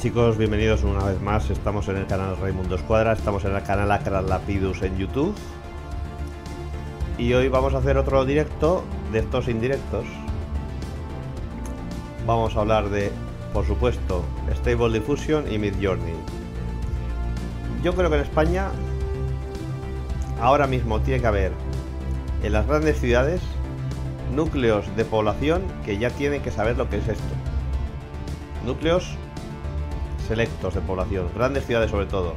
chicos, bienvenidos una vez más. Estamos en el canal Raimundo Escuadra, estamos en el canal Acralapidus Lapidus en YouTube. Y hoy vamos a hacer otro directo de estos indirectos. Vamos a hablar de, por supuesto, Stable Diffusion y Mid Journey. Yo creo que en España ahora mismo tiene que haber en las grandes ciudades núcleos de población que ya tienen que saber lo que es esto. Núcleos electos de población, grandes ciudades sobre todo.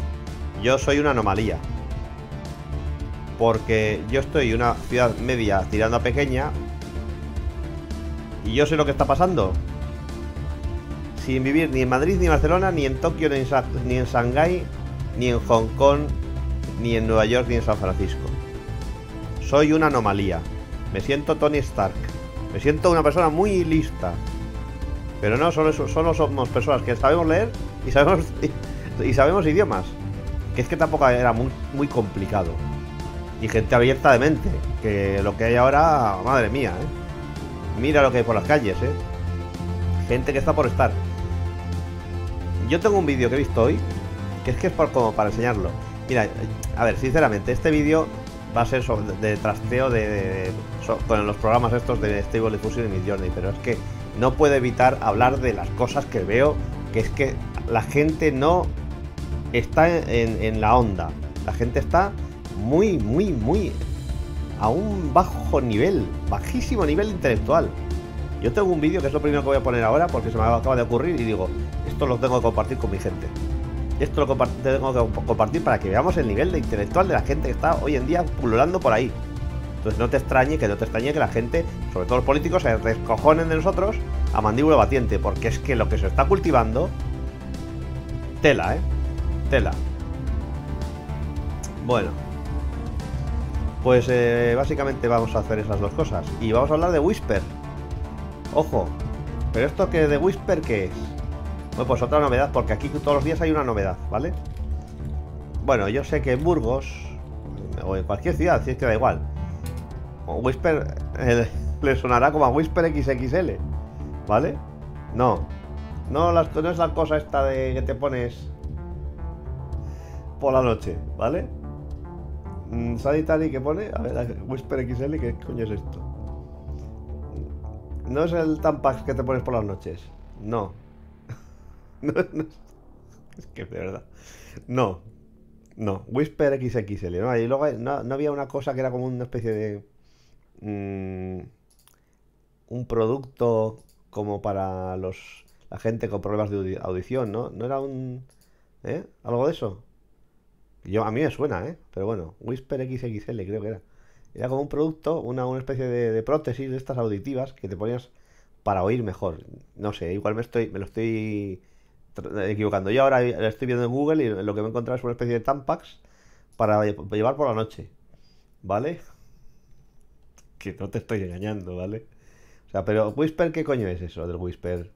Yo soy una anomalía. Porque yo estoy una ciudad media tirando a pequeña. Y yo sé lo que está pasando. Sin vivir ni en Madrid, ni en Barcelona, ni en Tokio, ni en, Shanghai, ni en ni en Hong Kong, ni en Nueva York, ni en San Francisco. Soy una anomalía. Me siento Tony Stark. Me siento una persona muy lista. Pero no, solo, solo somos personas que sabemos leer y sabemos, y, sabemos idiomas. Que es que tampoco era muy, muy complicado. Y gente abierta de mente. Que lo que hay ahora, madre mía, ¿eh? Mira lo que hay por las calles, ¿eh? Gente que está por estar. Yo tengo un vídeo que he visto hoy, que es que es por, como para enseñarlo. Mira, a ver, sinceramente, este vídeo va a ser sobre, de, trasteo de, con los programas estos de Stable Diffusion y Mid Journey, pero es que no puedo evitar hablar de las cosas que veo que es que la gente no está en, la onda. La gente está muy, muy, muy a un bajo nivel, bajísimo nivel intelectual. Yo tengo un vídeo que es lo primero que voy a poner ahora porque se me acaba de ocurrir y digo, esto lo tengo que compartir con mi gente. Esto lo tengo que compartir para que veamos el nivel de intelectual de la gente que está hoy en día pululando por ahí. Entonces no te extrañe que no te extrañe que la gente, sobre todo los políticos, se descojonen de nosotros a mandíbula batiente, porque es que lo que se está cultivando, tela, ¿eh? Tela. Bueno. Pues eh, básicamente vamos a hacer esas dos cosas. Y vamos a hablar de Whisper. Ojo. Pero esto que de Whisper, ¿qué es? Bueno, pues otra novedad, porque aquí todos los días hay una novedad, ¿vale? Bueno, yo sé que en Burgos, o en cualquier ciudad, si es que da igual, Whisper eh, le sonará como a Whisper XXL, ¿vale? No, no, no es la cosa esta de que te pones por la noche, ¿vale? Mm, y que pone, a ver, Whisper XL, ¿qué coño es esto? No es el Tampax que te pones por las noches, no. es que de verdad, no, no, Whisper XXL, Y luego eh, no había una cosa que era como una especie de Mm, un producto como para los la gente con problemas de audición, ¿no? No era un ¿eh? algo de eso. Yo a mí me suena, ¿eh? Pero bueno, Whisper XXL creo que era. Era como un producto, una, especie de, prótesis de estas auditivas que te ponías para oír mejor. No sé, igual me estoy me lo estoy equivocando. Yo ahora lo estoy viendo en Google y lo que me he encontrado es una especie de Tampax para llevar por la noche. ¿Vale? que no te estoy engañando, ¿vale? O sea, pero Whisper, ¿qué coño es eso del Whisper?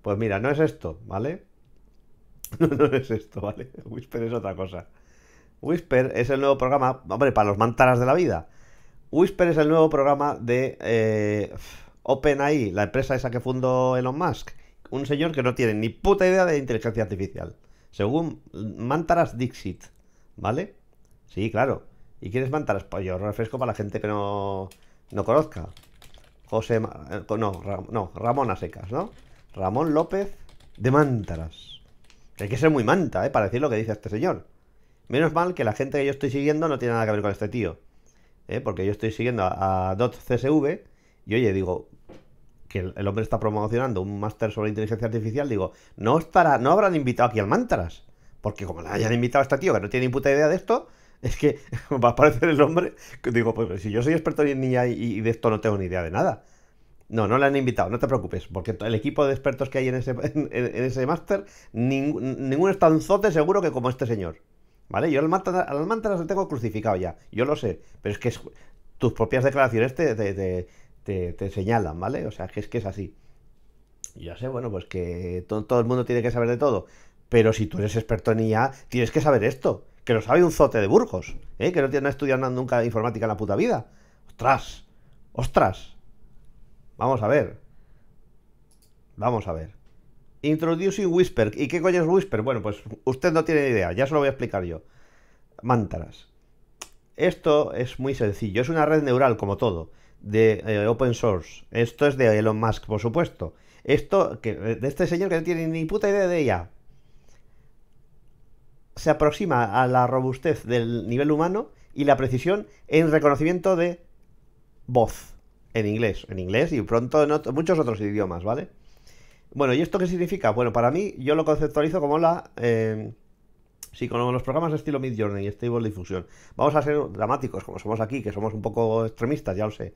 Pues mira, no es esto, ¿vale? No, no es esto, ¿vale? Whisper es otra cosa. Whisper es el nuevo programa, hombre, para los mantaras de la vida. Whisper es el nuevo programa de eh, OpenAI, la empresa esa que fundó Elon Musk. Un señor que no tiene ni puta idea de inteligencia artificial. Según Mantaras Dixit, ¿vale? Sí, claro. ¿Y quién es Mantaras? Pues yo refresco para la gente que no no conozca. José... Eh, no, no, Ramón a secas, ¿no? Ramón López de Mántaras. hay que ser muy manta, ¿eh? Para decir lo que dice este señor. Menos mal que la gente que yo estoy siguiendo no tiene nada que ver con este tío. ¿eh? Porque yo estoy siguiendo a, Dot CSV y oye, digo, que el, hombre está promocionando un máster sobre inteligencia artificial, digo, no estará, no habrán invitado aquí al Mántaras. Porque como le hayan invitado a este tío que no tiene ni puta idea de esto, es que va a aparecer el hombre que digo, pues si yo soy experto en IA y, de esto no tengo ni idea de nada. No, no le han invitado, no te preocupes, porque el equipo de expertos que hay en ese, en, ese máster, ningún estanzote seguro que como este señor. ¿Vale? Yo al mantas lo tengo crucificado ya, yo lo sé, pero es que tus propias declaraciones te, señalan, ¿vale? O sea, que es que es así. Ya sé, bueno, pues que todo el mundo tiene que saber de todo, pero si tú eres experto en IA, tienes que saber esto que lo sabe un zote de Burgos, ¿eh? que no, tiene estudiando nunca informática en la puta vida. ¡Ostras! ¡Ostras! Vamos a ver. Vamos a ver. Introducing Whisper. ¿Y qué coño es Whisper? Bueno, pues usted no tiene idea, ya se lo voy a explicar yo. Mántaras. Esto es muy sencillo, es una red neural como todo, de eh, open source. Esto es de Elon Musk, por supuesto. Esto, que, de este señor que no tiene ni puta idea de ella, se aproxima a la robustez del nivel humano y la precisión en reconocimiento de voz en inglés, en inglés y pronto en muchos otros idiomas, ¿vale? Bueno, ¿y esto qué significa? Bueno, para mí yo lo conceptualizo como la... si em, sí, con los programas de estilo Mid Journey y Stable Diffusion. Vamos a ser dramáticos, como somos aquí, que somos un poco extremistas, ya lo sé.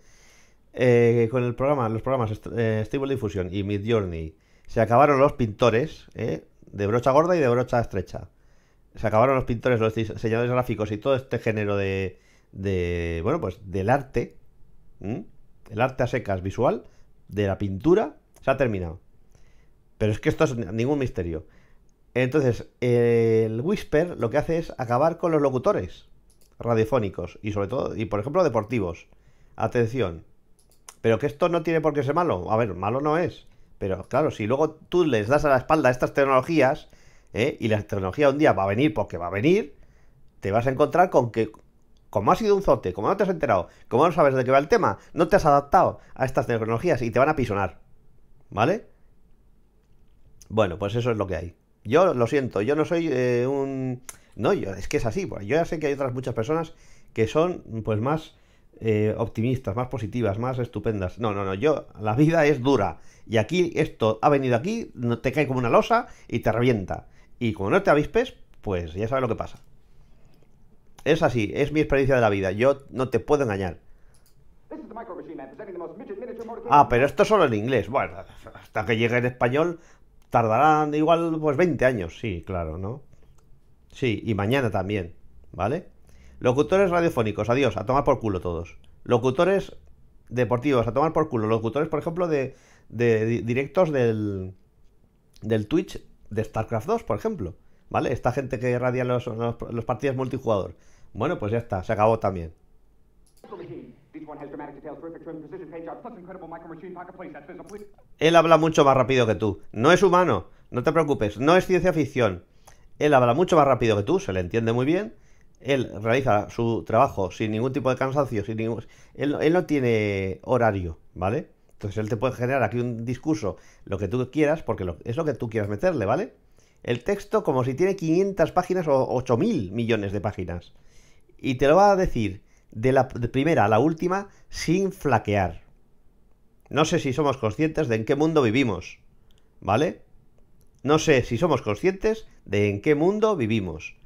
Eh, con el programa, los programas eh, Stable Diffusion y Mid Journey se acabaron los pintores eh, de brocha gorda y de brocha estrecha se acabaron los pintores, los diseñadores gráficos y todo este género de, bueno, pues del arte, el arte a secas visual, de la pintura, se ha terminado. Pero es que esto es ningún misterio. Entonces, el Whisper lo que hace es acabar con los locutores radiofónicos y sobre todo, y por ejemplo, deportivos. Atención. Pero que esto no tiene por qué ser malo. A ver, malo no es. Pero claro, si luego tú les das a la espalda estas tecnologías, ¿eh? y la tecnología un día va a venir porque pues va a venir, te vas a encontrar con que, como has sido un zote, como no te has enterado, como no sabes de qué va el tema, no te has adaptado a estas tecnologías y te van a pisonar. ¿Vale? Bueno, pues eso es lo que hay. Yo lo siento, yo no soy eh, un... No, yo, es que es así. Pues, yo ya sé que hay otras muchas personas que son pues más eh, optimistas, más positivas, más estupendas. No, no, no, yo, la vida es dura. Y aquí esto ha venido aquí, te cae como una losa y te revienta. Y como no te avispes, pues ya sabes lo que pasa. Es así, es mi experiencia de la vida. Yo no te puedo engañar. Ah, pero esto solo en inglés. Bueno, hasta que llegue en español tardarán igual pues 20 años. Sí, claro, ¿no? Sí, y mañana también, ¿vale? Locutores radiofónicos, adiós, a tomar por culo todos. Locutores deportivos, a tomar por culo. Locutores, por ejemplo, de, directos del, del Twitch de StarCraft 2, por ejemplo. ¿Vale? Esta gente que radia los, partidos multijugador. Bueno, pues ya está, se acabó también. Él habla mucho más rápido que tú. No es humano, no te preocupes, no es ciencia ficción. Él habla mucho más rápido que tú, se le entiende muy bien. Él realiza su trabajo sin ningún tipo de cansancio, sin él no tiene horario, ¿vale? Entonces pues él te puede generar aquí un discurso, lo que tú quieras, porque es lo que tú quieras meterle, ¿vale? El texto como si tiene 500 páginas o 8.000 millones de páginas. Y te lo va a decir de la primera a la última sin flaquear. No sé si somos conscientes de en qué mundo vivimos, ¿vale? No sé si somos conscientes de en qué mundo vivimos.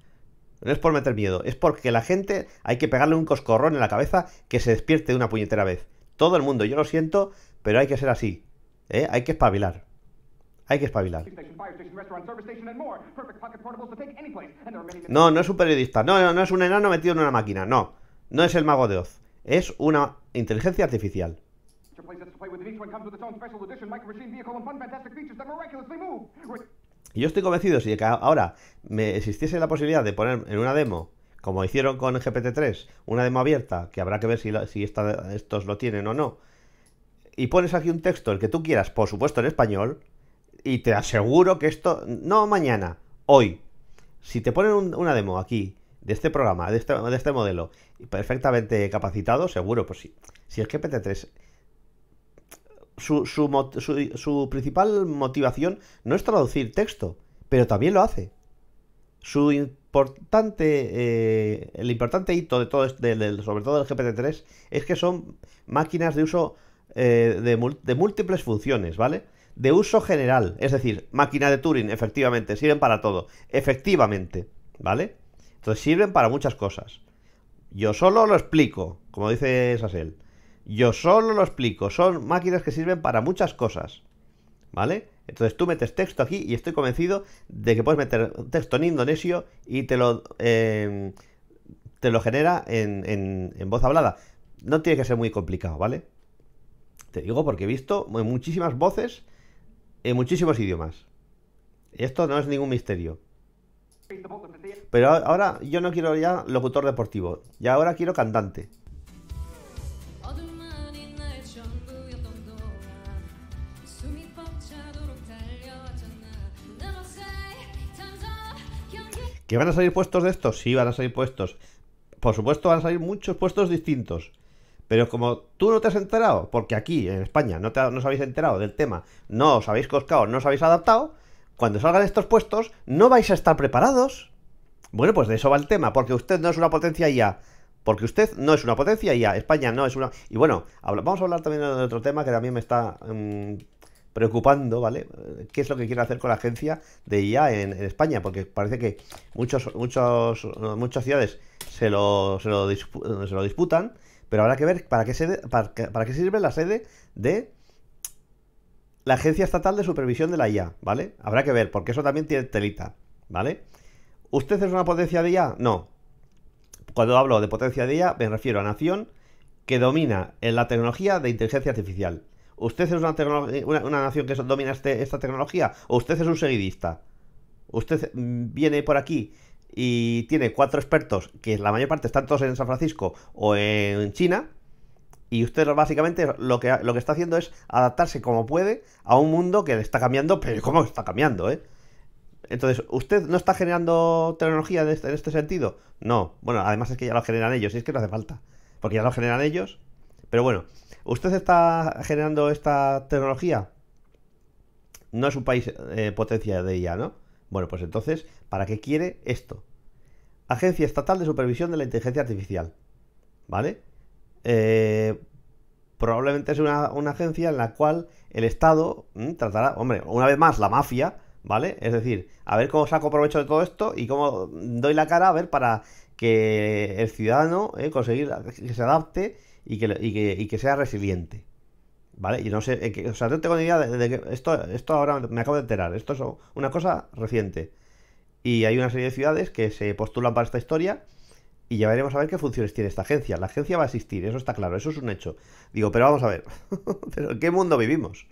No es por meter miedo, es porque la gente hay que pegarle un coscorrón en la cabeza que se despierte de una puñetera vez. Todo el mundo, yo lo siento, pero hay que ser así. ¿eh? Hay que espabilar. Hay que espabilar. No, no es un periodista. No, no, es un enano metido en una máquina. No. No es el mago de Oz. Es una inteligencia artificial. yo estoy convencido, si ahora me existiese la posibilidad de poner en una demo, como hicieron con GPT-3, una demo abierta, que habrá que ver si, si estos lo tienen o no, y pones aquí un texto, el que tú quieras, por supuesto en español, y te aseguro que esto, no mañana, hoy, si te ponen una demo aquí de este programa, de este, este modelo, perfectamente capacitado, seguro, pues sí. Si es gpt 3 su, su, principal motivación no es traducir texto, pero también lo hace. Su importante, eh, el importante hito de todo, este, sobre todo del GPT-3, es que son máquinas de uso eh, de, múltiples funciones, ¿vale? De uso general, es decir, máquina de Turing, efectivamente, sirven para todo, efectivamente, ¿vale? Entonces sirven para muchas cosas. Yo solo lo explico, como dice Sassel. Yo solo lo explico, son máquinas que sirven para muchas cosas, ¿vale? Entonces tú metes texto aquí y estoy convencido de que puedes meter texto en indonesio y te lo, em, te lo genera en, en voz hablada. No tiene que ser muy complicado, ¿vale? Te digo porque he visto muchísimas voces en muchísimos idiomas. Esto no es ningún misterio. Pero ahora yo no quiero ya locutor deportivo, y ahora quiero cantante. ¿Que van a salir puestos de estos? Sí, van a salir puestos. Por supuesto, van a salir muchos puestos distintos. Pero como tú no te has enterado, porque aquí en España no, te, no os habéis enterado del tema, no os habéis coscado, no os habéis adaptado, cuando salgan estos puestos no vais a estar preparados. Bueno, pues de eso va el tema, porque usted no es una potencia IA. Porque usted no es una potencia IA, España no es una... Y bueno, vamos a hablar también de otro tema que también me está mm, preocupando, ¿vale? ¿Qué es lo que quiere hacer con la agencia de IA en, España? Porque parece que muchos, muchos, muchas ciudades se se lo, se lo disputan pero habrá que ver para qué, sirve la sede de la Agencia Estatal de Supervisión de la IA, ¿vale? Habrá que ver, porque eso también tiene telita, ¿vale? ¿Usted es una potencia de IA? No. Cuando hablo de potencia de IA, me refiero a nación que domina en la tecnología de inteligencia artificial. ¿Usted es una, eh, nación que domina este, esta tecnología? ¿O usted es un seguidista? ¿Usted mm, viene por aquí y tiene cuatro expertos que la mayor parte están todos en San Francisco o en China. Y usted básicamente lo que, lo que está haciendo es adaptarse como puede a un mundo que le está cambiando, pero ¿cómo está cambiando, eh? Entonces, ¿usted no está generando tecnología este, en este, sentido? No. Bueno, además es que ya lo generan ellos, y es que no hace falta. Porque ya lo generan ellos. Pero bueno, ¿usted está generando esta tecnología? No es un país eh, potencia de ella, ¿no? Bueno, pues entonces, ¿para qué quiere esto? Agencia Estatal de Supervisión de la Inteligencia Artificial. ¿Vale? Eh, probablemente es una, agencia en la cual el Estado mm, tratará, hombre, una vez más, la mafia, ¿vale? Es decir, a ver cómo saco provecho de todo esto y cómo doy la cara, a ver, para que el ciudadano eh, conseguir que se adapte y que, y que sea resiliente. ¿Vale? Y no sé, eh, o sea, no tengo ni idea de, que esto, esto ahora me acabo de enterar, esto es una cosa reciente. Y hay una serie de ciudades que se postulan para esta historia y ya veremos a ver qué funciones tiene esta agencia. La agencia va a existir, eso está claro, eso es un hecho. Digo, pero vamos a ver, ¿pero en qué mundo vivimos?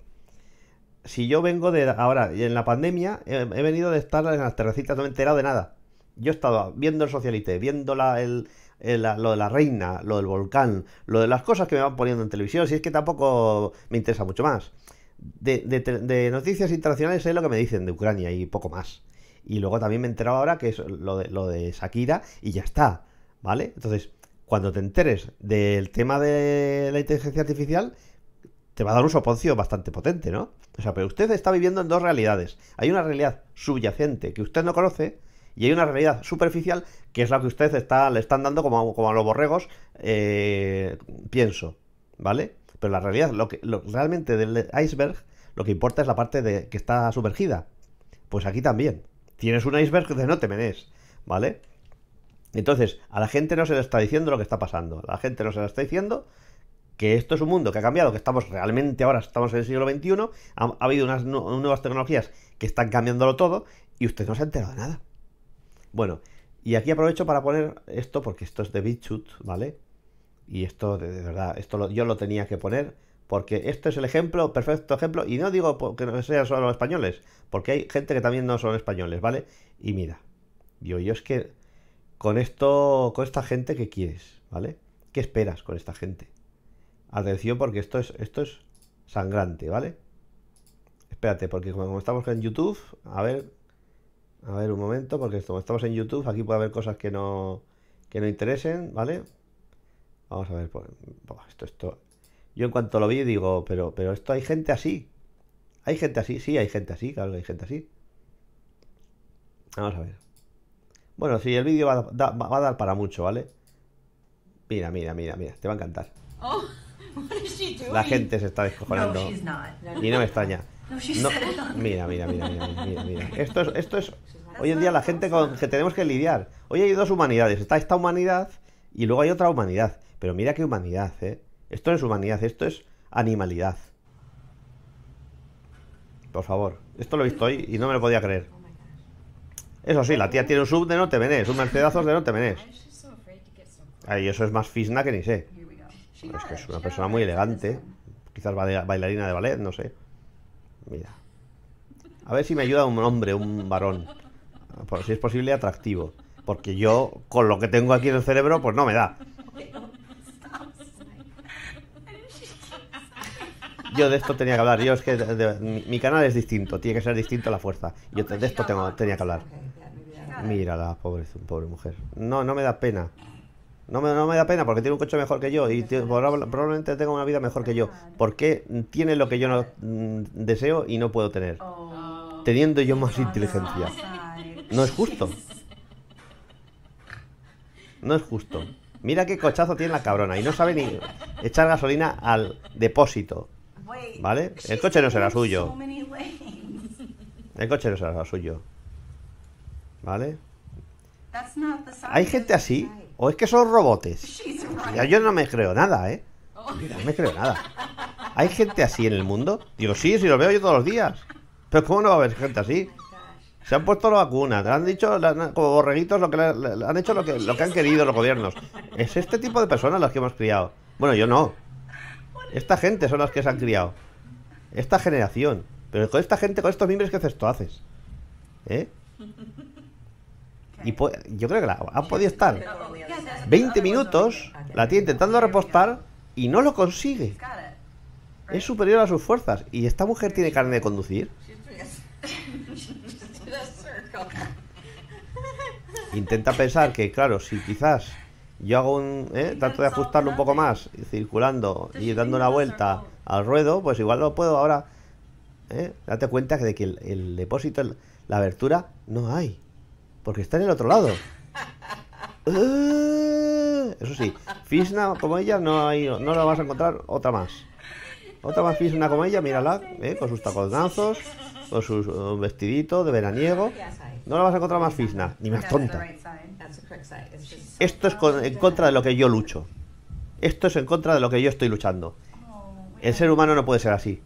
Si yo vengo de ahora, en la pandemia, he, venido de estar en las terracitas, no me he enterado de nada. Yo he estado viendo el socialite, viendo la, el, eh, lo de la reina, lo del volcán, lo de las cosas que me van poniendo en televisión, si es que tampoco me interesa mucho más. De, noticias internacionales es lo que me dicen de Ucrania y poco más. Y luego también me he enterado ahora que es lo de, lo de Shakira y ya está, ¿vale? Entonces, cuando te enteres del tema de la inteligencia artificial, te va a dar un soponcio bastante potente, ¿no? O sea, pero usted está viviendo en dos realidades. Hay una realidad subyacente que usted no conoce, y hay una realidad superficial que es la que usted está, le están dando como, a los borregos, eh, pienso, ¿vale? Pero la realidad, lo que realmente del iceberg, lo que importa es la parte de que está sumergida. Pues aquí también. Tienes un iceberg que no te menes, ¿vale? Entonces, a la gente no se le está diciendo lo que está pasando. A la gente no se le está diciendo que esto es un mundo que ha cambiado, que estamos realmente ahora, estamos en el siglo XXI, ha, habido unas nuevas tecnologías que están cambiándolo todo y usted no se ha enterado de nada. Bueno, y aquí aprovecho para poner esto, porque esto es de BitChute, ¿vale? Y esto, de, verdad, esto yo lo tenía que poner, porque esto es el ejemplo, perfecto ejemplo, y no digo que no sean solo españoles, porque hay gente que también no son españoles, ¿vale? Y mira, yo, yo es que con esto, con esta gente, ¿qué quieres? ¿Vale? ¿Qué esperas con esta gente? Atención, porque esto es, esto es sangrante, ¿vale? Espérate, porque como estamos en YouTube, a ver, a ver, un momento, porque como estamos en YouTube, aquí puede haber cosas que no, que no interesen, ¿vale? Vamos a ver, pues, esto, esto. Yo en cuanto lo vi digo, pero, pero esto hay gente así. Hay gente así, sí, hay gente así, claro que hay gente así. Vamos a ver. Bueno, sí, el vídeo va, va, a dar para mucho, ¿vale? Mira, mira, mira, mira, te va a encantar. Oh, La gente se está descojonando. Y no me extraña. No, mira, mira, mira, mira, mira, Esto es, esto es pues hoy en día la gente con que tenemos que lidiar. Hoy hay dos humanidades, está esta humanidad y luego hay otra humanidad. Pero mira qué humanidad, ¿eh? Esto no es humanidad, esto es animalidad. Por favor, esto lo he visto hoy y no me lo podía creer. Oh eso sí, la tía tiene un sub de no te venés, un mercedazos de no te venés. Ay, eso es más fisna que ni sé. Pero es que es una persona muy elegante. Quizás bailarina de ballet, no sé. Mira. A ver si me ayuda un hombre, un varón. Por si es posible, atractivo. Porque yo, con lo que tengo aquí en el cerebro, pues no me da. Yo de esto tenía que hablar. Yo es que mi, canal es distinto. Tiene que ser distinto a la fuerza. Yo de esto tengo, tenía que hablar. Mírala, pobre, pobre mujer. No, no me da pena. No me, da pena porque tiene un coche mejor que yo y probablemente tenga una vida mejor que yo. Porque tiene lo que yo no mm, deseo y no puedo tener? Oh. Teniendo yo más inteligencia. No es justo. No es justo. Mira qué cochazo tiene la cabrona y no sabe ni echar gasolina al depósito. ¿Vale? El coche no será suyo. El coche no será suyo. ¿Vale? Hay gente así ¿O es que son robots. Ya yo no me creo nada, ¿eh? Mira, oh. No me creo nada. ¿Hay gente así en el mundo? Digo, sí, si lo veo yo todos los días. Pero ¿cómo no va a haber gente así? Oh se han puesto la vacuna, han dicho como borreguitos lo que han hecho lo que, lo han querido los gobiernos. Es este tipo de personas las que hemos criado. Bueno, yo no. Esta gente son las que se han criado. Esta generación. Pero con esta gente, con estos miembros, ¿qué haces tú haces? ¿Eh? Y yo creo que ha podido estar 20 minutos, la tiene intentando repostar y no lo consigue. Es superior a sus fuerzas. ¿Y esta mujer tiene carne de conducir? Intenta pensar que, claro, si quizás yo hago un... ¿eh? Trato de ajustarlo un poco más, circulando y dando una vuelta al ruedo, pues igual lo puedo ahora... ¿eh? Date cuenta de que el, depósito, la abertura, no hay porque está en el otro lado. Eh, eso sí, Fisna como ella no hay, no la vas a encontrar otra más. Otra más Fisna como ella, mírala, ¿eh? con sus taconazos, con su eh, vestidito de veraniego. No la vas a encontrar más Fisna, ni más tonta. Esto es en contra de lo que yo lucho. Esto es en contra de lo que yo estoy luchando. El ser humano no puede ser así.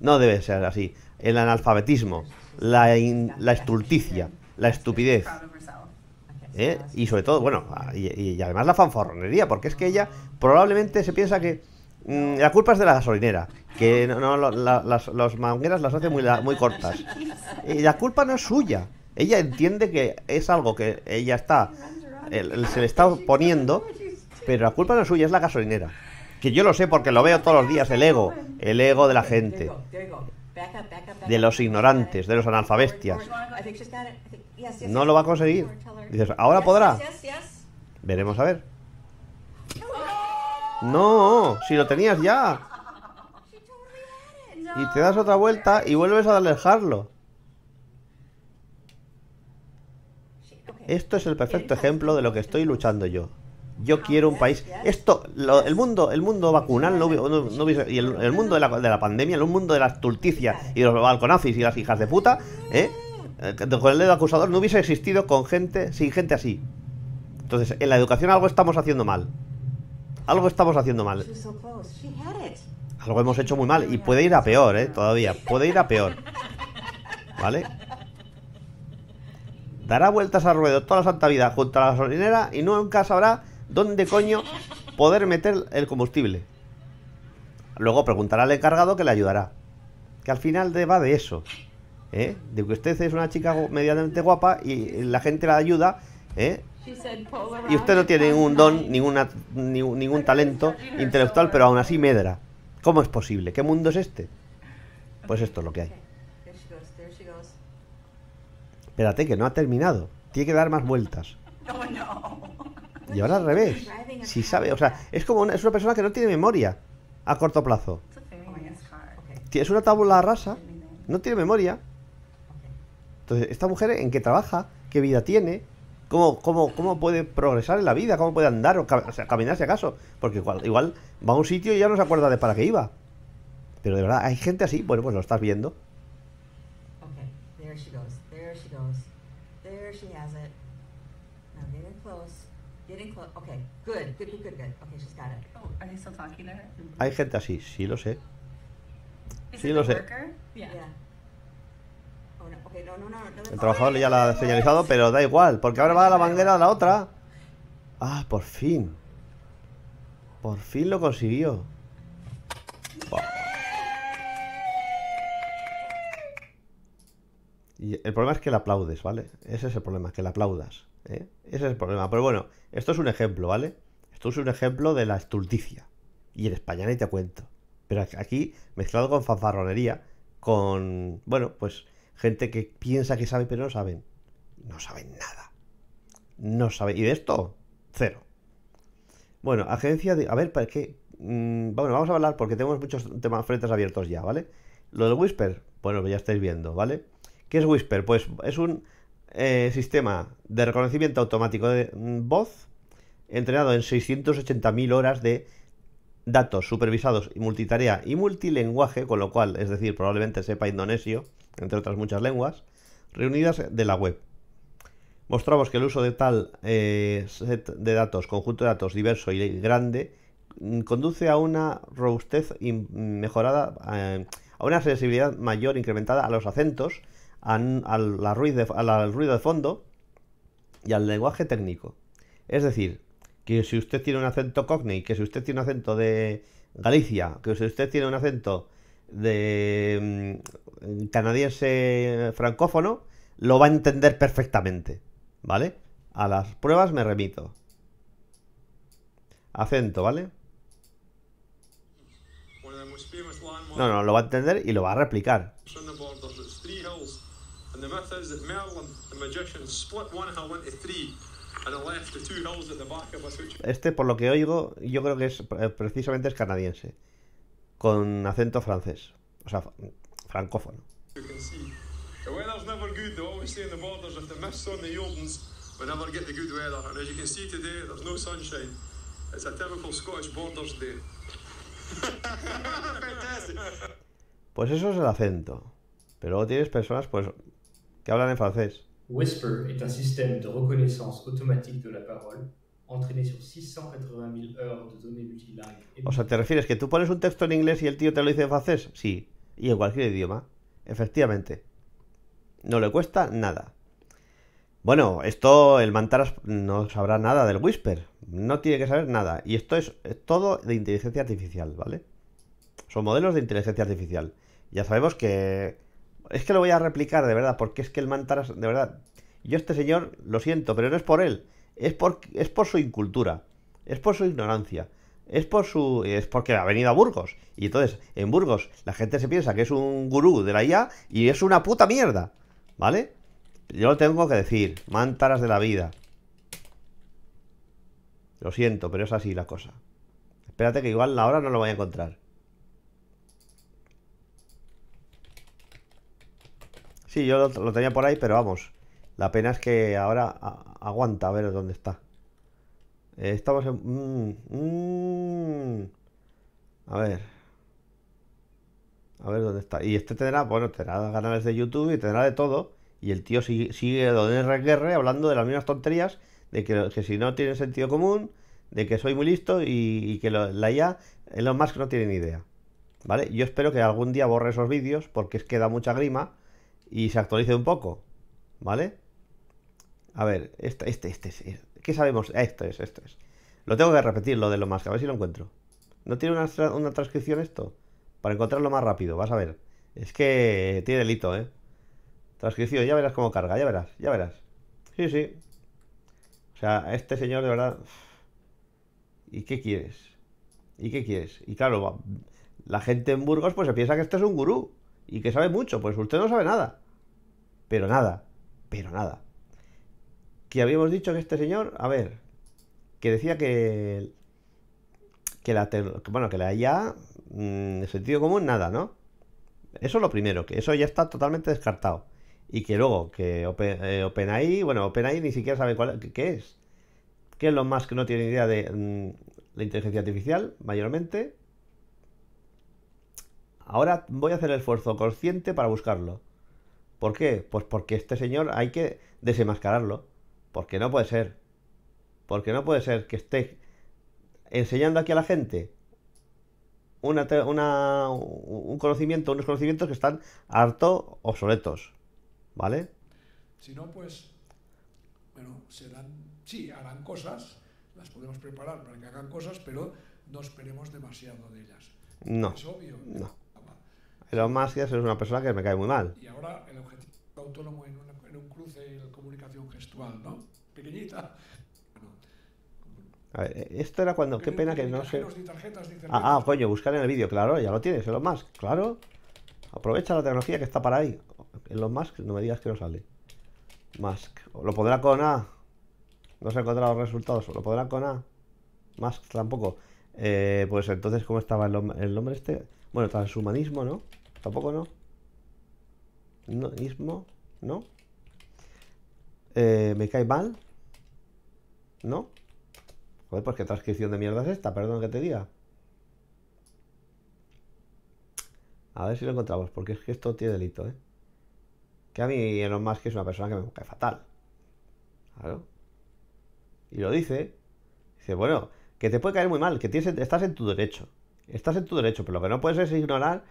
No debe ser así. El analfabetismo, la, la estulticia, la estupidez. ¿Eh? Y sobre todo, bueno, y, además la fanfarronería, porque es que ella probablemente se piensa que mm, la culpa es de la gasolinera, que no, las, mangueras las hace muy, muy cortas. Y la culpa no es suya. Ella entiende que es algo que ella está, se le está poniendo, pero la culpa no es suya, es la gasolinera. Que yo lo sé porque lo veo todos los días, el ego, el ego de la gente, de los ignorantes, de los analfabestias. No lo va a conseguir. Dices, ahora podrá. Veremos a ver. ¡Oh! No, si lo tenías ya. Y te das otra vuelta y vuelves a alejarlo. Esto es el perfecto ejemplo de lo que estoy luchando yo. Yo ah, quiero un país. Esto, el mundo, el mundo vacunal no, no, y el, mundo de la, de la, pandemia, el mundo de las tulticias y los balconazis y las hijas de puta, ¿eh? Eh, con el dedo acusador no hubiese existido con gente, sin gente así. Entonces, en la educación algo estamos haciendo mal. Algo estamos haciendo mal. Algo hemos hecho muy mal. Y puede ir a peor, ¿eh? Todavía. Puede ir a peor. ¿Vale? Dará vueltas al ruedo toda la santa vida junto a la gasolinera y nunca sabrá dónde coño poder meter el combustible. Luego preguntará al encargado que le ayudará. Que al final va de eso. ¿eh? de que usted es una chica medianamente guapa y la gente la ayuda, ¿eh? y usted no tiene ningún don, ninguna, ningún talento intelectual, pero aún así medra. ¿Cómo es posible? ¿Qué mundo es este? Pues esto es lo que hay. Espérate, que no ha terminado. Tiene que dar más vueltas. Oh, y ahora al revés. Si sabe, o sea, es como una, es una persona que no tiene memoria a corto plazo. Es una tabla rasa, no tiene memoria. Entonces, ¿esta mujer en qué trabaja? ¿Qué vida tiene? ¿Cómo, cómo, cómo puede progresar en la vida? ¿Cómo puede andar o, sea, caminar si acaso? Porque igual, va a un sitio y ya no se acuerda de para qué iba. Pero de verdad, hay gente así. Bueno, pues lo estás viendo. Hay gente así, sí lo sé. Sí lo sé. El trabajador ya la ha señalizado, pero da igual, porque ahora va a la bandera a la otra. Ah, por fin. Por fin lo consiguió. Y el problema es que la aplaudes, ¿vale? Ese es el problema, que le aplaudas. ¿eh? Ese es el problema. Pero bueno, esto es un ejemplo, ¿vale? Esto es un ejemplo de la estulticia. Y en España ni te cuento. Pero aquí, mezclado con fanfarronería, con. Bueno, pues gente que piensa que sabe pero no saben. No saben nada. No sabe. Y de esto, cero. Bueno, agencia de... A ver, ¿para qué? Mm, bueno, vamos a hablar porque tenemos muchos temas frentes abiertos ya, ¿vale? Lo del Whisper, bueno, pues ya estáis viendo, ¿vale? ¿Qué es Whisper? Pues es un eh, sistema de reconocimiento automático de mm, voz entrenado en 680.000 horas de datos supervisados y multitarea y multilenguaje, con lo cual, es decir, probablemente sepa indonesio entre otras muchas lenguas, reunidas de la web. Mostramos que el uso de tal eh, set de datos, conjunto de datos diverso y grande, mm, conduce a una robustez mejorada, eh, a una sensibilidad mayor incrementada a los acentos, a, la ruido al ruido de fondo y al lenguaje técnico. Es decir, que si usted tiene un acento cockney, que si usted tiene un acento de Galicia, que si usted tiene un acento de mm, canadiense francófono lo va a entender perfectamente, ¿vale? A las pruebas me remito. Acento, ¿vale? No, no, lo va a entender y lo va a replicar. Este, por lo que oigo, yo creo que es eh, precisamente es canadiense con acento francés, o sea, francófono. E em pues eso es el acento. Pero luego tienes personas pues, que hablan en francés. Whisper es un sistema de de la palabra o sea, ¿te refieres que tú pones un texto en inglés y el tío te lo dice en francés? Sí, y en cualquier idioma. Efectivamente. No le cuesta nada. Bueno, esto el Mantaras no sabrá nada del Whisper. No tiene que saber nada. Y esto es todo de inteligencia artificial, ¿vale? Son modelos de inteligencia artificial. Ya sabemos que... Es que lo voy a replicar, de verdad, porque es que el Mantaras, de verdad... Yo este señor, lo siento, pero no es por él es por, es por su incultura, es por su ignorancia, es por su es porque ha venido a Burgos y entonces en Burgos la gente se piensa que es un gurú de la IA y es una puta mierda, ¿vale? Yo lo tengo que decir, mántaras de la vida. Lo siento, pero es así la cosa. Espérate que igual la hora no lo voy a encontrar. Sí, yo lo tenía por ahí, pero vamos. La pena es que ahora aguanta a ver dónde está. Eh, estamos en... Mm, mm. a ver. A ver dónde está. Y este tendrá, bueno, tendrá canales de YouTube y tendrá de todo. Y el tío sigue, donde es RGR hablando de las mismas tonterías, de que, si no tiene sentido común, de que soy muy listo y, que la IA, más que no tiene ni idea. ¿Vale? Yo espero que algún día borre esos vídeos porque es que da mucha grima y se actualice un poco. ¿Vale? A ver, este, este, este, este, ¿Qué sabemos? Ah, esto es, esto es. Lo tengo que repetir, lo de lo más, a ver si lo encuentro. ¿No tiene una, una transcripción esto? Para encontrarlo más rápido, vas a ver. Es que tiene delito, ¿eh? Transcripción, ya verás cómo carga, ya verás, ya verás. Sí, sí. O sea, este señor de verdad... ¿Y qué quieres? ¿Y qué quieres? Y claro, la gente en Burgos pues se piensa que este es un gurú y que sabe mucho. Pues usted no sabe nada. Pero nada, pero nada que habíamos dicho que este señor, a ver, que decía que, que la, bueno, que la IA, mm, sentido común, nada, ¿no? Eso es lo primero, que eso ya está totalmente descartado. Y que luego, que eh, OpenAI, bueno, OpenAI ni siquiera sabe cuál, qué es. ¿Qué es lo más que no tiene idea de mm, la inteligencia artificial, mayormente? Ahora voy a hacer el esfuerzo consciente para buscarlo. ¿Por qué? Pues porque este señor hay que desenmascararlo. Porque no puede ser. Porque no puede ser que esté enseñando aquí a la gente un conocimiento, unos conocimientos que están harto obsoletos. ¿Vale? Si no, pues, bueno, serán, sí, harán cosas, las podemos preparar para que hagan cosas, pero no esperemos demasiado de ellas. No. Es obvio. No. más que es una persona que me cae muy mal. Y ahora el objetivo autónomo en una un cruce la comunicación gestual, ¿no? Pequeñita. a ver, eh, esto era cuando, qué pena que no se... ah, ah coño, buscar en el vídeo, claro, ya lo tienes, los Musk, claro. Aprovecha la tecnología que está para ahí. los Musk, no me digas que no sale. Musk, lo podrá con A. No se han encontrado los resultados, lo podrá con A. Musk tampoco. Eh, pues entonces, ¿cómo estaba el, nombre este? Bueno, transhumanismo, ¿no? Tampoco, ¿no? ¿No? ¿No? Eh, ¿Me cae mal? ¿No? Joder, pues qué transcripción de mierda es esta, perdón que te diga. A ver si lo encontramos, porque es que esto tiene delito, ¿eh? Que a mí más que es una persona que me cae fatal. Claro. Y lo dice. Dice, bueno, que te puede caer muy mal, que tienes, estás en tu derecho. Estás en tu derecho, pero lo que no puedes es ignorar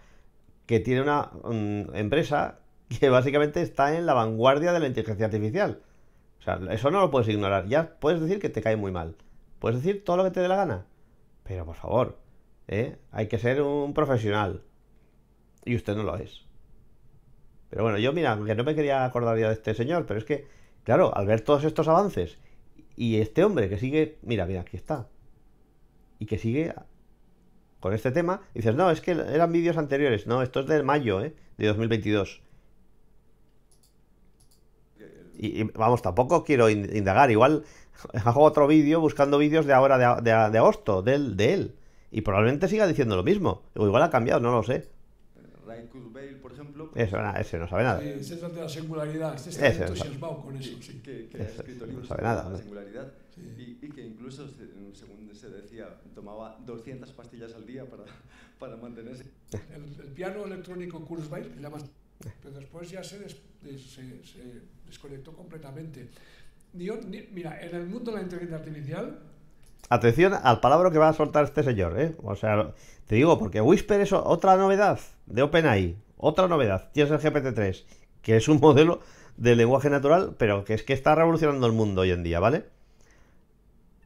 que tiene una mm, empresa que básicamente está en la vanguardia de la inteligencia artificial eso no lo puedes ignorar. Ya puedes decir que te cae muy mal. Puedes decir todo lo que te dé la gana. Pero por favor, ¿eh? hay que ser un profesional. Y usted no lo es. Pero bueno, yo mira, que no me quería acordar ya de este señor, pero es que, claro, al ver todos estos avances y este hombre que sigue, mira, mira, aquí está. Y que sigue con este tema, dices, no, es que eran vídeos anteriores, no, esto es de mayo, ¿eh? De 2022. Y, vamos, tampoco quiero indagar. Igual hago otro vídeo buscando vídeos de ahora, de, de, de agosto, de él, de él. Y probablemente siga diciendo lo mismo. O igual ha cambiado, no lo sé. Ryan Kurzweil, por ejemplo. Pues eso, na, ese no sabe nada. Eh, es el de la singularidad. Este está ese entusiasmado no con eso. Sí. Que, que ha escrito libros no sabe nada, sobre la singularidad. Y, y, que incluso, según se decía, tomaba 200 pastillas al día para, para mantenerse. El, el piano electrónico Kurzweil, que llamas pero después ya se, desconectó completamente. mira, en el mundo de la inteligencia artificial... Atención al palabra que va a soltar este señor, ¿eh? O sea, te digo, porque Whisper es otra novedad de OpenAI. Otra novedad. Tienes el GPT-3, que es un modelo de lenguaje natural, pero que es que está revolucionando el mundo hoy en día, ¿vale?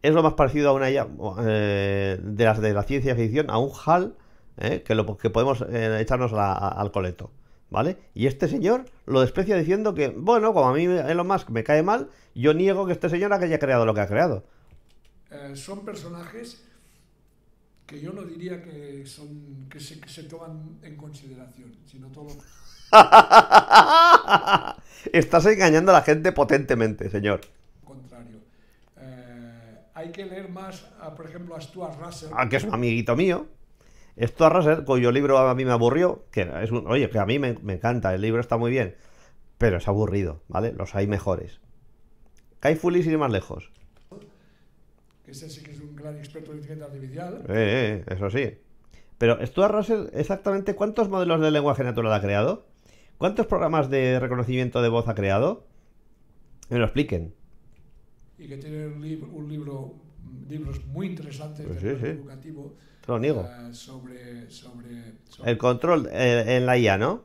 Es lo más parecido a una eh, de las de la ciencia ficción, a un HAL, ¿eh? que, lo, que podemos echarnos al coleto. ¿vale? Y este señor lo desprecia diciendo que, bueno, como a mí Elon Musk me cae mal, yo niego que este señor haya creado lo que ha creado. Eh, son personajes que yo no diría que son que se, toman en consideración, sino todo lo... Estás engañando a la gente potentemente, señor. Contrario. Eh, hay que leer más, por ejemplo, a Stuart Russell. Ah, que es un amiguito mío. Esto Russell, cuyo libro a mí me aburrió, que es un, oye, que a mí me, encanta, el libro está muy bien, pero es aburrido, ¿vale? Los hay mejores. Kai y ir más lejos. Ese sí que es un gran experto en inteligencia artificial. Eh, eh, eso sí. Pero Stuart Russell, exactamente cuántos modelos de lenguaje natural ha creado? ¿Cuántos programas de reconocimiento de voz ha creado? me lo expliquen. Y que tiene un, libro, libros muy interesantes, pues educativo Mm, el control en, la IA, ¿no?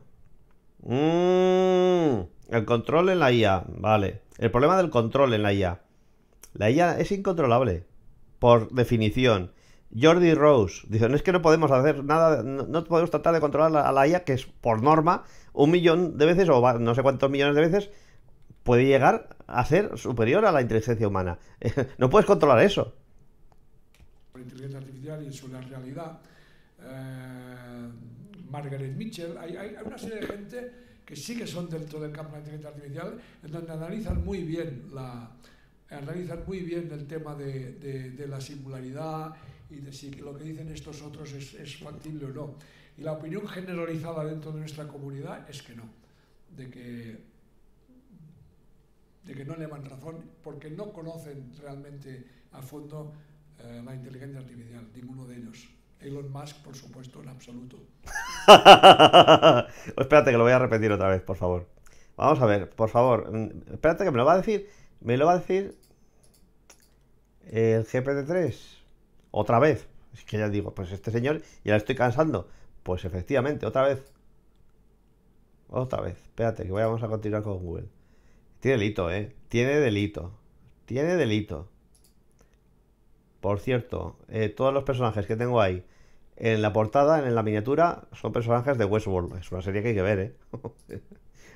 el control en la IA, vale. El problema del control en la IA. La IA es incontrolable, por definición. Jordi Rose dice, no es que no podemos hacer nada, no, no podemos tratar de controlar a la IA, que es por norma un millón de veces, o no sé cuántos millones de veces, puede llegar a ser superior a la inteligencia humana. no puedes controlar eso la inteligencia artificial y sobre la realidad, eh, Margaret Mitchell, hay, una serie de gente que sí que son dentro del campo de la inteligencia artificial, en donde analizan muy bien analizan muy bien el tema de, la singularidad y de si lo que dicen estos otros es, factible o no. Y la opinión generalizada dentro de nuestra comunidad es que no, de que, de que no le dan razón porque no conocen realmente a fondo eh, la inteligencia artificial, ninguno de ellos. Elon Musk, por supuesto, en absoluto. espérate, que lo voy a repetir otra vez, por favor. Vamos a ver, por favor. Mm, espérate, que me lo va a decir. Me lo va a decir el GPT-3. Otra vez. Es que ya digo, pues este señor ya le estoy cansando. Pues efectivamente, otra vez. Otra vez. Espérate, que vamos a continuar con Google. Tiene delito, ¿eh? Tiene delito. Tiene delito. Por cierto, eh, todos los personajes que tengo ahí en la portada, en la miniatura, son personajes de Westworld. Es una serie que hay que ver, ¿eh?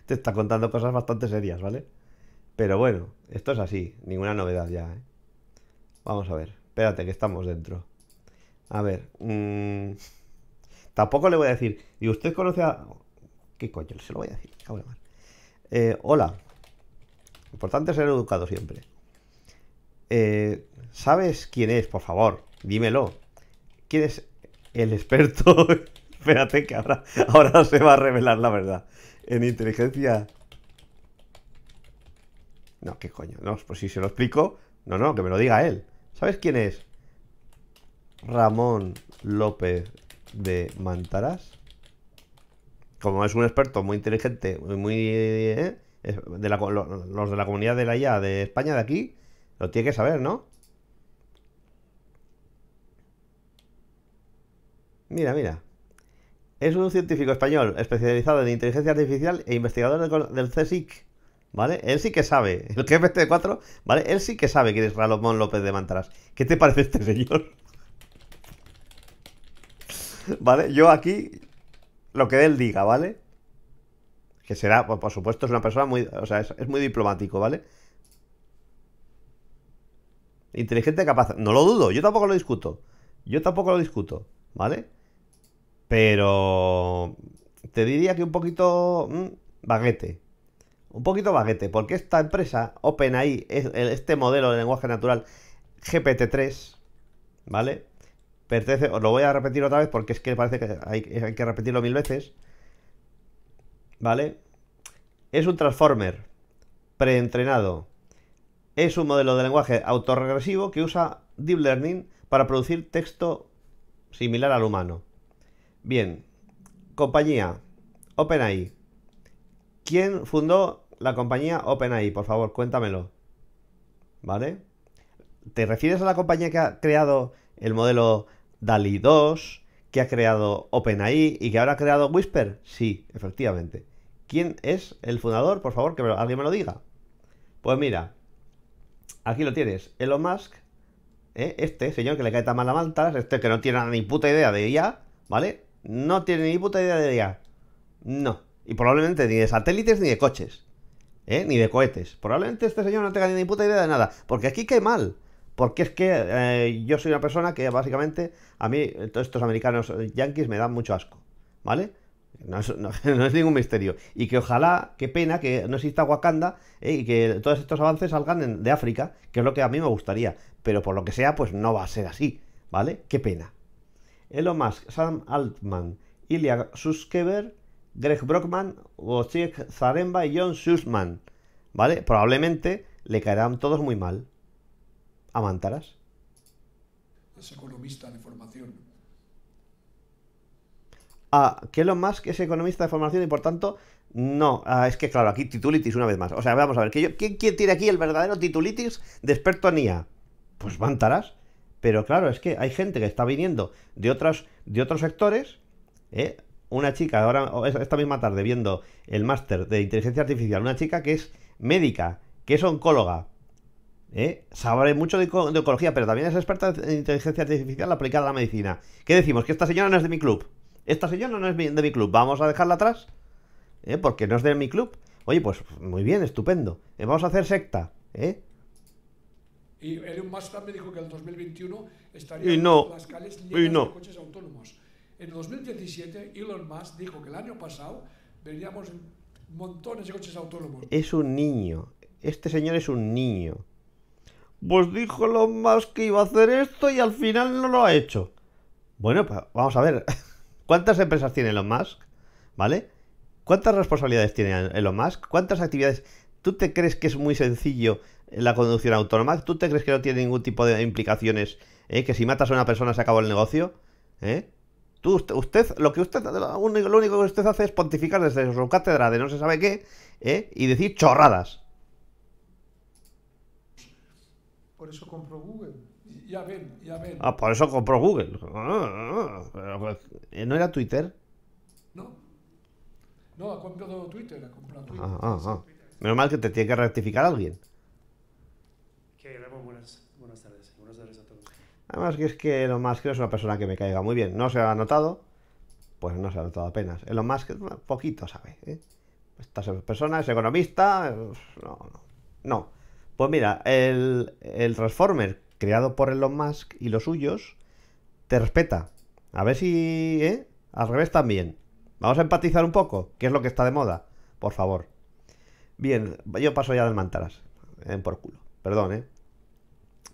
Te está contando cosas bastante serias, ¿vale? Pero bueno, esto es así, ninguna novedad ya, ¿eh? Vamos a ver, espérate que estamos dentro. A ver, mm, tampoco le voy a decir, ¿y usted conoce a... ¿Qué coño? Se lo voy a decir, eh, hola. Importante ser educado siempre. Eh, ¿sabes quién es? Por favor, dímelo. ¿Quién es el experto? Espérate que ahora, se va a revelar la verdad. En inteligencia... No, qué coño. No, pues si se lo explico... No, no, que me lo diga él. ¿Sabes quién es? Ramón López de Mantaras. Como es un experto muy inteligente, muy... muy ¿eh? de los de la comunidad de la IA de España de aquí, lo tiene que saber, ¿no? Mira, mira. Es un científico español especializado en inteligencia artificial e investigador del CSIC. ¿Vale? Él sí que sabe. El que de 4, ¿vale? Él sí que sabe que es Ralomón López de Mantaras. ¿Qué te parece este señor? ¿Vale? Yo aquí lo que él diga, ¿vale? Que será, por supuesto, es una persona muy. O sea, es muy diplomático, ¿vale? Inteligente, capaz. No lo dudo, yo tampoco lo discuto. Yo tampoco lo discuto, ¿vale? Pero te diría que un poquito mm, baguete. Un poquito baguete, porque esta empresa, OpenAI, este modelo de lenguaje natural GPT-3, ¿vale? Pertenece, os lo voy a repetir otra vez porque es que parece que hay que repetirlo mil veces, ¿vale? Es un transformer preentrenado es un modelo de lenguaje autorregresivo que usa Deep Learning para producir texto similar al humano. Bien, compañía OpenAI. ¿Quién fundó la compañía OpenAI? Por favor, cuéntamelo. ¿Vale? ¿Te refieres a la compañía que ha creado el modelo DALI 2, que ha creado OpenAI y que ahora ha creado Whisper? Sí, efectivamente. ¿Quién es el fundador? Por favor, que alguien me lo diga. Pues mira, Aquí lo tienes, Elon Musk, ¿eh? este señor que le cae tan mal a mantas, este que no tiene ni puta idea de IA, ¿vale? No tiene ni puta idea de IA. No. Y probablemente ni de satélites ni de coches. ¿eh? Ni de cohetes. Probablemente este señor no tenga ni puta idea de nada. Porque aquí cae mal. Porque es que eh, yo soy una persona que básicamente a mí todos estos americanos eh, yanquis me dan mucho asco. ¿Vale? No es, ningún misterio. Y que ojalá, qué pena que no exista Wakanda eh, y que todos estos avances salgan de África, que es lo que a mí me gustaría. Pero por lo que sea, pues no va a ser así, ¿vale? Qué pena. Elon Musk, Sam Altman, Ilya Suskever, Greg Brockman, Wojciech Zaremba y John Sussman, ¿vale? Probablemente le caerán todos muy mal. ¿A Mantaras? Es economista de formación a lo más que es economista de formación y por tanto, no, ah, es que claro, aquí titulitis una vez más. O sea, vamos a ver, ¿quién, tiene aquí el verdadero titulitis de experto en IA? Pues Mantaras. Pero claro, es que hay gente que está viniendo de otros, de otros sectores. ¿eh? Una chica, ahora esta misma tarde viendo el máster de inteligencia artificial, una chica que es médica, que es oncóloga, ¿Eh? sabe mucho de, oncología pero también es experta en inteligencia artificial aplicada a la medicina. ¿Qué decimos? ¿Que esta señora no es de mi club? Esta señora no es de mi club, vamos a dejarla atrás. ¿Eh? Porque no es de mi club. Oye, pues muy bien, estupendo. Eh, vamos a hacer secta. ¿eh? Y Elon Musk me dijo que el 2021 estaría y no, las calles llenas no. de coches autónomos. En 2017, Elon Musk dijo que el año pasado veríamos montones de coches autónomos. Es un niño. Este señor es un niño. Pues dijo Elon Musk que iba a hacer esto y al final no lo ha hecho. Bueno, pues vamos a ver. ¿Cuántas empresas tiene Elon Musk? ¿Vale? ¿Cuántas responsabilidades tiene Elon Musk? ¿Cuántas actividades? ¿Tú te crees que es muy sencillo la conducción autónoma? ¿Tú te crees que no tiene ningún tipo de implicaciones? Eh? ¿Que si matas a una persona se acabó el negocio? ¿Eh? Tú, usted, lo que usted, único, que usted hace es pontificar desde su cátedra de no se sabe qué ¿eh? y decir chorradas. Por eso compro Google ya ven, ya ven. Ah, por eso compró Google. Ah, ah, ah, pues, ¿eh, ¿No era Twitter? No. No, ha comprado Twitter, ha comprado Twitter. Menos mal que te tiene que rectificar alguien. Que buenas, buenas tardes. Buenas tardes a todos. Además que es que lo más que es una persona que me caiga muy bien. No se ha notado, pues no se ha notado apenas. más que... poquito sabe. ¿eh? Esta persona es economista. No, no. no. Pues mira, el, el Transformer creado por Elon Musk y los suyos, te respeta. A ver si, ¿eh? Al revés también. Vamos a empatizar un poco, ¿Qué es lo que está de moda, por favor. Bien, yo paso ya del mantaras, en eh, por culo. Perdón, ¿eh?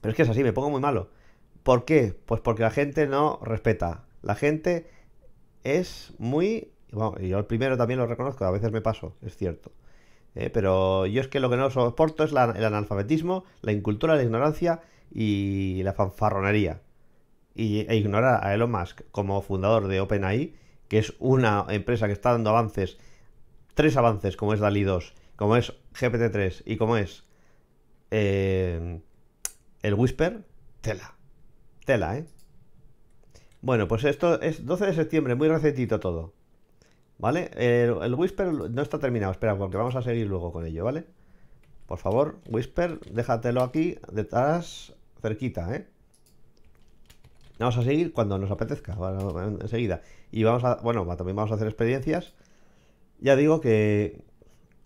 Pero es que es así, me pongo muy malo. ¿Por qué? Pues porque la gente no respeta. La gente es muy... Bueno, yo el primero también lo reconozco, a veces me paso, es cierto. ¿eh? pero yo es que lo que no soporto es el analfabetismo, la incultura, la ignorancia y la fanfarronería. Y, e ignorar a Elon Musk como fundador de OpenAI, que es una empresa que está dando avances, tres avances, como es DALI 2, como es GPT-3 y como es eh, el Whisper, tela. Tela, ¿eh? Bueno, pues esto es 12 de septiembre, muy recetito todo. ¿Vale? el, Whisper no está terminado, espera, porque vamos a seguir luego con ello, ¿vale? Por favor, Whisper, déjatelo aquí detrás cerquita, ¿eh? Vamos a seguir cuando nos apetezca, enseguida. Y vamos a, bueno, también vamos a hacer experiencias. Ya digo que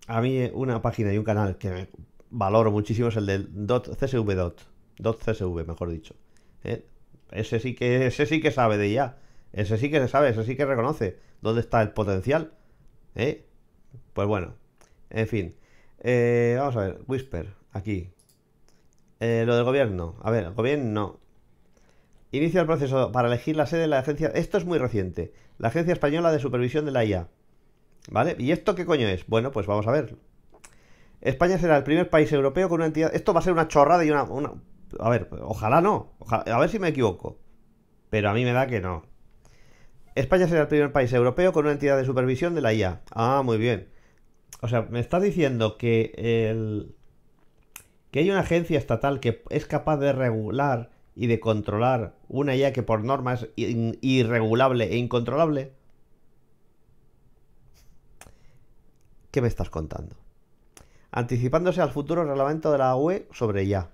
a mí una página y un canal que valoro muchísimo es el del .csv. .csv, mejor dicho. ¿eh? Ese sí que ese sí que sabe de ya. Ese sí que se sabe, ese sí que reconoce dónde está el potencial. ¿Eh? Pues bueno, en fin. Eh, vamos a ver, Whisper, aquí. Eh, lo del gobierno. A ver, gobierno. Inicia el proceso para elegir la sede de la agencia. Esto es muy reciente. La Agencia Española de Supervisión de la IA. ¿Vale? ¿Y esto qué coño es? Bueno, pues vamos a ver. España será el primer país europeo con una entidad. Esto va a ser una chorrada y una. A ver, ojalá no. A ver si me equivoco. Pero a mí me da que no. España será el primer país europeo con una entidad de supervisión de la IA. Ah, muy bien. O sea, me estás diciendo que el que hay una agencia estatal que es capaz de regular y de controlar una IA que por norma es irregulable e incontrolable? ¿Qué me estás contando? Anticipándose al futuro reglamento de la UE sobre IA.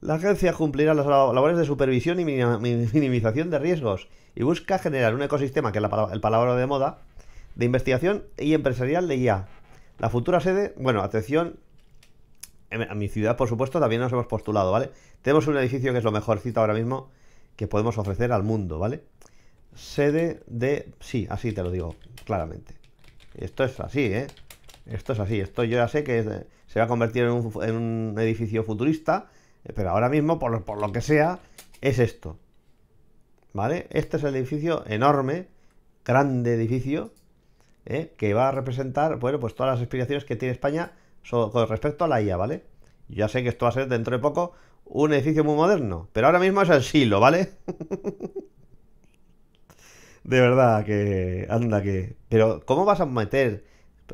La agencia cumplirá las labores de supervisión y minimización de riesgos y busca generar un ecosistema, que es el palabra de moda, de investigación y empresarial de IA. La futura sede, bueno, atención, a mi ciudad, por supuesto, también nos hemos postulado, ¿vale? Tenemos un edificio que es lo mejorcito ahora mismo que podemos ofrecer al mundo, ¿vale? Sede de... Sí, así te lo digo, claramente. Esto es así, ¿eh? Esto es así. Esto yo ya sé que eh, se va a convertir en un, edificio futurista, eh, pero ahora mismo, por, lo que sea, es esto. ¿Vale? Este es el edificio enorme, grande edificio, ¿eh? que va a representar, bueno, pues todas las aspiraciones que tiene España con respecto a la IA, ¿vale? Ya sé que esto va a ser dentro de poco un edificio muy moderno, pero ahora mismo es el silo, ¿vale? de verdad que. Anda que. Pero, ¿cómo vas a meter?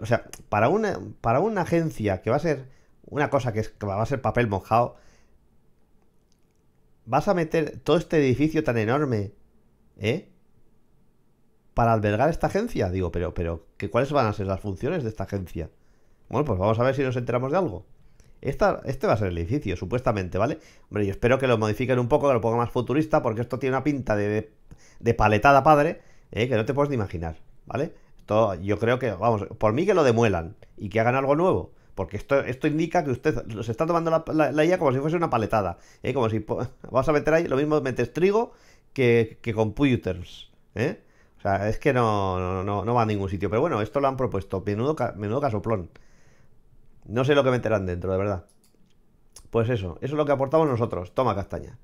O sea, para una, para una agencia que va a ser una cosa que, va a ser papel mojado, vas a meter todo este edificio tan enorme, ¿eh? Para albergar esta agencia. Digo, pero, pero, ¿cuáles van a ser las funciones de esta agencia? Bueno, pues vamos a ver si nos enteramos de algo. Esta, este va a ser el edificio, supuestamente, ¿vale? Hombre, yo espero que lo modifiquen un poco, que lo pongan más futurista, porque esto tiene una pinta de, paletada padre, eh, que no te puedes ni imaginar, ¿vale? Esto yo creo que, vamos, por mí que lo demuelan y que hagan algo nuevo. Porque esto, esto indica que usted se está tomando la, la, como si fuese una paletada. ¿eh? Como si vas a meter ahí, lo mismo metes trigo que, computers. ¿eh? O sea, es que no, va a ningún sitio. Pero bueno, esto lo han propuesto. Menudo, menudo casoplón. No sé lo que meterán dentro, de verdad. Pues eso, eso es lo que aportamos nosotros. Toma castaña.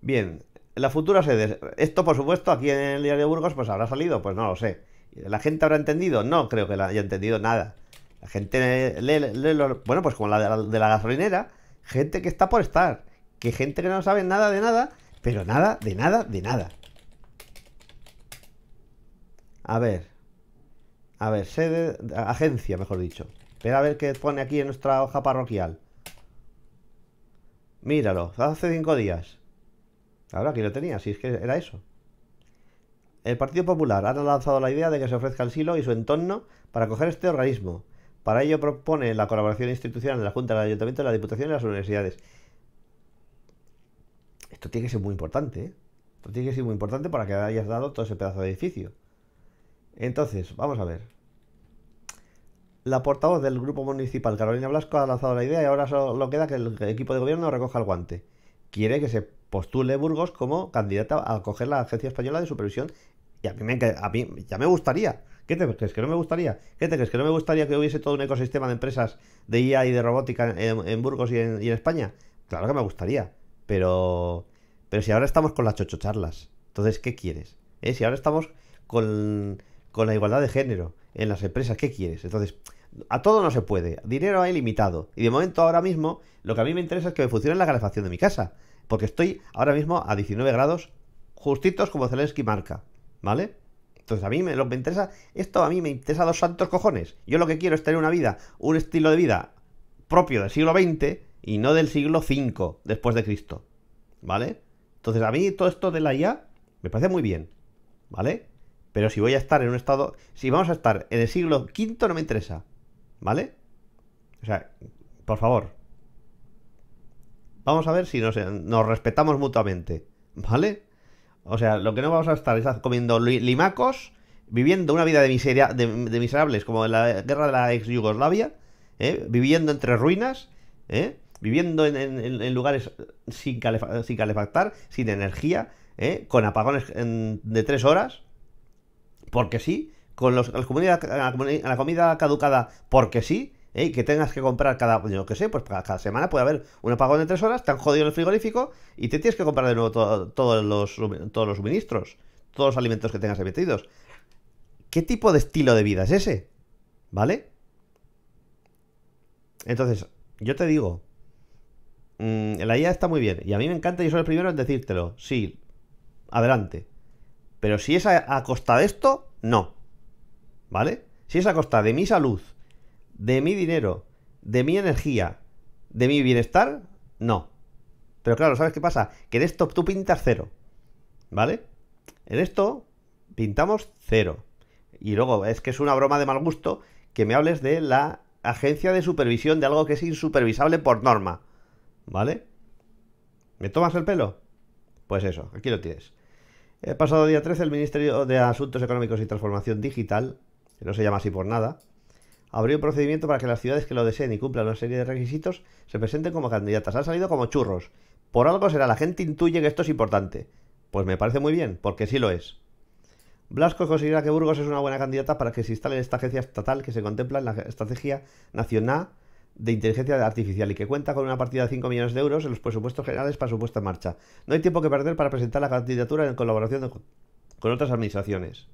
Bien, la futura sede. Esto, por supuesto, aquí en el diario de Burgos, pues habrá salido, pues no lo sé. ¿La gente habrá entendido? No creo que la haya entendido nada. La gente lee, bueno, pues como la de, la de la gasolinera, gente que está por estar, que gente que no sabe nada de nada, pero nada, de nada, de nada. A ver. A ver, sede, agencia, mejor dicho a ver qué pone aquí en nuestra hoja parroquial. Míralo, hace cinco días. Ahora aquí lo tenía, si es que era eso. El Partido Popular ha lanzado la idea de que se ofrezca el silo y su entorno para acoger este organismo. Para ello propone la colaboración institucional de la Junta, del Ayuntamiento, de la Diputación y las universidades. Esto tiene que ser muy importante, ¿eh? Esto tiene que ser muy importante para que hayas dado todo ese pedazo de edificio. Entonces, vamos a ver. La portavoz del Grupo Municipal, Carolina Blasco, ha lanzado la idea y ahora solo queda que el equipo de gobierno recoja el guante. Quiere que se postule Burgos como candidata a coger la Agencia Española de Supervisión y a mí, me, a mí ya me gustaría. ¿Qué te crees que no me gustaría? ¿Qué te crees que no me gustaría que hubiese todo un ecosistema de empresas de IA y de robótica en, Burgos y en, España? Claro que me gustaría, pero pero si ahora estamos con las chochocharlas, entonces ¿qué quieres? ¿Eh? Si ahora estamos con, con la igualdad de género en las empresas, ¿qué quieres? Entonces, a todo no se puede, dinero hay limitado. Y de momento, ahora mismo, lo que a mí me interesa es que me funcione la calefacción de mi casa. Porque estoy ahora mismo a 19 grados justitos como Zelensky marca, ¿vale? Entonces a mí me, lo me interesa, esto a mí me interesa dos santos cojones. Yo lo que quiero es tener una vida, un estilo de vida propio del siglo XX y no del siglo V después de Cristo, ¿vale? Entonces a mí todo esto de la IA me parece muy bien, ¿vale? Pero si voy a estar en un estado, si vamos a estar en el siglo V no me interesa. ¿Vale? O sea, por favor. Vamos a ver si nos, respetamos mutuamente. ¿Vale? O sea, lo que no vamos a estar es comiendo limacos, viviendo una vida de, miseria, de, miserables como en la guerra de la ex Yugoslavia, ¿eh? viviendo entre ruinas, ¿eh? viviendo en, lugares sin, sin, calefactar, sin energía, ¿eh? con apagones de tres horas, porque sí, con los, a, la comida, caducada porque sí, ¿eh? y que tengas que comprar cada, que sé, pues cada, semana puede haber un apagón de tres horas, te han jodido el frigorífico y te tienes que comprar de nuevo todos, los, todos los suministros, todos los alimentos que tengas emitidos. ¿Qué tipo de estilo de vida es ese? ¿Vale? Entonces, yo te digo, mm, la IA está muy bien y a mí me encanta y soy el primero en decírtelo. Sí, adelante. Pero si es a costa de esto, no. ¿Vale? Si es a costa de mi salud, de mi dinero, de mi energía, de mi bienestar, no. Pero claro, ¿sabes qué pasa? Que en esto tú pintas cero. ¿Vale? En esto pintamos cero. Y luego, es que es una broma de mal gusto que me hables de la agencia de supervisión de algo que es insupervisable por norma. ¿Vale? ¿Me tomas el pelo? Pues eso, aquí lo tienes. El pasado día 13, el Ministerio de Asuntos Económicos y Transformación Digital que no se llama así por nada, abrió un procedimiento para que las ciudades que lo deseen y cumplan una serie de requisitos se presenten como candidatas. Han salido como churros. Por algo será, la gente intuye que esto es importante. Pues me parece muy bien, porque sí lo es. Blasco considera que Burgos es una buena candidata para que se instale esta agencia estatal que se contempla en la Estrategia Nacional de Inteligencia Artificial y que cuenta con una partida de 5 millones de euros en los presupuestos generales para su puesta en marcha. No hay tiempo que perder para presentar la candidatura en colaboración con otras administraciones.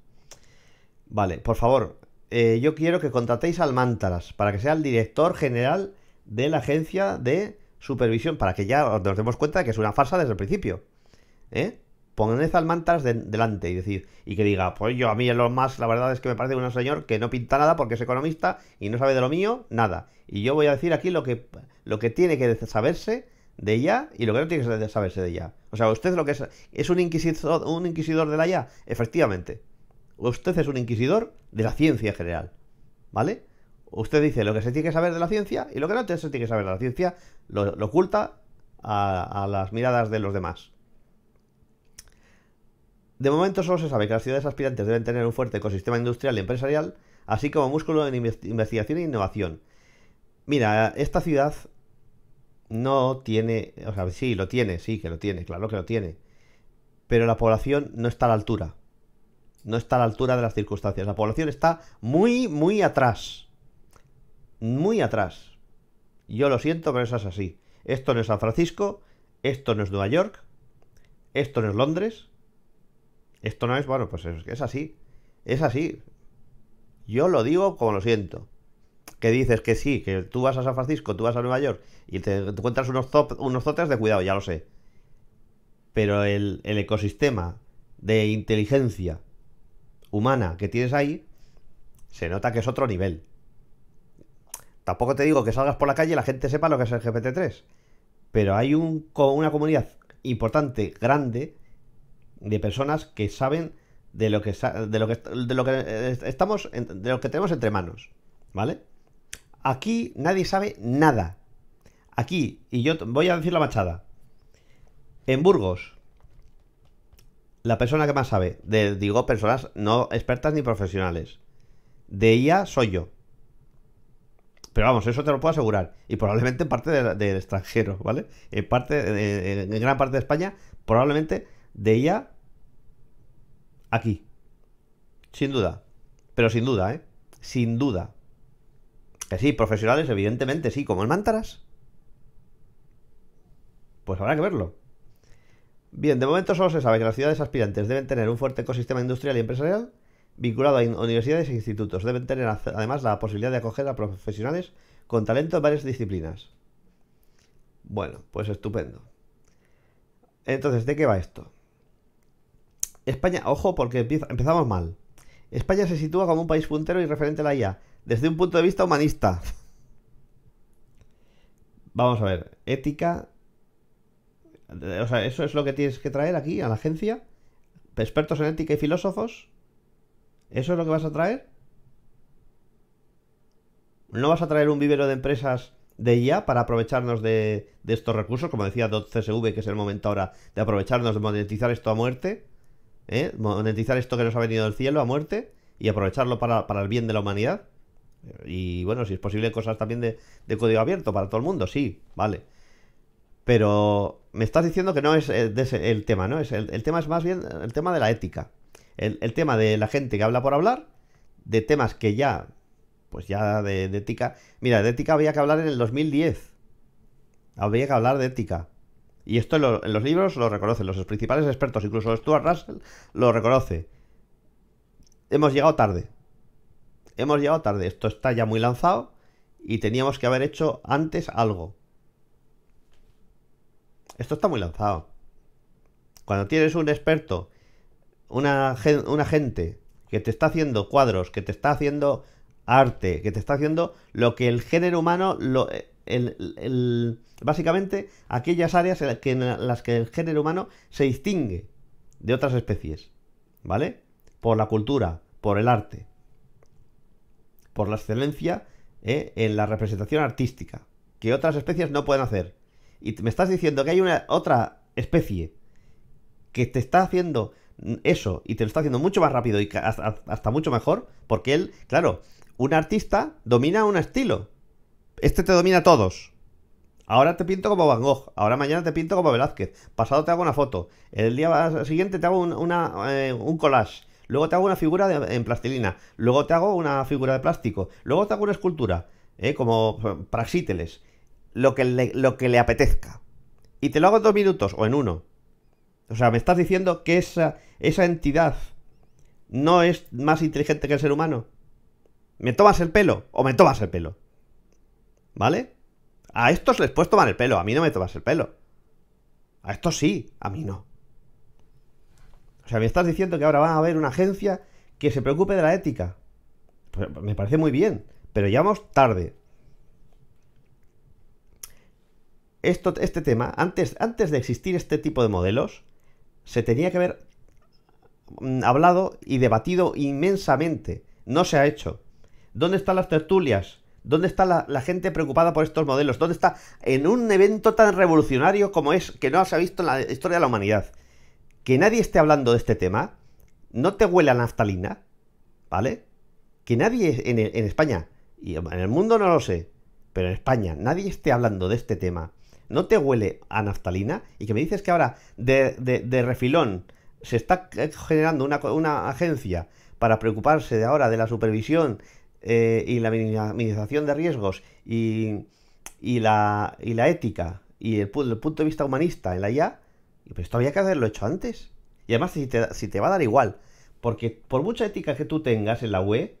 Vale, por favor, eh, yo quiero que contratéis al Mántaras, para que sea el director general de la agencia de supervisión, para que ya nos demos cuenta de que es una farsa desde el principio. ¿Eh? Poned al Almántaras delante y decir, y que diga, pues yo a mí lo más, la verdad es que me parece un señor que no pinta nada porque es economista y no sabe de lo mío, nada. Y yo voy a decir aquí lo que, lo que tiene que saberse de ya y lo que no tiene que saberse de ya. O sea, usted lo que es, es un inquisidor, un inquisidor de la ya, efectivamente usted es un inquisidor de la ciencia general, ¿vale? Usted dice lo que se tiene que saber de la ciencia y lo que no se tiene que saber de la ciencia lo, oculta a, a las miradas de los demás. De momento solo se sabe que las ciudades aspirantes deben tener un fuerte ecosistema industrial y empresarial, así como músculo en investigación e innovación. Mira, esta ciudad no tiene, o sea, sí, lo tiene, sí que lo tiene, claro que lo tiene, pero la población no está a la altura no está a la altura de las circunstancias. La población está muy, muy atrás. Muy atrás. Yo lo siento, pero eso es así. Esto no es San Francisco, esto no es Nueva York, esto no es Londres, esto no es, bueno, pues es, así. Es así. Yo lo digo como lo siento. Que dices que sí, que tú vas a San Francisco, tú vas a Nueva York y te, encuentras unos, top, unos zotes de cuidado, ya lo sé. Pero el, el ecosistema de inteligencia humana que tienes ahí, se nota que es otro nivel. Tampoco te digo que salgas por la calle y la gente sepa lo que es el GPT-3, pero hay un, una comunidad importante, grande, de personas que saben de lo que, de lo que, eh, estamos, de lo que tenemos entre manos, ¿vale? Aquí nadie sabe nada. Aquí, y yo voy a decir la machada. En Burgos, la persona que más sabe, de, digo personas no expertas ni profesionales, de ella soy yo. Pero vamos, eso te lo puedo asegurar. Y probablemente en parte del extranjero, ¿vale? En, eh, parte, eh, eh, en gran parte de España, probablemente de ella, aquí. Sin duda. Pero sin duda, ¿eh? Sin duda. Que sí, profesionales, evidentemente sí, como el Mantaras. Pues habrá que verlo. Bien, de momento solo se sabe que las ciudades aspirantes deben tener un fuerte ecosistema industrial y empresarial vinculado a universidades e institutos. Deben tener además la posibilidad de acoger a profesionales con talento en varias disciplinas. Bueno, pues estupendo. Entonces, ¿de qué va esto? España, ojo, porque empezamos mal. España se sitúa como un país puntero y referente a la IA, desde un punto de vista humanista. Vamos a ver, ética, o sea, eso es lo que tienes que traer aquí a la agencia. Expertos en ética y filósofos. ¿Eso es lo que vas a traer? ¿No vas a traer un vivero de empresas de IA para aprovecharnos de, estos recursos? Como decía CSV, que es el momento ahora de aprovecharnos de monetizar esto a muerte. ¿eh? Monetizar esto que nos ha venido del cielo a muerte y aprovecharlo para, el bien de la humanidad. Y bueno, si es posible, cosas también de código abierto para todo el mundo, sí, vale. Pero me estás diciendo que no es eh, el tema, ¿no? Es el, tema es más bien el tema de la ética. El, tema de la gente que habla por hablar, de temas que ya, pues ya de, ética. Mira, de ética había que hablar en el 2010. Había que hablar de ética. Y esto en, en los libros lo reconocen, los principales expertos, incluso Stuart Russell, lo reconoce. Hemos llegado tarde. Hemos llegado tarde. Esto está ya muy lanzado y teníamos que haber hecho antes algo. Esto está muy lanzado. Cuando tienes un experto, una, gente que te está haciendo cuadros, que te está haciendo arte, que te está haciendo lo que el género humano, lo, eh, básicamente aquellas áreas en las, que, las que el género humano se distingue de otras especies, ¿vale? Por la cultura, por el arte, por la excelencia eh, en la representación artística, que otras especies no pueden hacer y me estás diciendo que hay una otra especie que te está haciendo eso y te lo está haciendo mucho más rápido y hasta, mucho mejor, porque él, claro, un artista domina un estilo. Este te domina a todos. Ahora te pinto como Van Gogh, ahora mañana te pinto como Velázquez, pasado te hago una foto, el día siguiente te hago un, una, eh, collage, luego te hago una figura de, en plastilina, luego te hago una figura de plástico, luego te hago una escultura, eh, como eh, Praxíteles lo que, le, lo que le apetezca. Y te lo hago en dos minutos o en uno. O sea, me estás diciendo que esa, esa entidad no es más inteligente que el ser humano. ¿Me tomas el pelo o me tomas el pelo? ¿Vale? A estos les puedes tomar el pelo, a mí no me tomas el pelo. A estos sí, a mí no. O sea, me estás diciendo que ahora va a haber una agencia que se preocupe de la ética. Pues, me parece muy bien, pero ya vamos tarde. este tema, antes, antes de existir este tipo de modelos, se tenía que haber mm, hablado y debatido inmensamente. No se ha hecho. ¿Dónde están las tertulias? ¿Dónde está la, gente preocupada por estos modelos? ¿Dónde está en un evento tan revolucionario como es que no se ha visto en la historia de la humanidad? Que nadie esté hablando de este tema, no te huele a naftalina, ¿vale? Que nadie en, en España, y en el mundo no lo sé, pero en España, nadie esté hablando de este tema ¿no te huele a naftalina? Y que me dices que ahora de, refilón se está generando una, agencia para preocuparse de ahora de la supervisión eh, y la minimización de riesgos y, la, la ética y el, punto de vista humanista en la IA, pues esto había que haberlo hecho antes. Y además si te, si te va a dar igual, porque por mucha ética que tú tengas en la UE,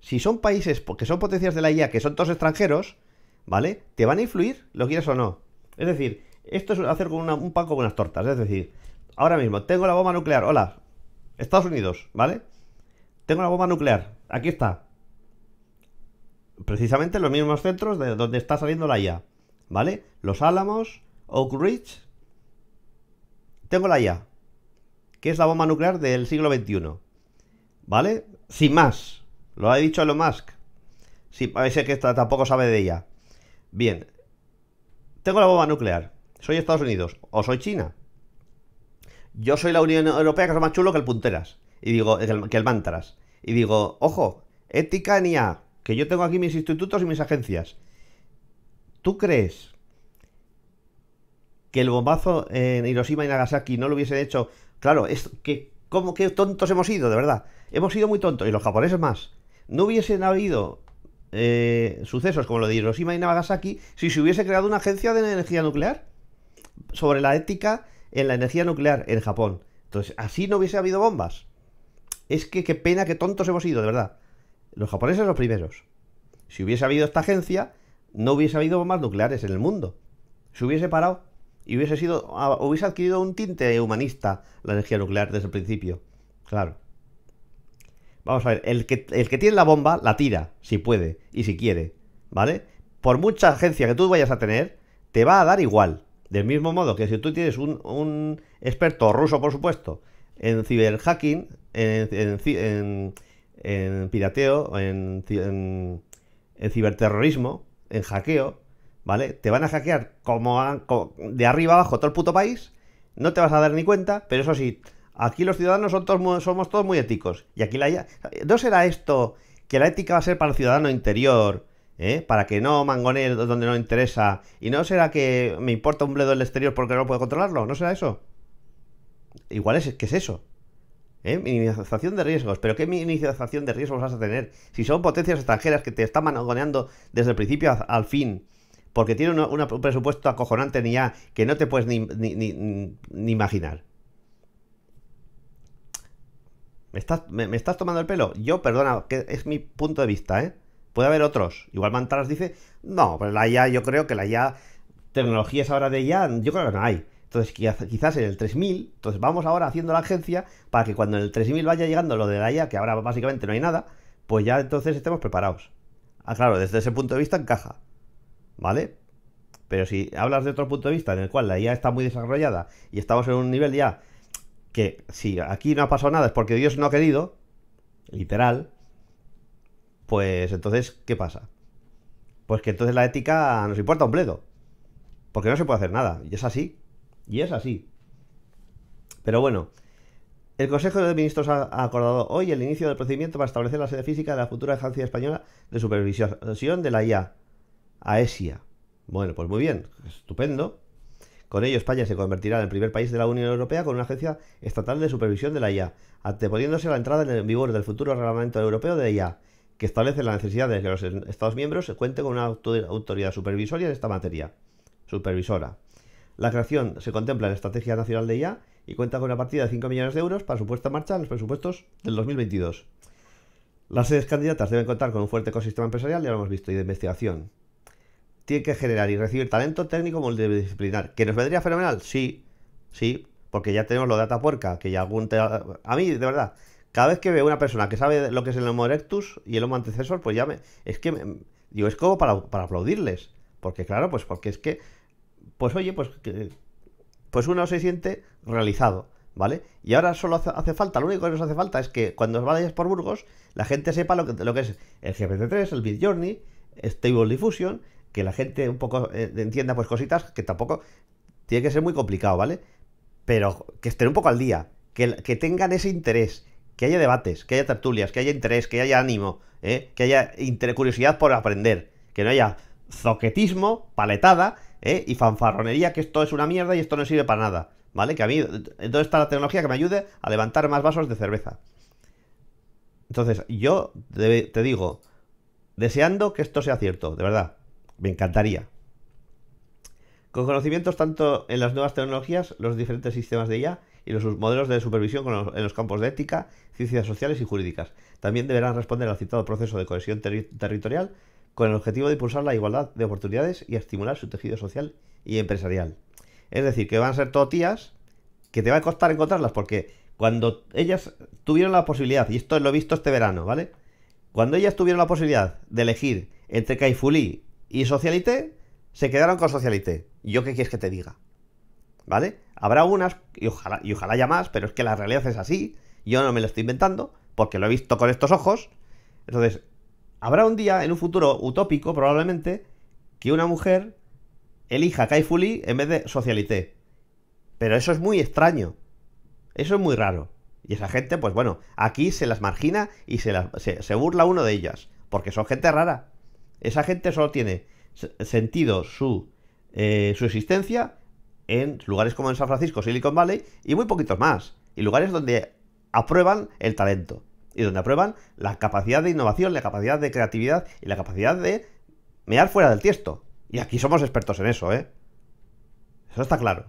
si son países que son potencias de la IA, que son todos extranjeros, ¿vale? Te van a influir, lo quieres o no. Es decir, esto es hacer con un pan con unas tortas. Es decir, ahora mismo tengo la bomba nuclear. Hola, Estados Unidos, ¿vale? Tengo la bomba nuclear. Aquí está. Precisamente en los mismos centros de donde está saliendo la IA. ¿Vale? Los Álamos, Oak Ridge. Tengo la IA. Que es la bomba nuclear del siglo XXI. ¿Vale? Sin más. Lo ha dicho Elon Musk. Sí, parece que tampoco sabe de ella. Bien, tengo la bomba nuclear, soy Estados Unidos o soy China. Yo soy la Unión Europea, que es más chulo que el Punteras, y digo, que el, que Y digo, ojo, ética ni A, que yo tengo aquí mis institutos y mis agencias. ¿Tú crees que el bombazo en Hiroshima y Nagasaki no lo hubiesen hecho? Claro, es que, ¿cómo qué tontos hemos sido, de verdad? Hemos sido muy tontos, y los japoneses más. No hubiesen habido eh, sucesos como lo de Hiroshima y Nagasaki si se hubiese creado una agencia de energía nuclear sobre la ética en la energía nuclear en Japón. Entonces, así no hubiese habido bombas. Es que qué pena, qué tontos hemos ido, de verdad. Los japoneses los primeros. Si hubiese habido esta agencia, no hubiese habido bombas nucleares en el mundo. Se hubiese parado y hubiese sido ah, hubiese adquirido un tinte humanista la energía nuclear desde el principio. Claro. Vamos a ver, el que, el que tiene la bomba la tira, si puede y si quiere, ¿vale? Por mucha agencia que tú vayas a tener, te va a dar igual. Del mismo modo que si tú tienes un, experto ruso, por supuesto, en ciberhacking, en, en, pirateo, en, en, ciberterrorismo, en hackeo, ¿vale? Te van a hackear como, de arriba abajo todo el puto país, no te vas a dar ni cuenta, pero eso sí, Aquí los ciudadanos somos todos muy éticos. Y aquí la... ¿No será esto que la ética va a ser para el ciudadano interior? ¿eh? Para que no mangonee donde no interesa. ¿Y no será que me importa un bledo del exterior porque no puedo controlarlo? ¿No será eso? Igual es que es eso. ¿Eh? Minimización de riesgos. ¿Pero qué minimización de riesgos vas a tener? Si son potencias extranjeras que te están mangoneando desde el principio al fin, porque tienen un, presupuesto acojonante ni ya, que no te puedes ni, ni, ni imaginar. ¿Me estás, tomando el pelo? Yo, perdona, que es mi punto de vista, ¿eh? Puede haber otros. Igual Mantaras dice, no, pues la IA, yo creo que la IA, tecnologías ahora de IA, yo creo que no hay. Entonces, quizás en el 3000, entonces vamos ahora haciendo la agencia para que cuando en el 3000 vaya llegando lo de la IA, que ahora básicamente no hay nada, pues ya entonces estemos preparados. Ah, claro, desde ese punto de vista encaja. ¿Vale? Pero si hablas de otro punto de vista en el cual la IA está muy desarrollada y estamos en un nivel ya que si aquí no ha pasado nada es porque Dios no ha querido, literal, pues entonces, ¿qué pasa? Pues que entonces la ética nos importa un bledo, porque no se puede hacer nada, y es así, y es así. Pero bueno, el Consejo de Ministros ha acordado hoy el inicio del procedimiento para establecer la sede física de la futura Agencia Española de Supervisión de la IA, AESIA. Bueno, pues muy bien, estupendo. Con ello, España se convertirá en el primer país de la Unión Europea con una agencia estatal de supervisión de la IA, anteponiéndose a la entrada en vigor del futuro reglamento europeo de IA, que establece la necesidad de que los Estados miembros cuenten con una autoridad supervisoria en esta materia. Supervisora. La creación se contempla en la Estrategia Nacional de IA y cuenta con una partida de 5 millones de euros para su puesta en marcha en los presupuestos del 2022. Las sedes candidatas deben contar con un fuerte ecosistema empresarial, ya lo hemos visto, y de investigación tiene que generar y recibir talento técnico multidisciplinar. ¿Que nos vendría fenomenal? Sí, sí, porque ya tenemos lo de Atapuerca, que ya algún... A mí, de verdad, cada vez que veo una persona que sabe lo que es el Homo erectus y el Homo antecesor, pues ya me... Es que, digo, es como para, para, aplaudirles. Porque claro, pues porque es que... Pues oye, pues, que... pues uno se siente realizado. ¿vale? Y ahora solo hace, falta, lo único que nos hace falta es que cuando vayas por Burgos, la gente sepa lo que, lo que es el GPT-3, el Bit Journey, Stable Diffusion que la gente un poco eh, entienda pues cositas que tampoco tiene que ser muy complicado, ¿vale? Pero que estén un poco al día, que, que tengan ese interés, que haya debates, que haya tertulias, que haya interés, que haya ánimo, ¿eh? que haya curiosidad por aprender, que no haya zoquetismo, paletada ¿eh? y fanfarronería que esto es una mierda y esto no sirve para nada, ¿vale? Que a mí, entonces está la tecnología que me ayude a levantar más vasos de cerveza. Entonces, yo te digo, deseando que esto sea cierto, de verdad, me encantaría. Con conocimientos tanto en las nuevas tecnologías, los diferentes sistemas de IA y los modelos de supervisión en los campos de ética, ciencias sociales y jurídicas. También deberán responder al citado proceso de cohesión territorial con el objetivo de impulsar la igualdad de oportunidades y estimular su tejido social y empresarial. Es decir, que van a ser todo tías que te va a costar encontrarlas porque cuando ellas tuvieron la posibilidad, y esto lo he visto este verano, ¿vale? Cuando ellas tuvieron la posibilidad de elegir entre Caifulí y socialité, se quedaron con socialité. yo qué quieres que te diga? ¿Vale? Habrá unas, y ojalá, y ojalá ya más, pero es que la realidad es así. Yo no me lo estoy inventando, porque lo he visto con estos ojos. Entonces, habrá un día, en un futuro utópico, probablemente, que una mujer elija kaifuli en vez de Socialité. Pero eso es muy extraño. Eso es muy raro. Y esa gente, pues bueno, aquí se las margina y se, las, se, se burla uno de ellas, porque son gente rara. Esa gente solo tiene sentido su, eh, su existencia en lugares como en San Francisco, Silicon Valley y muy poquitos más. Y lugares donde aprueban el talento y donde aprueban la capacidad de innovación, la capacidad de creatividad y la capacidad de mear fuera del tiesto. Y aquí somos expertos en eso, ¿eh? Eso está claro.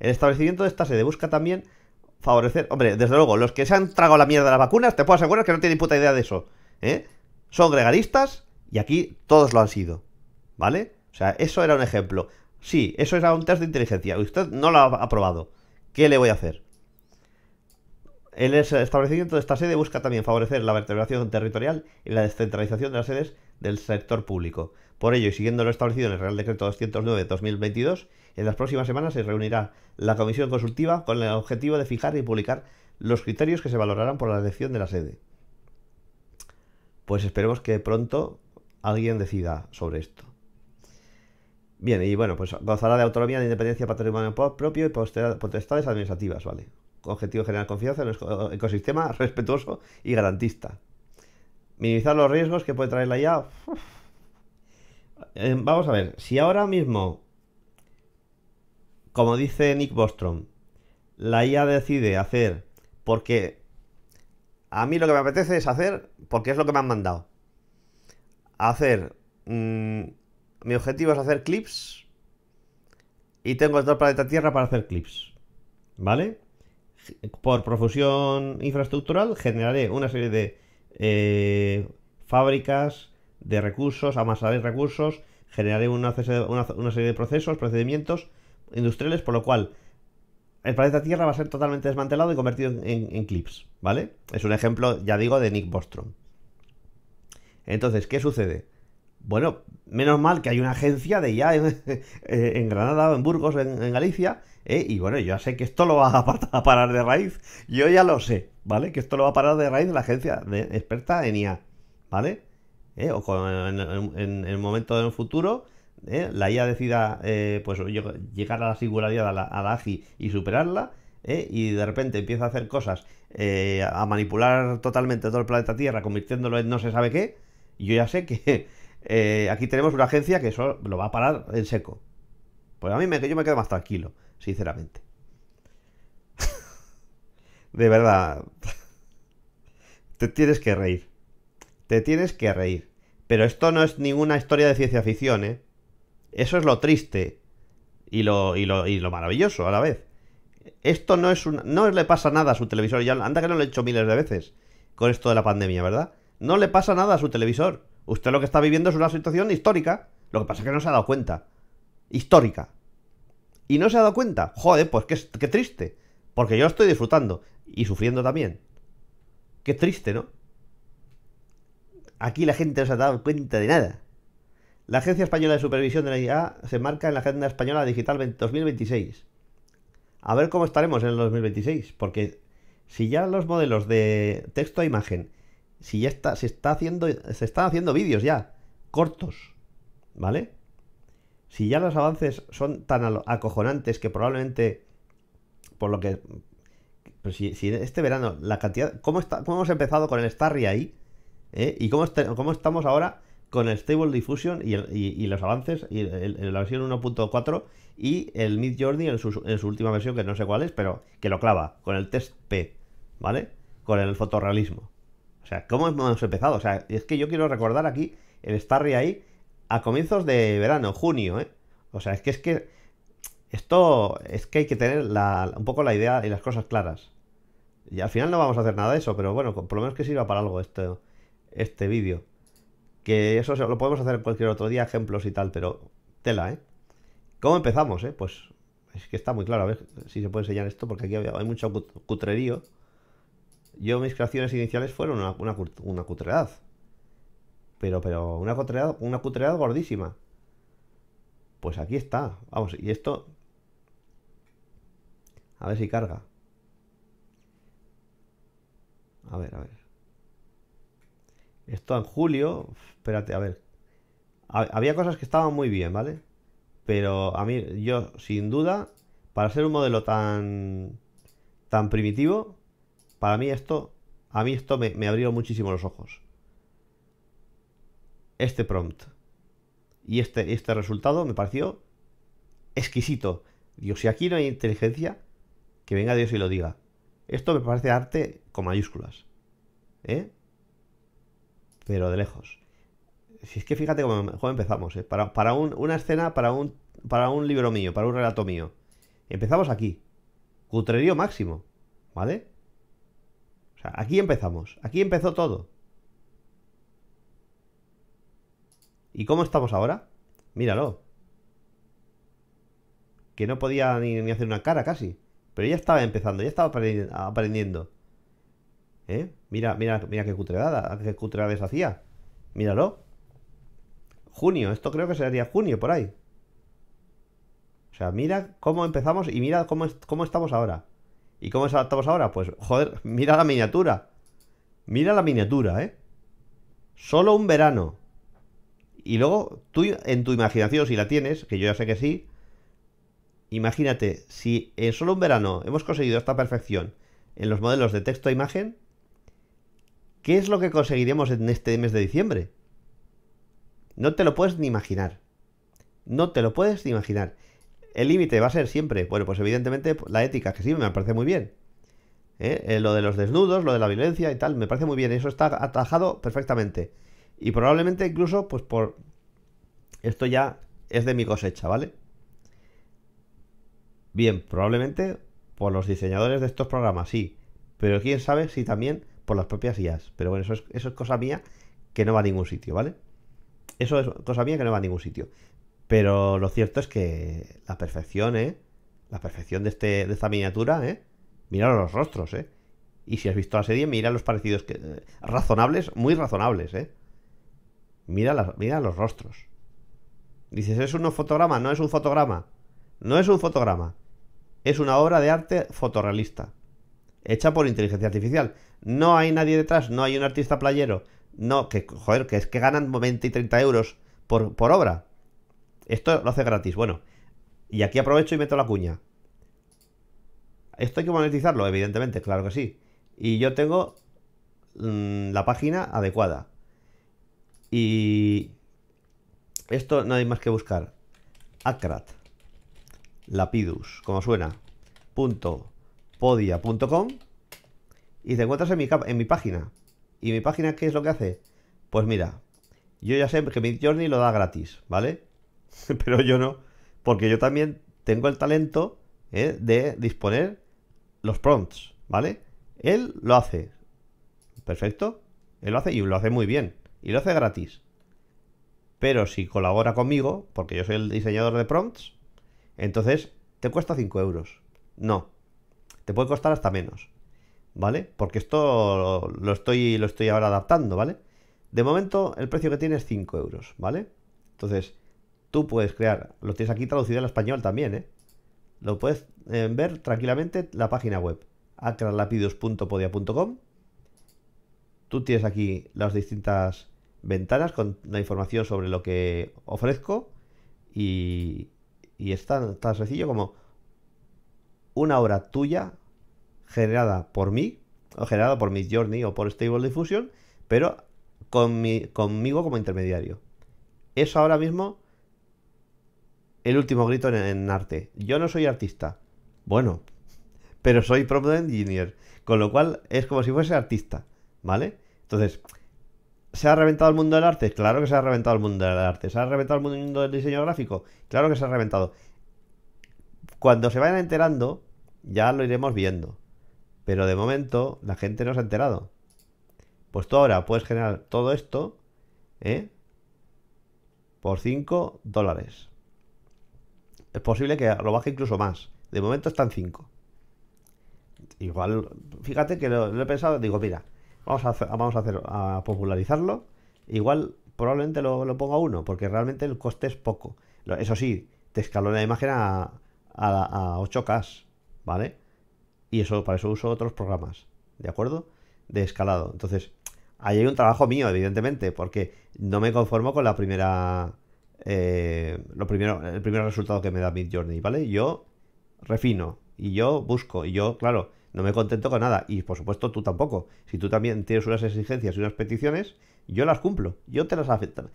El establecimiento de esta sede busca también favorecer. Hombre, desde luego, los que se han tragado la mierda de las vacunas, te puedo asegurar que no tienen puta idea de eso. ¿eh? Son gregaristas y aquí todos lo han sido, ¿vale? O sea, eso era un ejemplo. Sí, eso era un test de inteligencia. Usted no lo ha aprobado. ¿Qué le voy a hacer? El establecimiento de esta sede busca también favorecer la vertebración territorial y la descentralización de las sedes del sector público. Por ello, y siguiendo lo establecido en el Real Decreto 209-2022, en las próximas semanas se reunirá la comisión consultiva con el objetivo de fijar y publicar los criterios que se valorarán por la elección de la sede. Pues esperemos que pronto alguien decida sobre esto. Bien, y bueno, pues gozará de autonomía, de independencia, patrimonio propio y potestades administrativas, ¿vale? Objetivo generar confianza en el ecosistema respetuoso y garantista. Minimizar los riesgos que puede traer la IA. Eh, vamos a ver, si ahora mismo, como dice Nick Bostrom, la IA decide hacer porque a mí lo que me apetece es hacer porque es lo que me han mandado hacer... Mm, mi objetivo es hacer clips. Y tengo el planeta Tierra para hacer clips. ¿Vale? Por profusión infraestructural generaré una serie de eh, fábricas de recursos, amasaré recursos, generaré una, serie de procesos, procedimientos industriales, por lo cual el planeta Tierra va a ser totalmente desmantelado y convertido en, clips, ¿vale? Es un ejemplo, ya digo, de Nick Bostrom. Entonces, ¿qué sucede? Bueno, menos mal que hay una agencia de IA en, Granada eh, Granada, en Burgos, en, Galicia, ¿eh? y bueno, yo ya sé que esto lo va a parar de raíz, yo ya lo sé, ¿vale? Que esto lo va a parar de raíz la agencia de, experta en IA, ¿vale? ¿Eh? o en, el momento del futuro, la IA decida pues llegar a la singularidad, a la, a AGI y superarla, y de repente empieza a hacer cosas, a manipular totalmente todo el planeta Tierra, convirtiéndolo en no se sabe qué, y yo ya sé que eh, aquí tenemos una agencia que eso lo va a parar en seco. Pues a mí me, yo me quedo más tranquilo, sinceramente. de verdad. Te tienes que reír. Te tienes que reír. Pero esto no es ninguna historia de ciencia ficción, ¿eh? Eso es lo triste y lo, y lo, maravilloso a la vez. Esto no es un, no le pasa nada a su televisor. Ya, anda que no lo he hecho miles de veces con esto de la pandemia, ¿verdad? No le pasa nada a su televisor. Usted lo que está viviendo es una situación histórica. Lo que pasa es que no se ha dado cuenta. Histórica. Y no se ha dado cuenta. Joder, pues qué, triste. Porque yo estoy disfrutando. Y sufriendo también. Qué triste, ¿no? Aquí la gente no se ha dado cuenta de nada. La Agencia Española de Supervisión de la IA se marca en la Agenda Española Digital 2026. A ver cómo estaremos en el 2026, porque si ya los modelos de texto a e imagen si ya está, se está haciendo, se están haciendo vídeos ya, cortos, ¿vale? Si ya los avances son tan acojonantes que probablemente, por lo que, pues si, este verano, la cantidad, ¿cómo, hemos empezado con el Starry ahí? Eh? ¿Y este, cómo, estamos ahora con el Stable Diffusion y, los avances, En la versión 1.4 y el Mid Journey en su, en su última versión, que no sé cuál es, pero que lo clava, con el test P, ¿vale? Con el fotorrealismo. O sea, ¿cómo hemos empezado? O sea, es que yo quiero recordar aquí el Starry ahí a comienzos de verano, junio, ¿eh? O sea, es que es que esto es que hay que tener un poco la idea y las cosas claras. Y al final no vamos a hacer nada de eso, pero bueno, por lo menos que sirva para algo este, este vídeo. Que eso lo podemos hacer cualquier otro día, ejemplos y tal, pero tela, ¿eh? ¿Cómo empezamos, eh? Pues es que está muy claro, a ver si se puede enseñar esto, porque aquí hay mucho cutrerío. Yo mis creaciones iniciales fueron una, una, cutread. Pero, pero una cutread, una cutread gordísima. Pues aquí está. Vamos, y esto... A ver si carga. A ver, a ver. Esto en julio... Espérate, a ver. Había cosas que estaban muy bien, ¿vale? Pero a mí, yo, sin duda, para ser un modelo tan... tan primitivo, para mí esto, a mí esto me, abrió muchísimo los ojos. Este prompt y este, este resultado me pareció exquisito. Dios, si aquí no hay inteligencia, que venga Dios y lo diga. Esto me parece arte con mayúsculas. ¿Eh? Pero de lejos. Si es que fíjate cómo, empezamos, ¿eh? Para, una escena, para un, para un libro mío, para un relato mío. Empezamos aquí. Cutrerío máximo. ¿Vale? aquí empezamos, aquí empezó todo. ¿Y cómo estamos ahora? Míralo. Que no podía ni, hacer una cara casi. Pero ya estaba empezando, ya estaba aprendiendo. ¿Eh? Mira, mira, mira qué cutreada qué cutredades hacía. Míralo. Junio, esto creo que sería junio por ahí. O sea, mira cómo empezamos y mira cómo, cómo estamos ahora. ¿Y cómo nos adaptamos ahora? Pues, joder, mira la miniatura. Mira la miniatura, ¿eh? Solo un verano. Y luego, tú en tu imaginación, si la tienes, que yo ya sé que sí, imagínate, si en solo un verano hemos conseguido esta perfección en los modelos de texto e imagen, ¿qué es lo que conseguiremos en este mes de diciembre? No te lo puedes ni imaginar. No te lo puedes ni imaginar. El límite va a ser siempre, bueno, pues evidentemente pues, la ética, que sí, me parece muy bien. ¿eh? Eh, lo de los desnudos, lo de la violencia y tal, me parece muy bien, eso está atajado perfectamente. Y probablemente incluso, pues por... Esto ya es de mi cosecha, ¿vale? Bien, probablemente por los diseñadores de estos programas, sí. Pero quién sabe si también por las propias IAs. Pero bueno, eso es, eso es cosa mía que no va a ningún sitio, ¿vale? Eso es cosa mía que no va a ningún sitio. Pero lo cierto es que la perfección, ¿eh? La perfección de, este, de esta miniatura, ¿eh? Mira los rostros, ¿eh? Y si has visto la serie, mira los parecidos que, eh, razonables, muy razonables, ¿eh? Mira, mira los rostros. Dices, es un fotograma, no es un fotograma. No es un fotograma. Es una obra de arte fotorrealista. Hecha por inteligencia artificial. No hay nadie detrás, no hay un artista playero. No, que, joder, que es que ganan 20 y 30 euros por, por obra. Esto lo hace gratis, bueno. Y aquí aprovecho y meto la cuña. Esto hay que monetizarlo, evidentemente, claro que sí. Y yo tengo mm, la página adecuada. Y esto no hay más que buscar. Acrat. Lapidus, como suena. Punto podia.com y te encuentras en mi, en mi página. ¿Y mi página qué es lo que hace? Pues mira, yo ya sé que mi Journey lo da gratis, ¿vale? pero yo no, porque yo también tengo el talento ¿eh? de disponer los prompts, ¿vale? Él lo hace, perfecto, él lo hace y lo hace muy bien, y lo hace gratis. Pero si colabora conmigo, porque yo soy el diseñador de prompts, entonces te cuesta 5 euros. No, te puede costar hasta menos, ¿vale? Porque esto lo estoy, lo estoy ahora adaptando, ¿vale? De momento el precio que tiene es 5 euros, ¿vale? Entonces, Tú puedes crear, lo tienes aquí traducido al español también, ¿eh? Lo puedes eh, ver tranquilamente la página web, acralapidos.podia.com. Tú tienes aquí las distintas ventanas con la información sobre lo que ofrezco y, y es tan, sencillo como una obra tuya generada por mí, o generada por mi Journey o por Stable Diffusion, pero conmigo como intermediario. Eso ahora mismo el último grito en, arte. Yo no soy artista. Bueno, pero soy prompt engineer. Con lo cual es como si fuese artista. ¿Vale? Entonces, ¿se ha reventado el mundo del arte? Claro que se ha reventado el mundo del arte. ¿Se ha reventado el mundo del diseño gráfico? Claro que se ha reventado. Cuando se vayan enterando, ya lo iremos viendo. Pero de momento, la gente no se ha enterado. Pues tú ahora puedes generar todo esto, ¿eh? Por 5 dólares. Es posible que lo baje incluso más. De momento están 5. Igual, fíjate que lo, he pensado, digo, mira, vamos a, vamos a, hacer, a popularizarlo. Igual probablemente lo, lo ponga uno, porque realmente el coste es poco. Eso sí, te escalona la imagen a, a, a 8K, ¿vale? Y eso, para eso uso otros programas, ¿de acuerdo? De escalado. Entonces, ahí hay un trabajo mío, evidentemente, porque no me conformo con la primera eh, lo primero, el primer resultado que me da Mid Journey, ¿vale? Yo refino y yo busco y yo, claro, no me contento con nada. Y por supuesto tú tampoco. Si tú también tienes unas exigencias y unas peticiones, yo las cumplo. Yo te las acepto.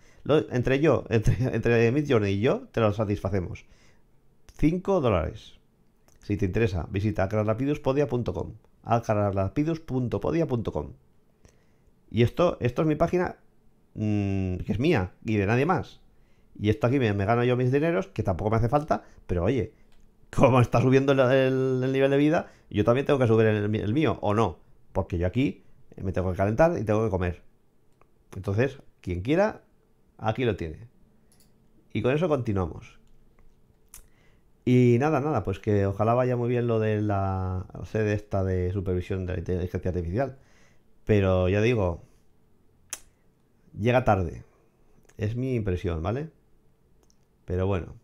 entre yo, entre, Mid Journey y yo, te las satisfacemos. 5 dólares. Si te interesa, visita alcaralapiduspodia.com. alcaralapidus.podia.com. Y esto, esto es mi página mm, que es mía y de nadie más. Y esto aquí me, gano yo mis dineros, que tampoco me hace falta, pero oye, como está subiendo el, nivel de vida, yo también tengo que subir el, el mío, o no, porque yo aquí eh, me tengo que calentar y tengo que comer. Entonces, quien quiera, aquí lo tiene. Y con eso continuamos. Y nada, nada, pues que ojalá vaya muy bien lo de la sede esta de supervisión de la inteligencia artificial. Pero ya digo, llega tarde. Es mi impresión, ¿vale? Pero bueno.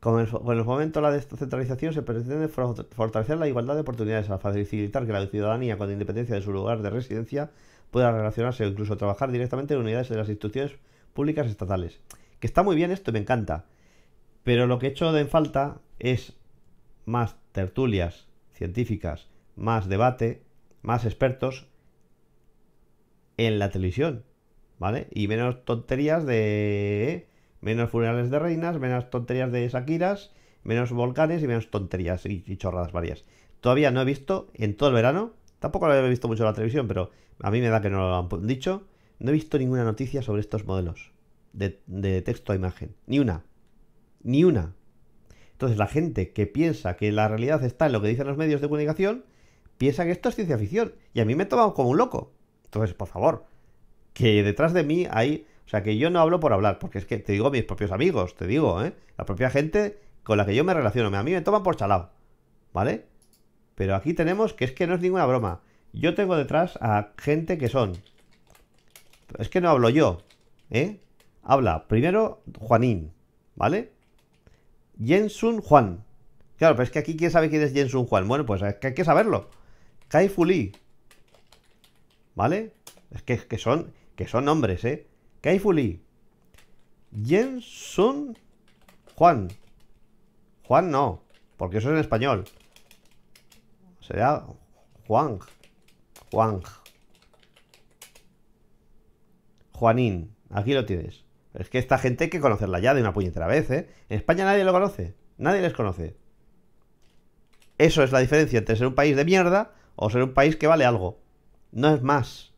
Con el, momento el de la descentralización se pretende fortalecer la igualdad de oportunidades al facilitar que la ciudadanía, con independencia de su lugar de residencia, pueda relacionarse o incluso trabajar directamente en unidades de las instituciones públicas estatales. Que está muy bien esto, me encanta. Pero lo que he hecho en falta es más tertulias científicas, más debate, más expertos en la televisión, ¿vale? Y menos tonterías de Menos funerales de reinas, menos tonterías de Shakiras, menos volcanes y menos tonterías y, chorradas varias. Todavía no he visto en todo el verano, tampoco lo he visto mucho en la televisión, pero a mí me da que no lo han dicho. No he visto ninguna noticia sobre estos modelos de, de texto a imagen. Ni una. Ni una. Entonces la gente que piensa que la realidad está en lo que dicen los medios de comunicación, piensa que esto es ciencia ficción. Y a mí me he tomado como un loco. Entonces, por favor, que detrás de mí hay o sea que yo no hablo por hablar, porque es que te digo mis propios amigos, te digo, ¿eh? La propia gente con la que yo me relaciono. A mí me toman por chalado, ¿vale? Pero aquí tenemos que es que no es ninguna broma. Yo tengo detrás a gente que son... Es que no hablo yo, ¿eh? Habla primero Juanín, ¿vale? Jensun Juan. Claro, pero es que aquí quién sabe quién es Jensun Juan. Bueno, pues es que hay que saberlo. Kai Fuli. ¿Vale? Es que, que, son, que son nombres, ¿eh? Yen Jensun Juan. Juan no, porque eso es en español. Será Juan. Juan. Juanín. Aquí lo tienes. Es que esta gente hay que conocerla ya de una puñetera vez, ¿eh? En España nadie lo conoce. Nadie les conoce. Eso es la diferencia entre ser un país de mierda o ser un país que vale algo. No es más.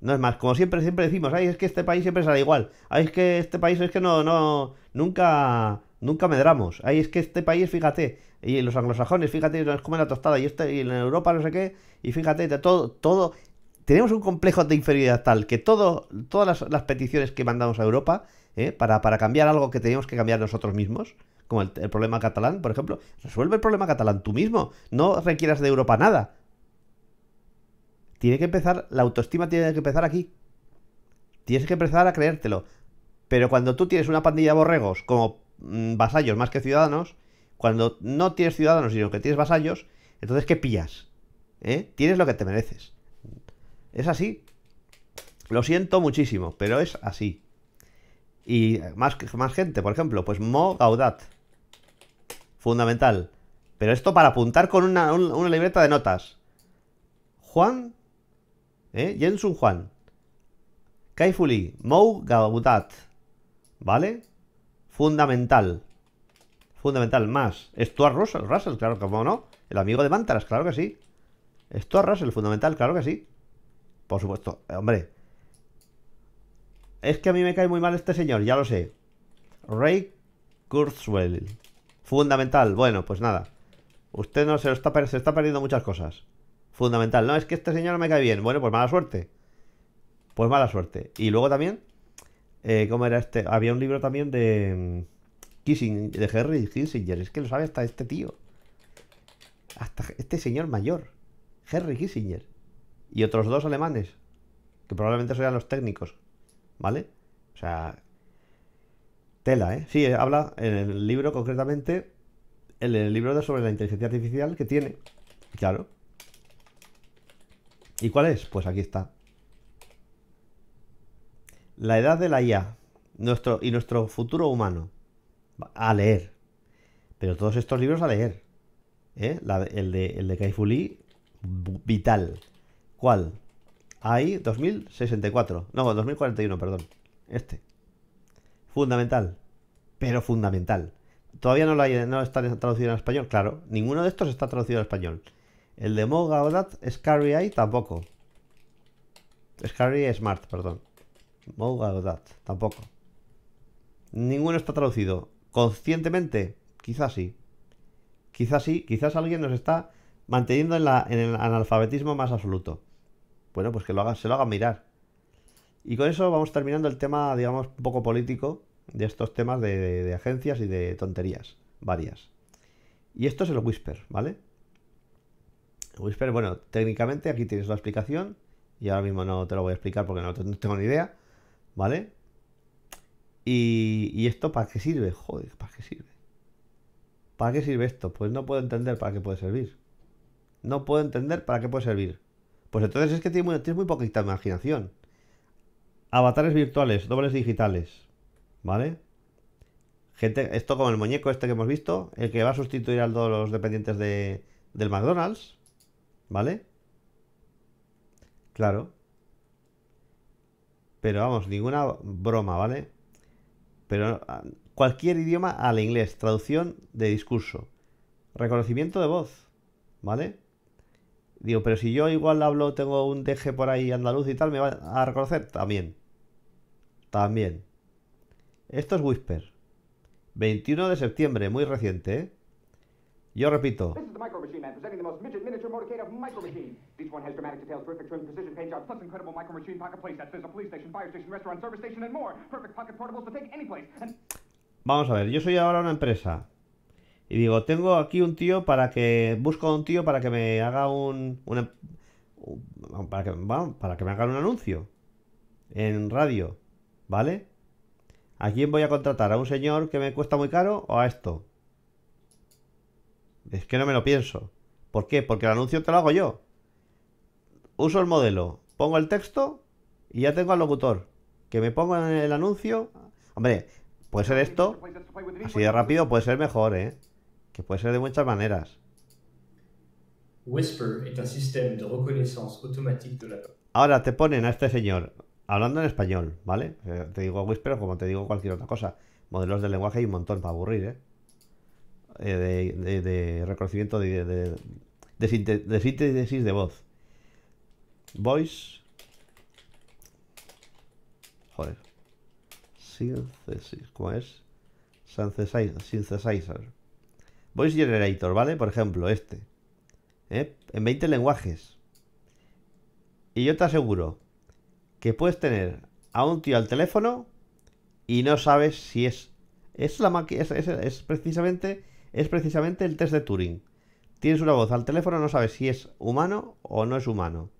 No es más, como siempre, siempre decimos, ay, es que este país siempre sale igual. Ay, es que este país es que no, no, nunca, nunca medramos. Ay, es que este país, fíjate, y los anglosajones, fíjate, nos comen la tostada, y, este, y en Europa no sé qué, y fíjate, todo, todo, tenemos un complejo de inferioridad tal que todo, todas las, peticiones que mandamos a Europa ¿eh? para, para, cambiar algo que teníamos que cambiar nosotros mismos, como el, problema catalán, por ejemplo, resuelve el problema catalán tú mismo, no requieras de Europa nada. Tiene que empezar, la autoestima tiene que empezar aquí. Tienes que empezar a creértelo. Pero cuando tú tienes una pandilla de borregos como mm, vasallos más que ciudadanos, cuando no tienes ciudadanos sino que tienes vasallos, entonces ¿qué pillas? ¿Eh? Tienes lo que te mereces. Es así. Lo siento muchísimo, pero es así. Y más, más gente, por ejemplo, pues Mo Gaudat. Fundamental. Pero esto para apuntar con una, una libreta de notas. Juan ¿eh? Jensun Juan, Kaifuli, Mou Gabutat, ¿vale? Fundamental, fundamental más. Stuart Russell, Russell, claro que no. El amigo de Mantaras, claro que sí. Stuart Russell, fundamental, claro que sí. Por supuesto, hombre. Es que a mí me cae muy mal este señor, ya lo sé. Ray Kurzweil. Fundamental. Bueno, pues nada. Usted no se, lo está, se está perdiendo muchas cosas fundamental. No, es que este señor me cae bien. Bueno, pues mala suerte. Pues mala suerte. Y luego también, eh, ¿cómo era este? Había un libro también de mm, Kissinger, de Henry Kissinger. Es que lo sabe hasta este tío. Hasta este señor mayor. Henry Kissinger. Y otros dos alemanes. Que probablemente sean los técnicos. ¿Vale? O sea... Tela, ¿eh? Sí, habla en el libro concretamente, en el libro de sobre la inteligencia artificial que tiene, claro, ¿Y cuál es? Pues aquí está. La edad de la IA nuestro, y nuestro futuro humano. A leer. Pero todos estos libros a leer. ¿eh? el de, el de vital. ¿Cuál? Ahí, 2064. No, 2041, perdón. Este. Fundamental. Pero fundamental. Todavía no, lo no está traducido en español. Claro, ninguno de estos está traducido al español. El de Mogaodat Scary tampoco. Scary Smart, perdón. Mogaodat, tampoco. Ninguno está traducido. Conscientemente, quizás sí. Quizás sí, quizás alguien nos está manteniendo en, el analfabetismo más absoluto. Bueno, pues que lo se lo hagan mirar. Y con eso vamos terminando el tema, digamos, un poco político de estos temas de agencias y de tonterías varias. Y esto es el Whisper, ¿vale? Whisper, bueno, técnicamente aquí tienes la explicación y ahora mismo no te lo voy a explicar porque no, tengo ni idea, ¿vale? Y, esto para qué sirve? Joder, ¿para qué sirve? ¿Para qué sirve esto? Pues no puedo entender para qué puede servir. No puedo entender para qué puede servir. Pues entonces es que tienes muy, poquita imaginación. Avatares virtuales, dobles digitales, ¿vale? Gente, esto como el muñeco este que hemos visto, el que va a sustituir a todos los dependientes de, del McDonald's, ¿Vale? Claro. Pero vamos, ninguna broma, ¿vale? Pero ah, cualquier idioma al inglés, traducción de discurso, reconocimiento de voz, ¿vale? Digo, pero si yo igual hablo, tengo un deje por ahí andaluz y tal, ¿me va a reconocer? También. También. Esto es Whisper. 21 de septiembre, muy reciente, ¿eh? Yo repito. Vamos a ver, yo soy ahora una empresa. Y digo, tengo aquí un tío para que. Busco a un tío para que me haga un. para, que, para que me hagan un anuncio. En radio. ¿Vale? ¿A quién voy a contratar? ¿A un señor que me cuesta muy caro o a esto? Es que no me lo pienso. ¿Por qué? Porque el anuncio te lo hago yo. Uso el modelo, pongo el texto y ya tengo al locutor. Que me ponga en el anuncio. Hombre, puede ser esto. Así de rápido puede ser mejor, ¿eh? Que puede ser de muchas maneras. Whisper es un sistema de reconocimiento automático de la... Ahora te ponen a este señor hablando en español, ¿vale? Eh, te digo Whisper como te digo cualquier otra cosa. Modelos de lenguaje hay un montón para aburrir, ¿eh? Eh, de, reconocimiento de, de, síntesis de voz. Voice. Joder. Synthesis. ¿Cómo es? Synthesizer. Voice Generator, ¿vale? Por ejemplo, este. ¿Eh? En 20 lenguajes. Y yo te aseguro que puedes tener a un tío al teléfono y no sabes si es. Es la es, es precisamente es precisamente el test de Turing. Tienes una voz al teléfono, no sabes si es humano o no es humano.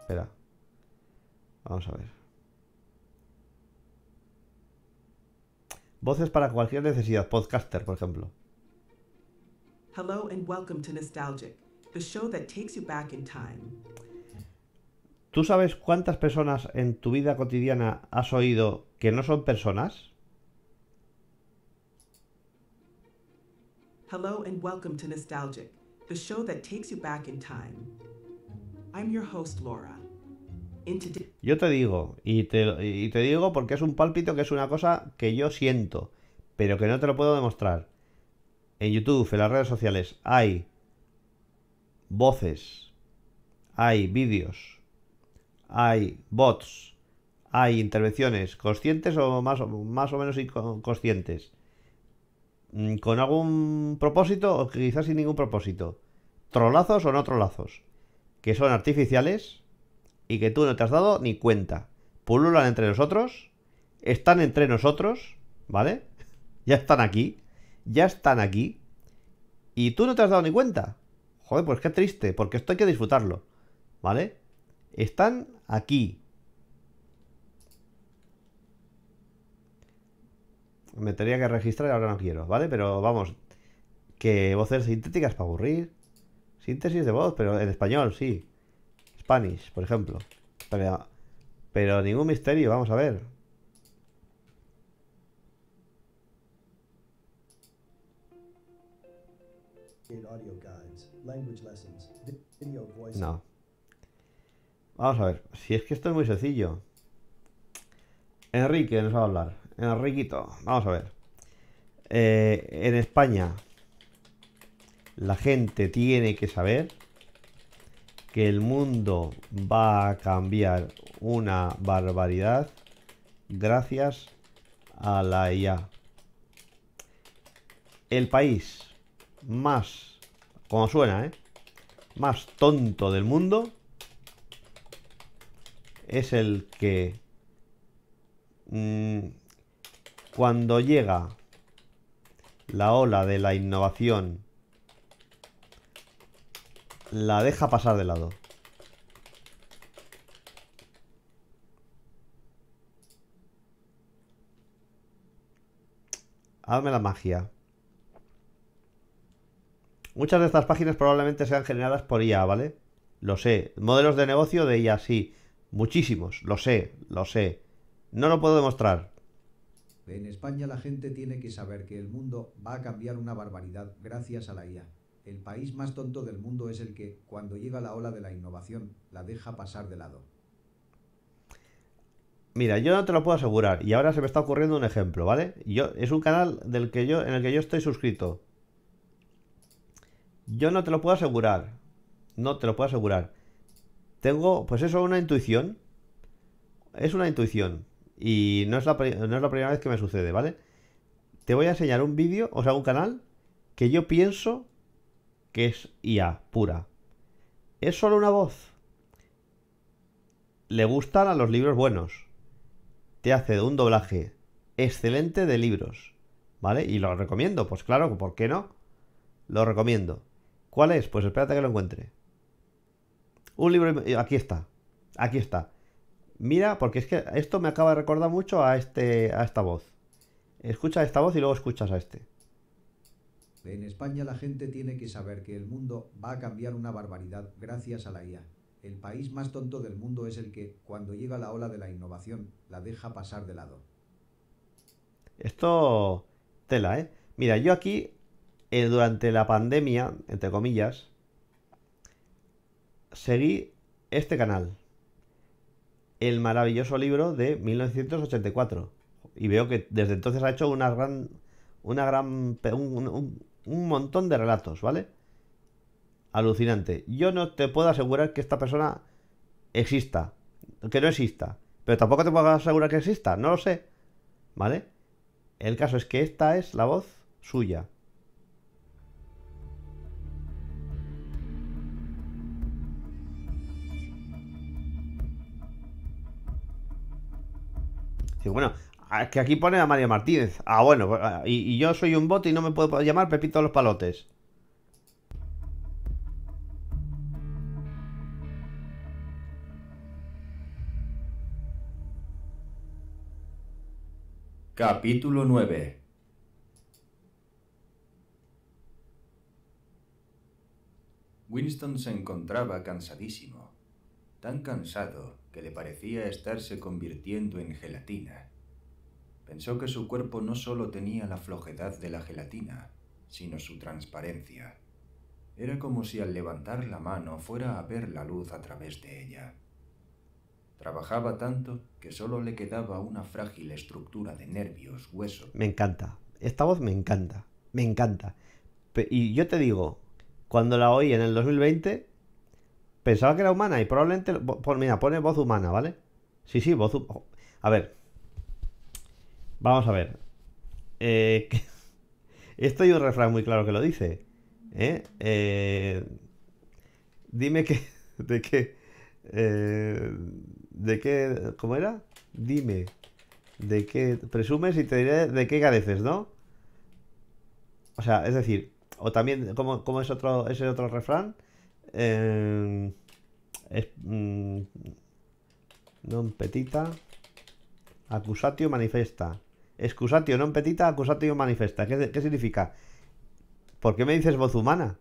Espera. Vamos a ver. Voces para cualquier necesidad, podcaster, por ejemplo. Hello and welcome to Nostalgic, the show that takes you back in time. ¿Tú sabes cuántas personas en tu vida cotidiana has oído que no son personas? Hello and welcome to Nostalgic, the show that takes you back in time. I'm your host, Laura. Yo te digo, y te, digo porque es un pálpito que es una cosa que yo siento, pero que no te lo puedo demostrar. En YouTube, en las redes sociales, hay voces, hay vídeos, hay bots, hay intervenciones conscientes o más, más o menos inconscientes Mm, con algún propósito o quizás sin ningún propósito. Trolazos o no trolazos, que son artificiales y que tú no te has dado ni cuenta. Pululan entre nosotros, están entre nosotros, ¿vale? Ya están aquí, ya están aquí y tú no te has dado ni cuenta. Joder, pues qué triste, porque esto hay que disfrutarlo, ¿vale? Están aquí, me tenía que registrar y ahora no quiero, ¿vale? Pero vamos, que voces sintéticas para aburrir. Síntesis de voz, pero en español, sí. Spanish, por ejemplo. Pero, ningún misterio, vamos a ver. No. Vamos a ver, si es que esto es muy sencillo. Enrique nos va a hablar riquito vamos a ver. Eh, en España, la gente tiene que saber que el mundo va a cambiar una barbaridad gracias a la IA. El país más, como suena, ¿eh? más tonto del mundo es el que mm, cuando llega la ola de la innovación, la deja pasar de lado. Hazme la magia. Muchas de estas páginas probablemente sean generadas por IA, ¿vale? Lo sé. Modelos de negocio de IA, sí. Muchísimos. Lo sé, lo sé. No lo puedo demostrar. En España la gente tiene que saber que el mundo va a cambiar una barbaridad gracias a la IA. El país más tonto del mundo es el que, cuando llega la ola de la innovación, la deja pasar de lado. Mira, yo no te lo puedo asegurar y ahora se me está ocurriendo un ejemplo, ¿vale? Yo es un canal del que yo en el que yo estoy suscrito. Yo no te lo puedo asegurar. No te lo puedo asegurar. Tengo, pues eso, una intuición. Es una intuición. Y no es, la, no es la primera vez que me sucede, ¿vale? Te voy a enseñar un vídeo, o sea, un canal que yo pienso que es IA pura. Es solo una voz. Le gustan a los libros buenos. Te hace un doblaje excelente de libros. ¿Vale? Y lo recomiendo, pues claro, ¿por qué no? Lo recomiendo. ¿Cuál es? Pues espérate que lo encuentre. Un libro... Aquí está. Aquí está. Mira, porque es que esto me acaba de recordar mucho a, este, a esta voz. Escucha esta voz y luego escuchas a este. En España la gente tiene que saber que el mundo va a cambiar una barbaridad gracias a la IA. El país más tonto del mundo es el que, cuando llega la ola de la innovación, la deja pasar de lado. Esto tela, ¿eh? Mira, yo aquí, eh, durante la pandemia, entre comillas, seguí este canal el maravilloso libro de 1984. Y veo que desde entonces ha hecho una gran. Una gran. Un, un, montón de relatos, ¿vale? Alucinante. Yo no te puedo asegurar que esta persona exista. Que no exista. Pero tampoco te puedo asegurar que exista. No lo sé. ¿Vale? El caso es que esta es la voz suya. Bueno, ah, es que aquí pone a María Martínez. Ah, bueno, ah, y, yo soy un bot y no me puedo llamar Pepito los Palotes. Capítulo 9 Winston se encontraba cansadísimo, tan cansado que le parecía estarse convirtiendo en gelatina. Pensó que su cuerpo no solo tenía la flojedad de la gelatina, sino su transparencia. Era como si al levantar la mano fuera a ver la luz a través de ella. Trabajaba tanto que solo le quedaba una frágil estructura de nervios, huesos... Me encanta. Esta voz me encanta. Me encanta. Y yo te digo, cuando la oí en el 2020, Pensaba que era humana y probablemente. Por, mira, pone voz humana, ¿vale? Sí, sí, voz humana. A ver. Vamos a ver. Eh, esto hay un refrán muy claro que lo dice. ¿eh? eh dime que. ¿De qué? Eh, ¿De qué? ¿Cómo era? Dime. ¿De qué presumes y te diré de qué careces, no? O sea, es decir, o también, ¿cómo es otro, ese otro refrán, eh, es, mm, non petita. Accusatio manifesta. Excusatio non petita, Acusatio manifesta. ¿Qué, significa? ¿Por qué me dices voz humana?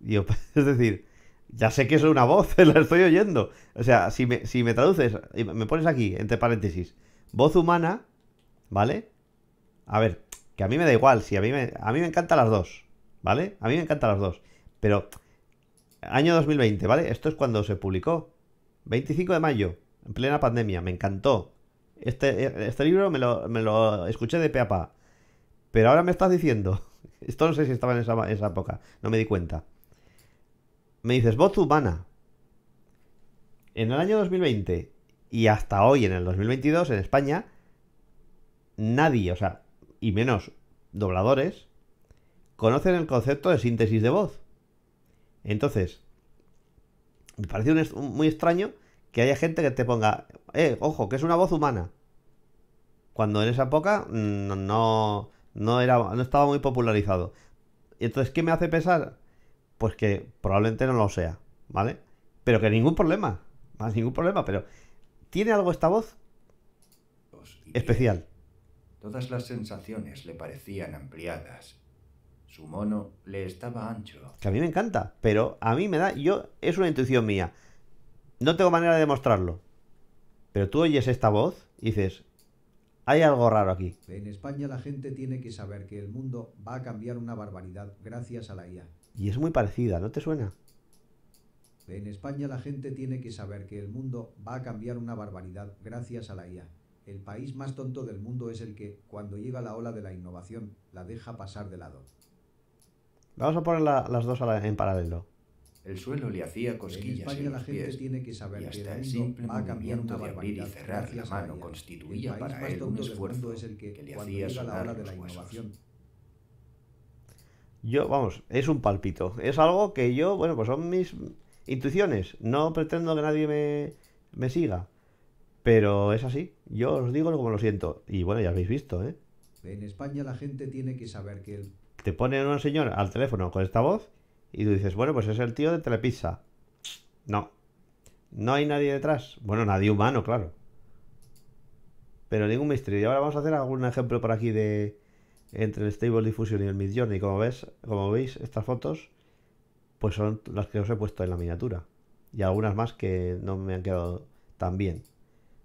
Yo, es decir, ya sé que es una voz, la estoy oyendo. O sea, si me, si me traduces, me pones aquí, entre paréntesis, voz humana, ¿vale? A ver, que a mí me da igual, si a mí me, a mí me encantan las dos, ¿vale? A mí me encantan las dos. Pero Año 2020, ¿vale? Esto es cuando se publicó. 25 de mayo, en plena pandemia. Me encantó. Este, este libro me lo, me lo escuché de pe a pa. Pero ahora me estás diciendo. Esto no sé si estaba en esa, esa época. No me di cuenta. Me dices, voz humana. En el año 2020 y hasta hoy, en el 2022, en España, nadie, o sea, y menos dobladores, conocen el concepto de síntesis de voz. Entonces, me parece muy extraño que haya gente que te ponga, eh, ojo, que es una voz humana. Cuando en esa época mm, no, no, era, no estaba muy popularizado. Y entonces, ¿qué me hace pensar? Pues que probablemente no lo sea, ¿vale? Pero que ningún problema, más ningún problema, pero ¿tiene algo esta voz? Pues, Especial. Todas las sensaciones le parecían ampliadas su mono le estaba ancho. Que a mí me encanta, pero a mí me da. Yo, es una intuición mía. No tengo manera de demostrarlo. Pero tú oyes esta voz y dices, hay algo raro aquí. En España la gente tiene que saber que el mundo va a cambiar una barbaridad gracias a la IA. Y es muy parecida, ¿no te suena? En España la gente tiene que saber que el mundo va a cambiar una barbaridad gracias a la IA. El país más tonto del mundo es el que, cuando llega la ola de la innovación, la deja pasar de lado. Vamos a poner las dos en paralelo. El suelo le hacía cosquillas en, España los la gente pies, tiene que saber y hasta el simple movimiento de abrir y cerrar la mano constituía para él un esfuerzo es el que, le hacía sonar la hora de la Innovación. Yo, vamos, es un palpito. Es algo que yo, bueno, pues son mis intuiciones. No pretendo que nadie me, me siga. Pero es así. Yo os digo como lo siento. Y bueno, ya habéis visto, ¿eh? En España la gente tiene que saber que el te ponen un señor al teléfono con esta voz y tú dices, bueno, pues es el tío de Telepizza. No. No hay nadie detrás. Bueno, nadie humano, claro. Pero ningún misterio. Y ahora vamos a hacer algún ejemplo por aquí de entre el Stable Diffusion y el Mid Journey. Como ves, como veis, estas fotos pues son las que os he puesto en la miniatura. Y algunas más que no me han quedado tan bien.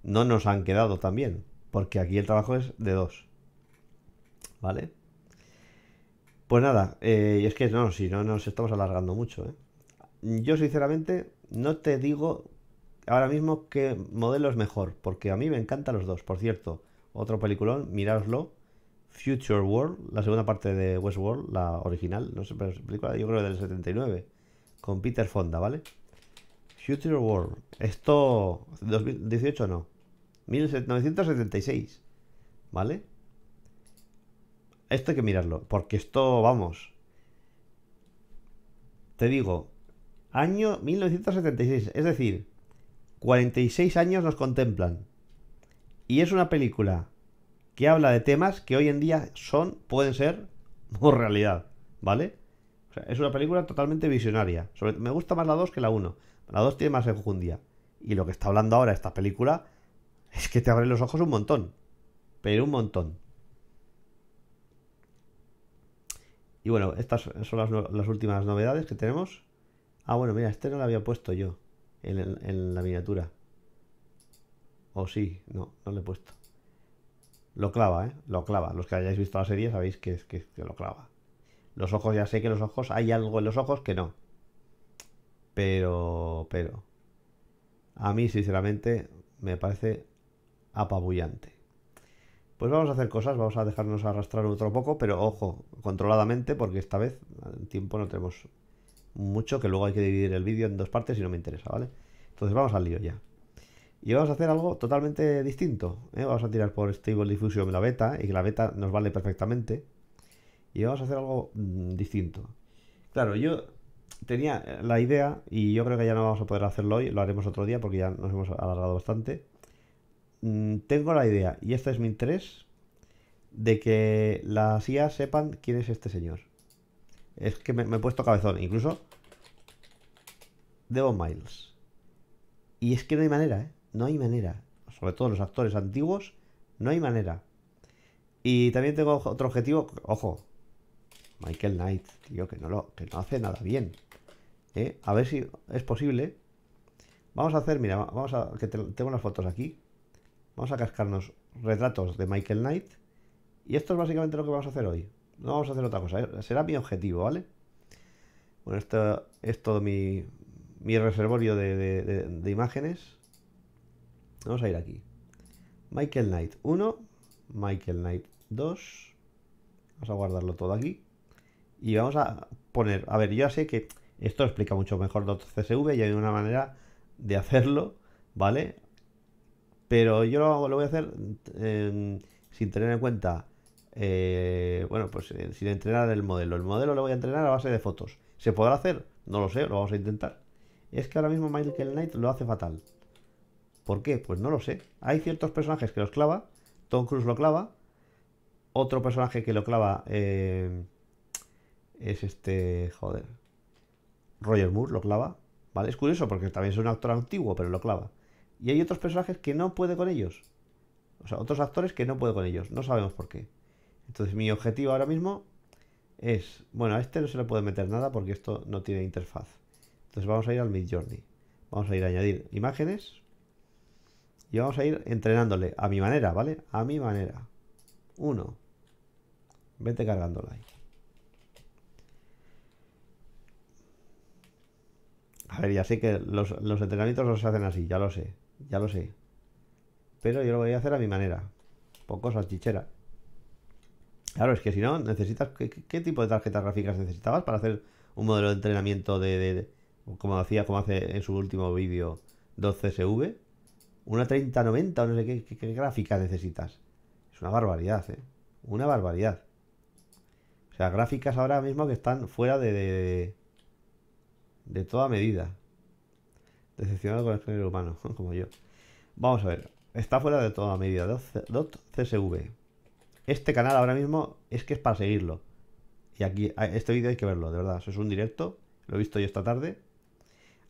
No nos han quedado tan bien. Porque aquí el trabajo es de dos. ¿Vale? Pues nada, eh, y es que no, si no nos estamos alargando mucho. ¿eh? Yo sinceramente no te digo ahora mismo qué modelo es mejor, porque a mí me encantan los dos. Por cierto, otro peliculón, miradlo Future World, la segunda parte de Westworld, la original, no sé, pero es película yo creo del 79, con Peter Fonda, ¿vale? Future World, esto 2018 no, 1976, ¿vale? Esto hay que mirarlo, porque esto, vamos. Te digo, año 1976, es decir, 46 años nos contemplan. Y es una película que habla de temas que hoy en día son, pueden ser, no realidad, ¿vale? es una película totalmente visionaria. Sobre, me gusta más la 2 que la 1. La 2 tiene más enjundia. Y lo que está hablando ahora esta película es que te abre los ojos un montón. Pero un montón. Y bueno, estas son las, últimas novedades que tenemos. Ah, bueno, mira, este no lo había puesto yo en, la miniatura. O sí, no, no lo he puesto. Lo clava, ¿eh? Lo clava. Los que hayáis visto la serie sabéis que, que lo clava. Los ojos, ya sé que los ojos, hay algo en los ojos que no. Pero, pero. A mí, sinceramente, me parece apabullante. Pues vamos a hacer cosas, vamos a dejarnos arrastrar otro poco, pero ojo, controladamente, porque esta vez el tiempo no tenemos mucho, que luego hay que dividir el vídeo en dos partes y no me interesa, ¿vale? Entonces vamos al lío ya. Y vamos a hacer algo totalmente distinto. ¿eh? Vamos a tirar por Stable Diffusion la beta, y que la beta nos vale perfectamente. Y vamos a hacer algo mm, distinto. Claro, yo tenía la idea, y yo creo que ya no vamos a poder hacerlo hoy, lo haremos otro día porque ya nos hemos alargado bastante. Mm, tengo la idea, y este es mi interés, de que las IA sepan quién es este señor. Es que me, he puesto cabezón, incluso Debo Miles. Y es que no hay manera, ¿eh? No hay manera. Sobre todo los actores antiguos, no hay manera. Y también tengo otro objetivo, ojo, Michael Knight, tío, que no, lo, que no hace nada bien. ¿eh? A ver si es posible. Vamos a hacer, mira, vamos a. que tengo las fotos aquí. Vamos a cascarnos retratos de Michael Knight. Y esto es básicamente lo que vamos a hacer hoy. No vamos a hacer otra cosa. ¿eh? Será mi objetivo, ¿vale? Bueno, esto es todo mi, mi reservorio de, imágenes. Vamos a ir aquí. Michael Knight 1, Michael Knight 2. Vamos a guardarlo todo aquí. Y vamos a poner... A ver, yo ya sé que esto explica mucho mejor .csv y hay una manera de hacerlo, ¿vale? Pero yo lo, voy a hacer em, sin tener en cuenta, eh, bueno, pues eh, sin entrenar el modelo. El modelo lo voy a entrenar a base de fotos. ¿Se podrá hacer? No lo sé, lo vamos a intentar. Es que ahora mismo Michael Knight lo hace fatal. ¿Por qué? Pues no lo sé. Hay ciertos personajes que los clava. Tom Cruise lo clava. Otro personaje que lo clava eh, es este. Joder. Roger Moore lo clava. ¿Vale? Es curioso porque también es un actor antiguo, pero lo clava. Y hay otros personajes que no puede con ellos. O sea, otros actores que no puede con ellos. No sabemos por qué. Entonces mi objetivo ahora mismo es... Bueno, a este no se le puede meter nada porque esto no tiene interfaz. Entonces vamos a ir al Mid Journey. Vamos a ir a añadir imágenes. Y vamos a ir entrenándole a mi manera, ¿vale? A mi manera. Uno. Vete cargándola ahí. A ver, ya sé que los, los entrenamientos los hacen así, ya lo sé ya lo sé. Pero yo lo voy a hacer a mi manera. Poco chicheras Claro, es que si no, necesitas. ¿Qué, tipo de tarjetas gráficas necesitabas para hacer un modelo de entrenamiento de. como hacía, como hace en su último vídeo, 2CSV? Una 3090 o no sé qué, qué, necesitas. Es una barbaridad, ¿eh? Una barbaridad. O sea, gráficas ahora mismo que están fuera de, de toda medida decepcionado con el género humano, como yo. Vamos a ver, está fuera de toda medida. Dot CSV. Este canal ahora mismo es que es para seguirlo. Y aquí, este vídeo hay que verlo, de verdad. Eso es un directo, lo he visto yo esta tarde.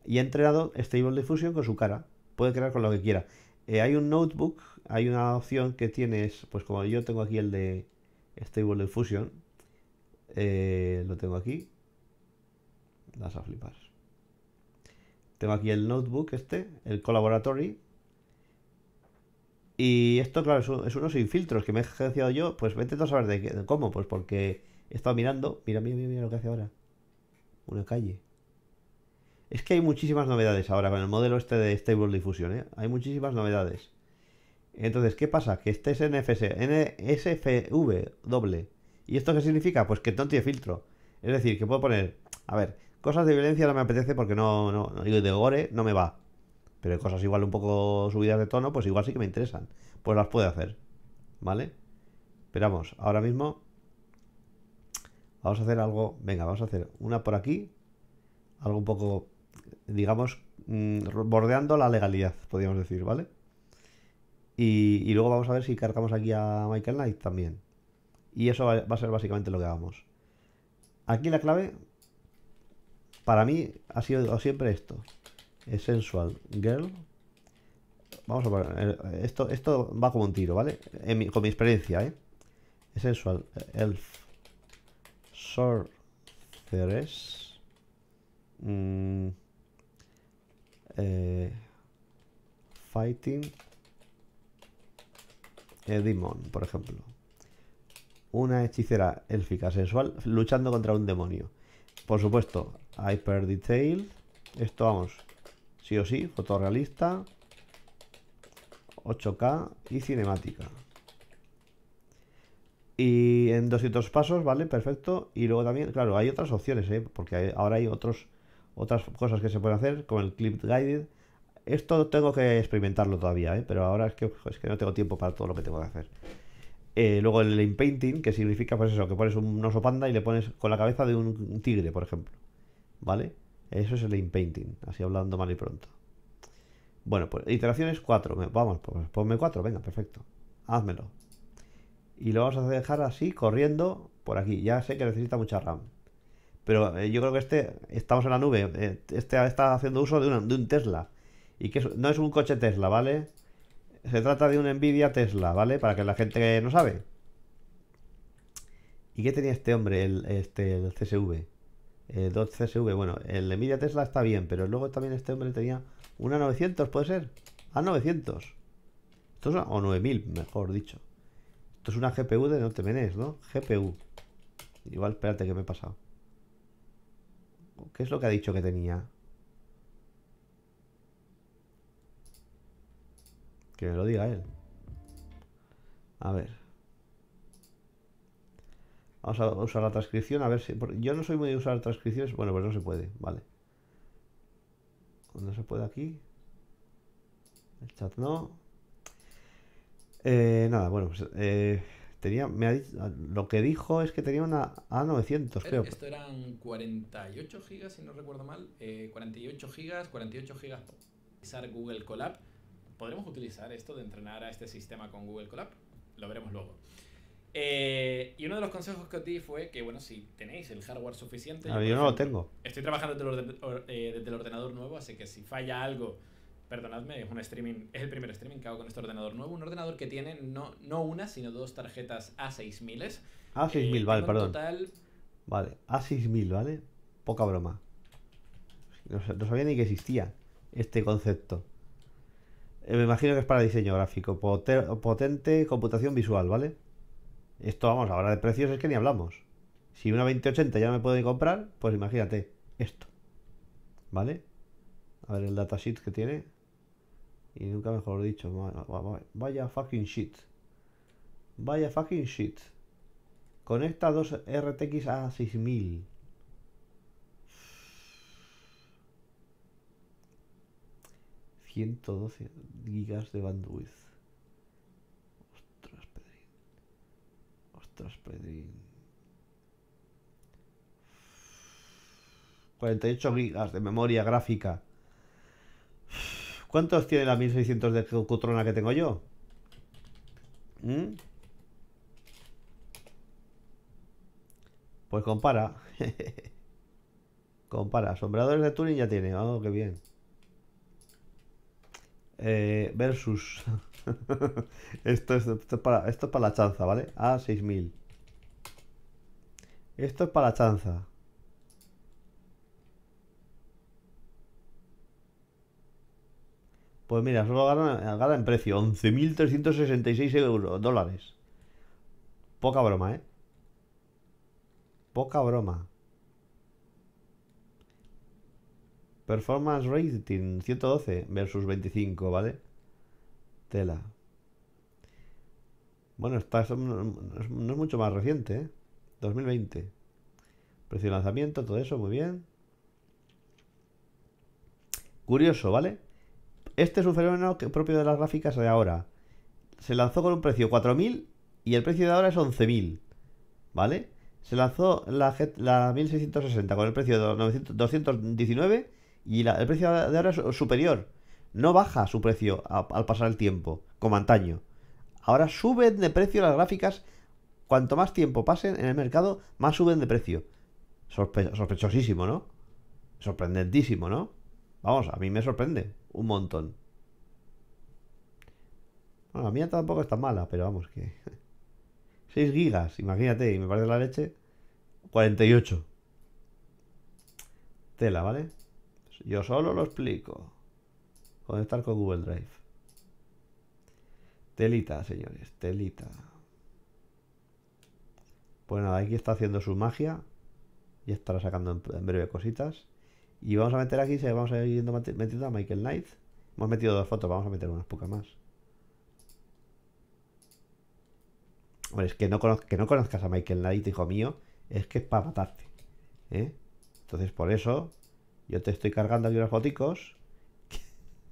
Y he entrenado Stable Diffusion con su cara. Puede crear con lo que quiera. Eh, hay un notebook, hay una opción que tienes, pues como yo tengo aquí el de Stable Diffusion, eh, lo tengo aquí. Vas a flipar. Tengo aquí el notebook este, el Collaboratory. Y esto, claro, es, uno sin filtros que me he ejercido yo. Pues vete a saber de, cómo, pues porque he estado mirando. Mira, mira, mira, lo que hace ahora. Una calle. Es que hay muchísimas novedades ahora con el modelo este de Stable Diffusion, ¿eh? Hay muchísimas novedades. Entonces, ¿qué pasa? Que este es NFS, NSFV ¿Y esto qué significa? Pues que no tiene filtro. Es decir, que puedo poner, a ver, Cosas de violencia no me apetece porque no, digo de gore, no me va. Pero cosas igual un poco subidas de tono, pues igual sí que me interesan. Pues las puede hacer. ¿Vale? Pero vamos, ahora mismo vamos a hacer algo. Venga, vamos a hacer una por aquí. Algo un poco, digamos, mm, bordeando la legalidad, podríamos decir, ¿vale? Y, luego vamos a ver si cargamos aquí a Michael Knight también. Y eso va a ser básicamente lo que hagamos. Aquí la clave para mí ha sido siempre esto. Sensual Girl. Vamos a poner. Eh, esto, esto va como un tiro, ¿vale? con mi experiencia, ¿eh? Sensual Elf. sorceress mm. eh, fighting. demon, por ejemplo. Una hechicera élfica sensual luchando contra un demonio. Por supuesto, Hyper Detail. Esto vamos, sí o sí, fotorrealista, 8K y cinemática. Y en 200 pasos, vale, perfecto. Y luego también, claro, hay otras opciones, ¿eh? porque ahora hay otros, otras cosas que se pueden hacer, como el Clip Guided. Esto tengo que experimentarlo todavía, ¿eh? pero ahora es que, es que no tengo tiempo para todo lo que tengo que hacer. Eh, luego el inpainting, que significa pues eso, que pones un oso panda y le pones con la cabeza de un tigre, por ejemplo. ¿vale? Eso es el inpainting, así hablando mal y pronto. Bueno, pues iteraciones 4. Vamos, pues ponme 4, venga, perfecto. Házmelo. Y lo vamos a dejar así, corriendo por aquí. Ya sé que necesita mucha RAM. Pero eh, yo creo que este, estamos en la nube. Eh, este está haciendo uso de, un Tesla. Y que no es un coche Tesla, ¿vale? Se trata de un Nvidia Tesla, ¿vale? Para que la gente no sabe. ¿Y qué tenía este hombre, el, este, el CSV? eh, CSV. Bueno, el Emilia Tesla está bien, pero luego también este hombre tenía una 900, ¿puede ser? A ah, 900. Esto es o 9000, mejor dicho. Esto es una GPU de no te menes, ¿no? GPU. Igual, espérate que me he pasado. ¿Qué es lo que ha dicho que tenía? Que me lo diga él. A ver. Vamos a usar la transcripción, a ver si... Yo no soy muy de usar transcripciones. Bueno, pues no se puede, vale. No se puede aquí. El chat no. Eh, nada, bueno, pues, eh, tenía, me ah, lo que dijo es que tenía una A900, eh, creo. Esto eran 48 gigas, si no recuerdo mal. 48 gigas, 48 gigas Usar Google Colab. ¿Podremos utilizar esto de entrenar a este sistema con Google Colab? Lo veremos luego. Eh, y uno de los consejos que os di fue que, bueno, si tenéis el hardware suficiente. Ah, yo, no lo tengo. Estoy trabajando eh, desde el, ordenador nuevo, así que si falla algo, perdonadme, es un streaming, es el primer streaming que hago con este ordenador nuevo. Un ordenador que tiene no, no una, sino dos tarjetas A6000. A6000, eh, vale, perdón. Vale, A6000, ¿vale? Poca broma. No, sabía ni que existía este concepto. me imagino que es para diseño gráfico, potente computación visual, ¿vale? Esto, vamos, ahora de precios es que ni hablamos. Si una 2080 ya me puede comprar, pues imagínate esto. ¿Vale? A ver el datasheet que tiene. Y nunca mejor dicho. Vaya fucking shit. Vaya fucking shit. Conecta dos RTX a 6000. ...112 gigas de bandwidth... 48 gigas de memoria gráfica. ¿Cuántos tiene la 1600 de Cutrona que tengo yo? ¿Mm? Pues compara. compara. Asombradores de Turing ya tiene. Oh, qué bien. Eh, versus. esto, es, para, esto para la chanza, ¿vale? A 6000. Esto es para la chanza. Pues mira, solo gana, en precio 11.366 euros, dólares. Poca broma, ¿eh? Poca broma. Performance rating 112 versus 25, ¿vale? Tela. Bueno, está, no es mucho más reciente, ¿eh? 2020. Precio de lanzamiento, todo eso, muy bien. Curioso, ¿vale? Este es un fenómeno propio de las gráficas de ahora. Se lanzó con un precio 4.000 y el precio de ahora es 11.000. ¿Vale? Se lanzó la, la 1660 con el precio de 219 y el precio de ahora es superior. No baja su precio al pasar el tiempo, como antaño. Ahora suben de precio las gráficas. Cuanto más tiempo pasen en el mercado, más suben de precio. sospechosísimo, ¿no? Sorprendentísimo, ¿no? Vamos, a mí me sorprende un montón. Bueno, la mía tampoco está mala, pero vamos, que... 6 gigas, imagínate, y me parece la leche. 48. Tela, ¿vale? Yo solo lo explico. Conectar con Google Drive. Telita, señores, telita. Pues nada, aquí está haciendo su magia. Y estará sacando en breve cositas. Y vamos a meter aquí, vamos a ir metiendo a Michael Knight. Hemos metido dos fotos, vamos a meter unas pocas más. Hombre, es que no, conozcas a Michael Knight, hijo mío, es que es para matarte. ¿eh? Entonces, por eso, yo te estoy cargando aquí unos foticos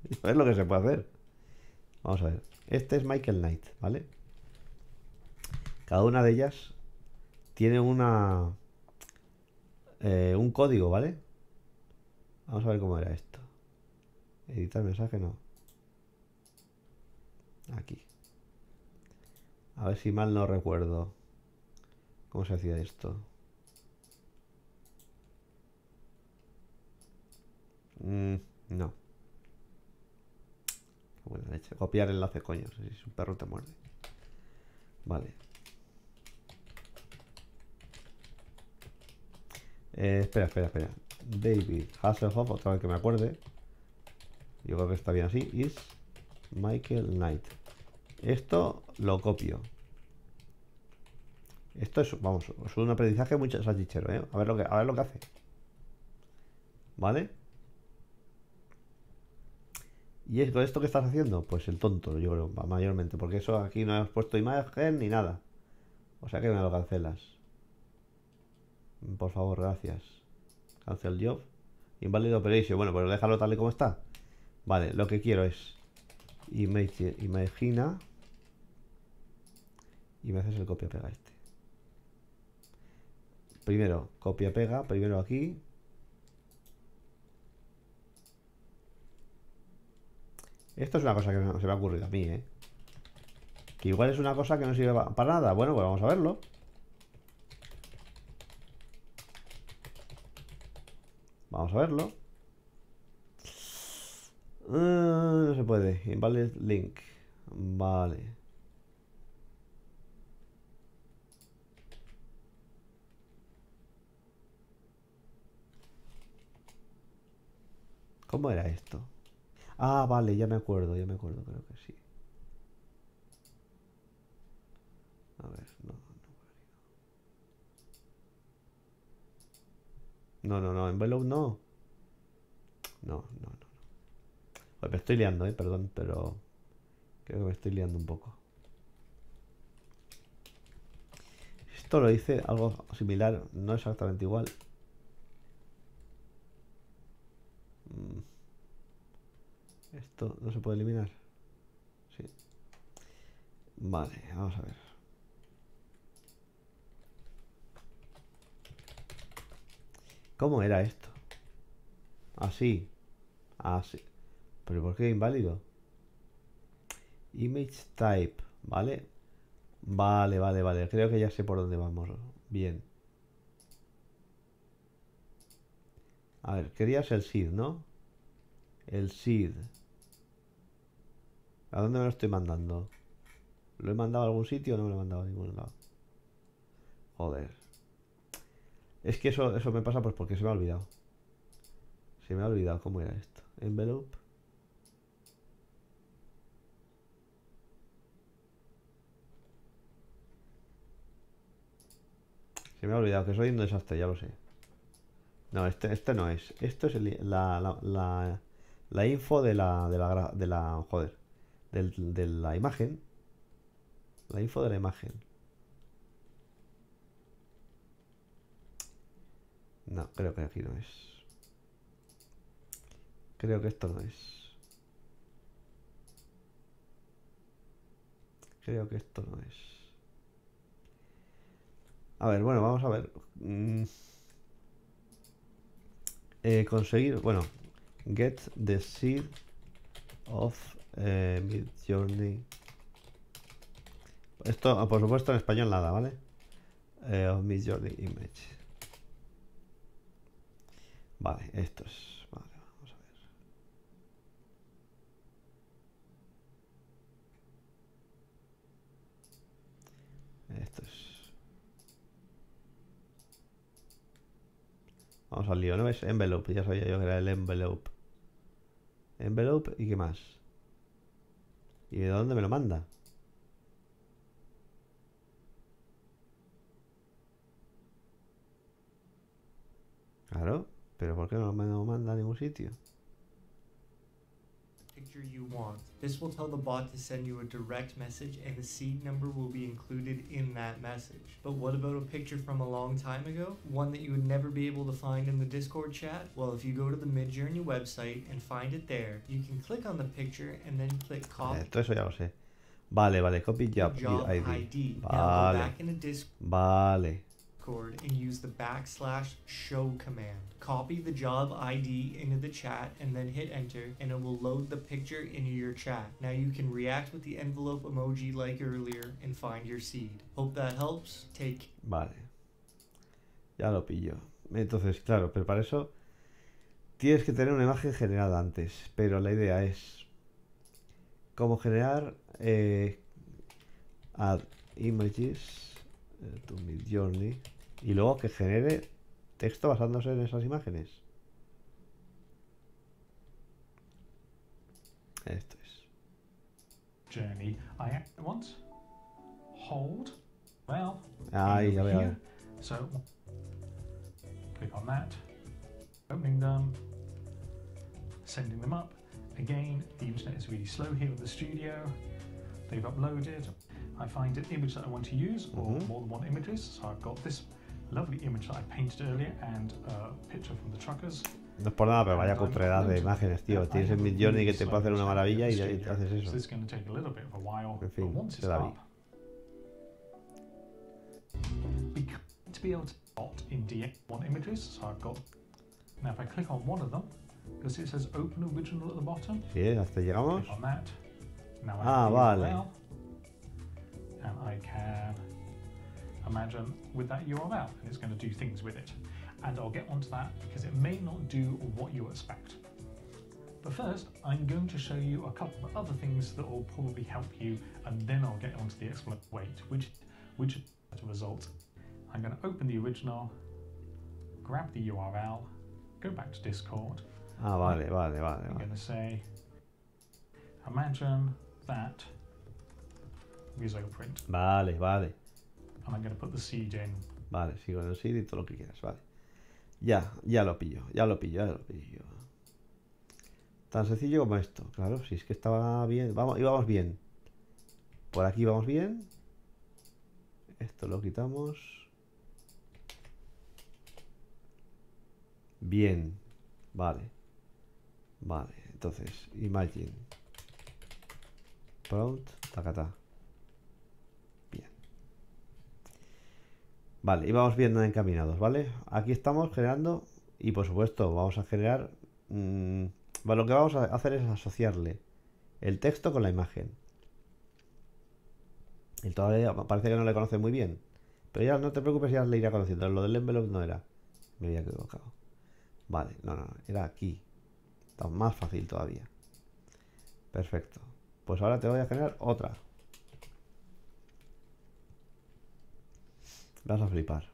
es lo que se puede hacer. Vamos a ver. Este es Michael Knight, ¿vale? Cada una de ellas tiene una... Eh, un código, ¿vale? Vamos a ver cómo era esto. Editar mensaje, no. Aquí. A ver si mal no recuerdo. ¿Cómo se hacía esto? Mm, no copiar leche. Copiar enlace, coño. Si un perro te muerde. Vale. Eh, espera, espera, espera. David Hasselhoff, otra vez que me acuerde. Yo creo que está bien así. Is Michael Knight. Esto lo copio. Esto es, vamos, es un aprendizaje mucho salchichero, ¿eh? A ver lo que, a ver lo que hace. ¿Vale? ¿Y esto, esto que estás haciendo? Pues el tonto, yo creo, mayormente, porque eso aquí no has puesto imagen ni nada. O sea que me lo cancelas. Por favor, gracias. Cancel job. Inválido operation. Bueno, pues déjalo tal y como está. Vale, lo que quiero es. Image, imagina. Y me haces el copia-pega este. Primero, copia-pega. Primero aquí. Esto es una cosa que se me ha ocurrido a mí, ¿eh? Que igual es una cosa que no sirve para nada. Bueno, pues vamos a verlo. Vamos a verlo. Eh, no se puede. Invalid link. Vale. ¿Cómo era esto? Ah, vale, ya me acuerdo, ya me acuerdo, creo que sí. A ver, no, no. No, no, no, envelope no. No, no, no. no. me estoy liando, eh, perdón, pero creo que me estoy liando un poco. Esto lo dice algo similar, no exactamente igual. Mmm esto no se puede eliminar. Sí. Vale, vamos a ver. ¿Cómo era esto? Así. Así. ¿Pero por qué inválido? Image type, ¿vale? Vale, vale, vale. Creo que ya sé por dónde vamos. Bien. A ver, querías el SID, ¿no? El SID. ¿A dónde me lo estoy mandando? ¿Lo he mandado a algún sitio o no me lo he mandado a ningún lado? Joder. Es que eso, eso me pasa pues porque se me ha olvidado. Se me ha olvidado cómo era esto. Envelope. Se me ha olvidado que soy un desastre, ya lo sé. No, este, este no es. Esto es la, la, info de de la, de la... Joder del, de la imagen. La info de la imagen. No, creo que aquí no es. Creo que esto no es. Creo que esto no es. A ver, bueno, vamos a ver. Mm. Eh, conseguir, bueno, get the seed of eh, midjourney Esto, ah, por supuesto, en español nada, ¿vale? Eh, midjourney Image. Vale, esto es Vale, vamos a ver. esto es Vamos al lío, ¿no ves? Envelope, ya sabía yo que era el envelope. Envelope y qué más. ¿Y de dónde me lo manda? Claro, pero ¿por qué no me lo manda a ningún sitio? picture you want. This will tell the bot to send you a direct message and the seed number will be included in that message. But what about a picture from a long time ago? One that you would never be able to find in the Discord chat? Well, if you go to the Midjourney website and find it there, you can click on the picture and then click eh, copy. Esto eso ya lo sé. Vale, vale, copy job, job ID. ID. Vale. Vale. Discord and use the backslash show command. Copy the job ID into the chat and then hit enter and it will load the picture into your chat. Now you can react with the envelope emoji like earlier and find your seed. Hope that helps. Take. Vale. Ya lo pillo. Entonces, claro, pero para eso tienes que tener una imagen generada antes, pero la idea es cómo generar eh, images Eh, Journey. Y luego que genere texto basándose en esas imágenes. Esto es. Journey. I want hold. Well. Ahí, ya veo. So click on that. Opening them. Sending them up. Again, the internet is really slow here with the studio. They've uploaded. I find an image that I want to use, or mm-hmm. more than one images. So I've got this lovely image that I painted earlier and a picture from the truckers. No es por nada, pero vaya culturalidad de imágenes, tío. Tienes en Mid Journey que te puede hacer una maravilla y ahí haces eso. En fin, se la vi. To be able to plot in DX1 images, so I've got. Now, if I click on one of them, because it says Open Original at the bottom. Sí, hasta llegamos. Click on that. Now ah, vale and I can imagine with that URL and it's going to do things with it. And I'll get onto that because it may not do what you expect. But first, I'm going to show you a couple of other things that will probably help you, and then I'll get onto the exploit weight, which, which is a result. I'm going to open the original, grab the URL, go back to Discord. Ah, vale, vale, vale. I'm going to say, imagine that Vale, vale. put the Vale, sigo en el seed y todo lo que quieras, vale. Ya, ya lo pillo, ya lo pillo, ya lo pillo. Tan sencillo como esto, claro, si es que estaba bien, vamos, íbamos bien. Por aquí vamos bien. Esto lo quitamos. Bien, vale. Vale, entonces, imagine. Prompt, tacata. Vale, y vamos viendo encaminados, ¿vale? Aquí estamos generando y por supuesto vamos a generar... Mm, lo que vamos a hacer es asociarle el texto con la imagen. El todavía parece que no le conoce muy bien. Pero ya no te preocupes, ya le irá conociendo. Lo del envelope no era. Me había equivocado. Vale, no, no, era aquí. Está más fácil todavía. Perfecto. Pues ahora te voy a generar otra. Vas a flipar.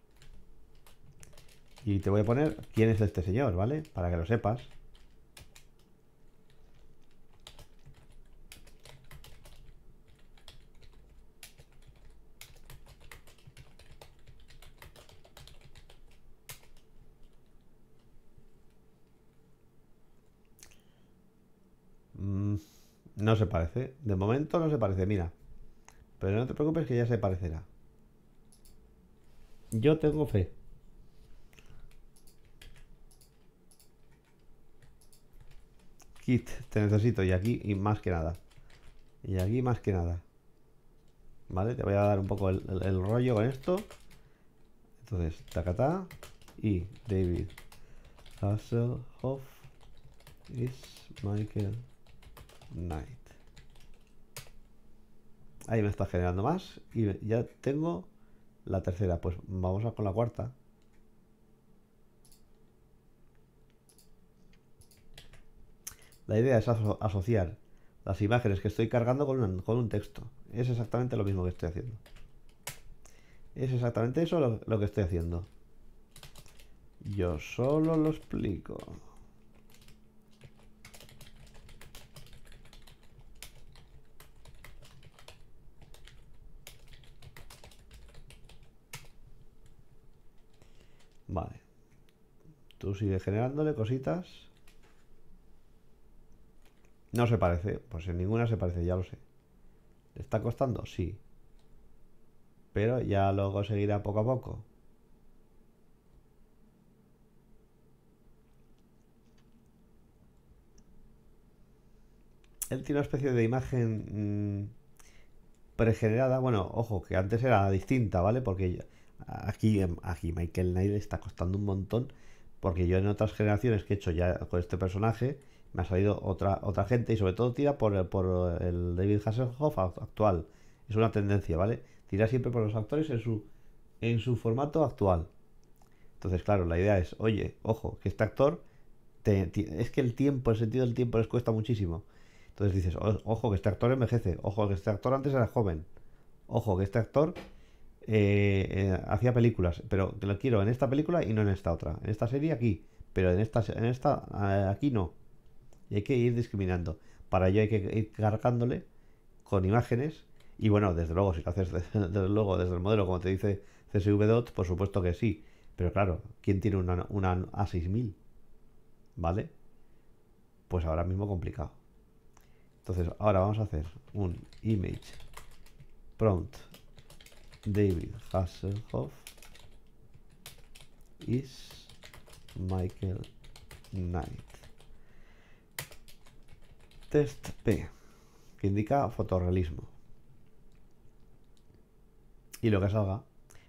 Y te voy a poner quién es este señor, ¿vale? Para que lo sepas. Mm, no se parece. De momento no se parece, mira. Pero no te preocupes que ya se parecerá. Yo tengo fe. Kit, te necesito. Y aquí y más que nada. Y aquí más que nada. ¿Vale? Te voy a dar un poco el, rollo con esto. Entonces, Takata y David Hasselhoff is Michael Knight. Ahí me está generando más y ya tengo la tercera. Pues vamos a con la cuarta. La idea es asociar las imágenes que estoy cargando con, un texto. Es exactamente lo mismo que estoy haciendo. Es exactamente eso lo que estoy haciendo. Yo solo lo explico. sigue generándole cositas. No se parece. Pues en ninguna se parece, ya lo sé. ¿Le está costando? Sí. Pero ya lo seguirá poco a poco. Él tiene una especie de imagen mm, pregenerada. Bueno, ojo, que antes era distinta, ¿vale? Porque aquí, aquí Michael Knight está costando un montón porque yo en otras generaciones que he hecho ya con este personaje, me ha salido otra, otra gente y sobre todo tira por, el, por el David Hasselhoff actual. Es una tendencia, ¿vale? Tira siempre por los actores en su, en su formato actual. Entonces, claro, la idea es, oye, ojo, que este actor, es que el tiempo, el sentido del tiempo les cuesta muchísimo. Entonces dices, ojo, que este actor envejece, ojo, que este actor antes era joven, ojo, que este actor eh, eh, hacía películas, pero te lo quiero en esta película y no en esta otra. En esta serie aquí, pero en esta, en esta eh, aquí no. Y hay que ir discriminando. Para ello hay que ir cargándole con imágenes. Y bueno, desde luego, si lo haces desde, luego desde el modelo, como te dice dot por supuesto que sí. Pero claro, ¿quién tiene una, una A6000? ¿Vale? Pues ahora mismo complicado. Entonces, ahora vamos a hacer un image prompt David Hasselhoff is Michael Knight. Test P, que indica fotorrealismo. Y lo que salga.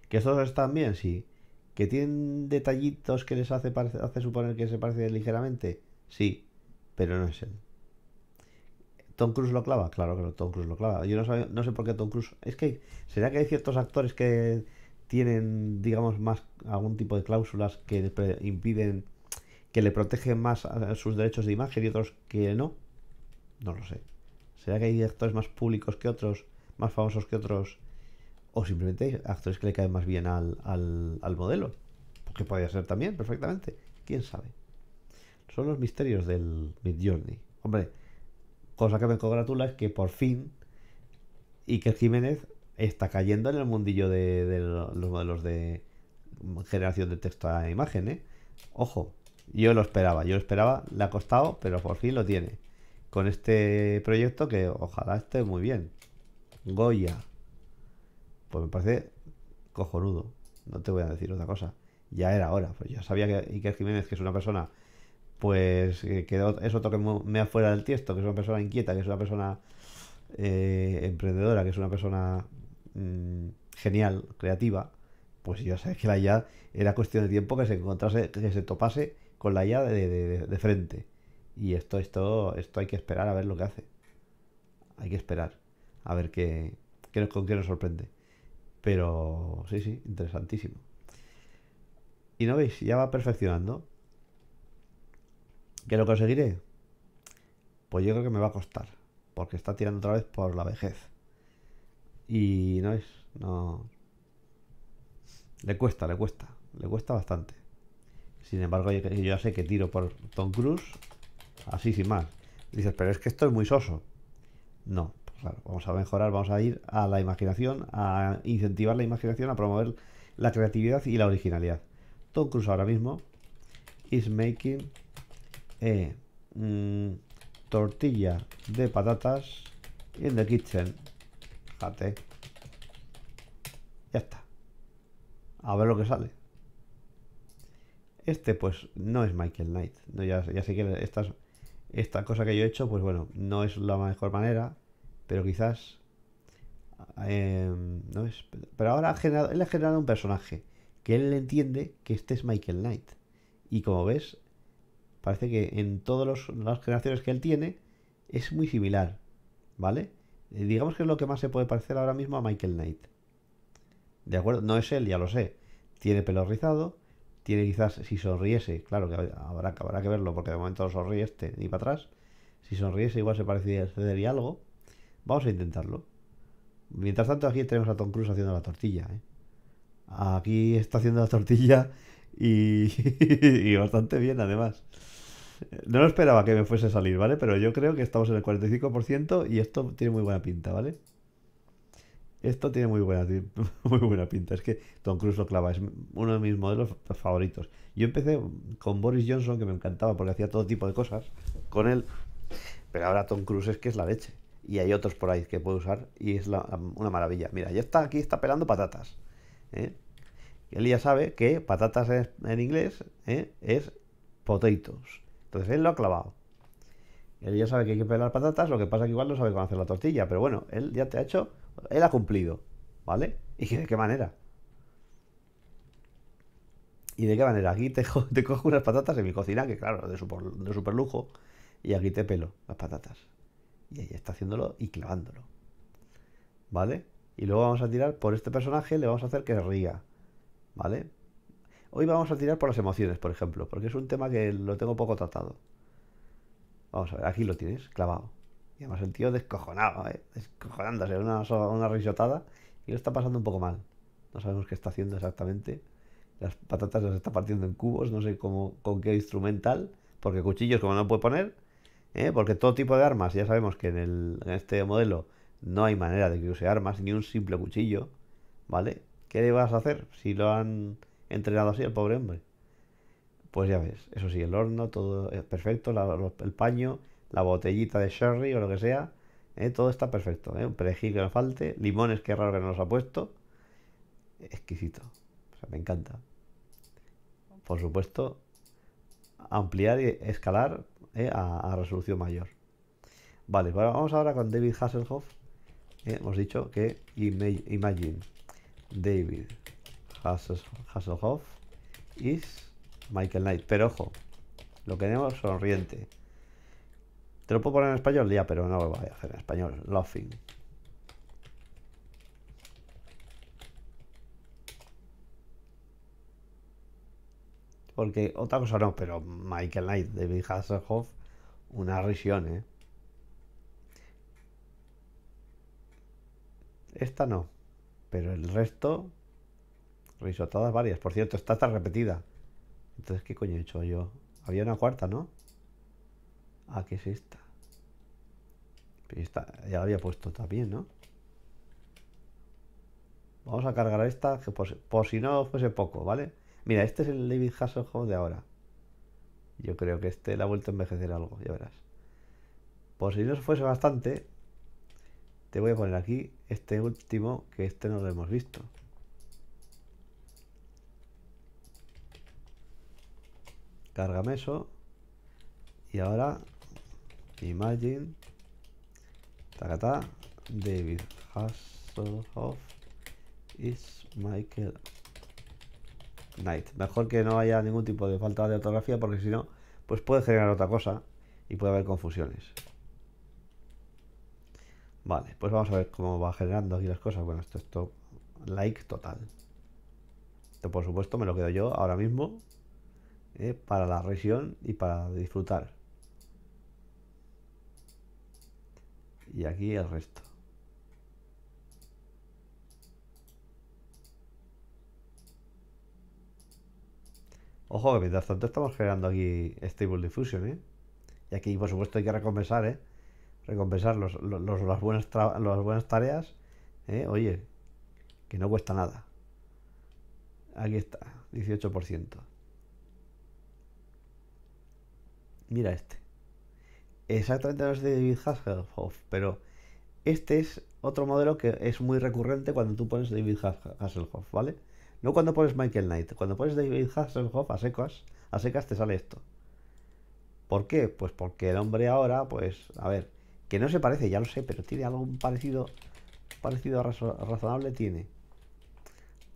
Que estos están bien, sí. Que tienen detallitos que les hace, hace suponer que se parece ligeramente, sí. Pero no es él. Tom Cruise lo clava, claro que Tom Cruise lo clava. Yo no, no sé por qué Tom Cruise. Es que, ¿será que hay ciertos actores que tienen, digamos, más algún tipo de cláusulas que impiden, que le protegen más sus derechos de imagen y otros que no? No lo sé. ¿Será que hay actores más públicos que otros, más famosos que otros? O simplemente hay actores que le caen más bien al, al, al modelo. Que podría ser también, perfectamente. ¿Quién sabe? Son los misterios del Mid Journey. Hombre, cosa que me congratula es que por fin Iker Jiménez está cayendo en el mundillo de, los modelos de generación de texto a imagen, ¿eh? Ojo, yo lo esperaba, yo lo esperaba, le ha costado, pero por fin lo tiene. Con este proyecto que ojalá esté muy bien. Goya. Pues me parece cojonudo. No te voy a decir otra cosa. Ya era hora. Pues ya sabía que Iker Jiménez, que es una persona pues quedó eh, que es otro que me afuera del tiesto, que es una persona inquieta, que es una persona eh, emprendedora, que es una persona mm, genial, creativa, pues ya sabes que la IA era cuestión de tiempo que se encontrase, que se topase con la IA de, frente. Y esto, esto, esto hay que esperar a ver lo que hace. Hay que esperar a ver qué, qué con qué nos sorprende. Pero sí, sí, interesantísimo. Y no veis, ya va perfeccionando. ¿Que lo conseguiré? Pues yo creo que me va a costar, porque está tirando otra vez por la vejez. Y no es, no... Le cuesta, le cuesta, le cuesta bastante. Sin embargo, yo, ya sé que tiro por Tom Cruise, así sin más. Dices, pero es que esto es muy soso. No, pues vamos a mejorar, vamos a ir a la imaginación, a incentivar la imaginación, a promover la creatividad y la originalidad. Tom Cruise ahora mismo is making e, mm, tortilla de patatas en the kitchen. Fíjate. Ya está. A ver lo que sale. Este, pues, no es Michael Knight. ya, sé que esta, cosa que yo he hecho, pues bueno, no es la mejor manera, pero quizás em, no es, pero ahora él ha generado un personaje que él entiende que este es Michael Knight. Y como ves, Parece que en todas las generaciones que él tiene es muy similar, ¿vale? Eh, digamos que es lo que más se puede parecer ahora mismo a Michael Knight. ¿De acuerdo? No es él, ya lo sé. Tiene pelo rizado, tiene quizás, si sonriese, claro que habrá, que verlo porque de momento no sonríe este ni para atrás. Si sonriese igual se parecería algo. Vamos a intentarlo. Mientras tanto aquí tenemos a Tom Cruise haciendo la tortilla. ¿eh? Aquí está haciendo la tortilla Y, bastante bien además. No lo esperaba que me fuese a salir, ¿vale? Pero yo creo que estamos en el 45% y esto tiene muy buena pinta, ¿vale? Esto tiene muy buena, muy buena pinta. Es que Tom Cruise lo clava, es uno de mis modelos favoritos. Yo empecé con Boris Johnson, que me encantaba porque hacía todo tipo de cosas con él. Pero ahora Tom Cruise es que es la leche. Y hay otros por ahí que puedo usar y es una maravilla. Mira, ya está aquí, está pelando patatas. ¿eh? él ya sabe que patatas en inglés ¿eh? es potatoes. Entonces él lo ha clavado. Él ya sabe que hay que pelar patatas, lo que pasa que igual no sabe cómo hacer la tortilla, pero bueno, él ya te ha hecho, él ha cumplido, ¿vale? ¿Y de qué manera? ¿Y de qué manera? Aquí te, cojo unas patatas en mi cocina, que claro, de super, de lujo, y aquí te pelo las patatas. Y ella está haciéndolo y clavándolo. ¿Vale? Y luego vamos a tirar por este personaje, le vamos a hacer que ría. ¿Vale? Hoy vamos a tirar por las emociones, por ejemplo, porque es un tema que lo tengo poco tratado. Vamos a ver, aquí lo tienes, clavado. Y además el tío descojonado, ¿eh? descojonándose, una, risotada, y lo está pasando un poco mal. No sabemos qué está haciendo exactamente. Las patatas las está partiendo en cubos, no sé cómo, con qué instrumental, porque cuchillos como no puede poner, ¿eh? porque todo tipo de armas, ya sabemos que en, en este modelo no hay manera de que use armas, ni un simple cuchillo, ¿vale? ¿Qué le vas a hacer si lo han entrenado así al pobre hombre? Pues ya ves, eso sí, el horno, todo es eh, perfecto, el paño, la botellita de sherry o lo que sea, eh, todo está perfecto. Eh, un perejil que nos falte, limones que raro que no los ha puesto. Exquisito, me encanta. Por supuesto, ampliar y escalar a, resolución mayor. Vale, pues vamos ahora con David Hasselhoff. Hemos dicho que Imagine. David Hasselhoff is Michael Knight. Pero ojo, lo que tenemos sonriente. Te lo puedo poner en español ya, pero no lo voy a hacer en español. Laughing. Porque otra cosa no, pero Michael Knight, David Hasselhoff, una risión, ¿eh? Esta no. Pero el resto, todas varias. Por cierto, está repetida. Entonces, ¿qué coño he hecho yo? Había una cuarta, ¿no? Ah, ¿qué es esta? esta ya la había puesto también, ¿no? Vamos a cargar a esta, que por, por, si no fuese poco, ¿vale? Mira, este es el David Hasselhoff de ahora. Yo creo que este le ha vuelto a envejecer algo, ya verás. Por si no fuese bastante, te voy a poner aquí este último, que este no lo hemos visto. Cárgame eso. Y ahora, imagine, Takata, David Hasselhoff is Michael Knight. Mejor que no haya ningún tipo de falta de ortografía, porque si no, pues puede generar otra cosa y puede haber confusiones. Vale, pues vamos a ver cómo va generando aquí las cosas. Bueno, esto es Like total. Esto, por supuesto, me lo quedo yo ahora mismo. Eh, para la región y para disfrutar. Y aquí el resto. Ojo que mientras tanto estamos generando aquí Stable Diffusion, ¿eh? Y aquí, por supuesto, hay que recompensar, ¿eh? recompensar los, los, las, buenas buenas tareas, ¿eh? oye, que no cuesta nada. Aquí está, 18%. Mira este. Exactamente no es de David Hasselhoff, pero este es otro modelo que es muy recurrente cuando tú pones David Hasselhoff, ¿vale? No cuando pones Michael Knight, cuando pones David Hasselhoff a secas, a secas te sale esto. ¿Por qué? Pues porque el hombre ahora, pues, a ver, que no se parece, ya lo sé, pero tiene algo parecido, parecido razonable, tiene.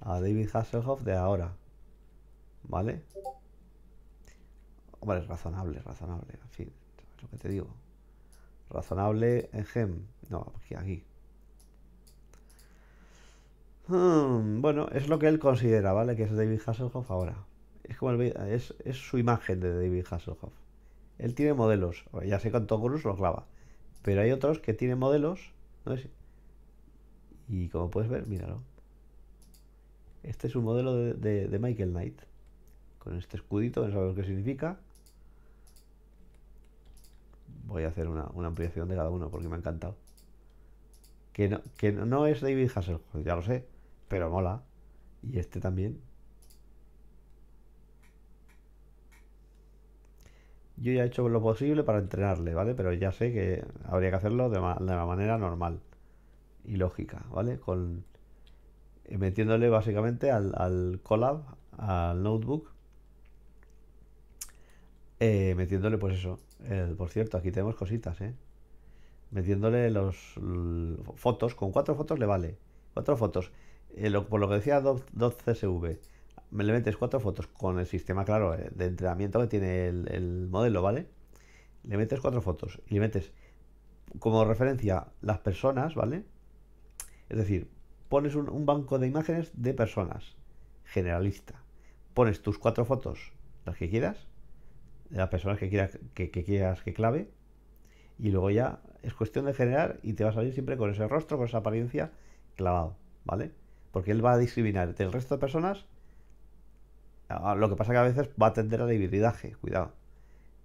A David Hasselhoff de ahora. ¿Vale? Hombre, es razonable, razonable, en fin, es lo que te digo. Razonable en gem. No, aquí, aquí. Hmm, bueno, es lo que él considera, ¿vale? Que es David Hasselhoff ahora. Es como es, su imagen de David Hasselhoff. Él tiene modelos. Ya sé con Tom lo clava. Pero hay otros que tienen modelos. Y como puedes ver, míralo. Este es un modelo de, de, Michael Knight. Con este escudito, no lo qué significa. Voy a hacer una, ampliación de cada uno porque me ha encantado. Que no, que no es David Hasselhoff, ya lo sé, pero mola. Y este también. Yo ya he hecho lo posible para entrenarle, ¿vale? Pero ya sé que habría que hacerlo de, la manera normal y lógica, ¿vale? Con eh, metiéndole básicamente al, al collab, al notebook, eh, metiéndole pues eso. por cierto, aquí tenemos cositas, ¿eh? Metiéndole los fotos, con cuatro fotos le vale. Cuatro fotos. Eh, por lo que decía dos csv le metes cuatro fotos con el sistema, claro, eh, de entrenamiento que tiene el, modelo, ¿vale? Le metes cuatro fotos y le metes como referencia las personas, ¿vale? Es decir, pones un, banco de imágenes de personas, generalista. Pones tus cuatro fotos, las que quieras, de las personas que, quieras que, quieras que clave, y luego ya es cuestión de generar y te va a salir siempre con ese rostro, con esa apariencia clavado, ¿vale? Porque él va a discriminar del resto de personas Ah, lo que pasa que a veces va a tender al hibridaje, cuidado.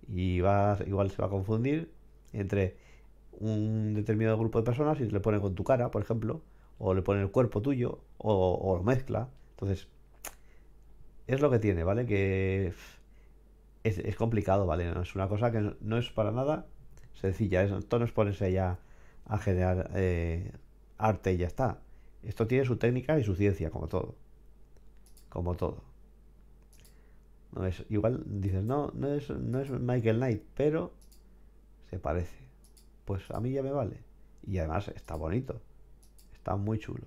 Y va, igual se va a confundir entre un determinado grupo de personas y le pone con tu cara, por ejemplo, o le pone el cuerpo tuyo, o, lo mezcla. Entonces, es lo que tiene, ¿vale? Que es, complicado, ¿vale? es una cosa que no, es para nada sencilla. esto no es ponerse ya a generar eh, arte y ya está. Esto tiene su técnica y su ciencia, como todo. Como todo. No es, igual dices, no, no es, Michael Knight, pero se parece. Pues a mí ya me vale. Y además está bonito. Está muy chulo.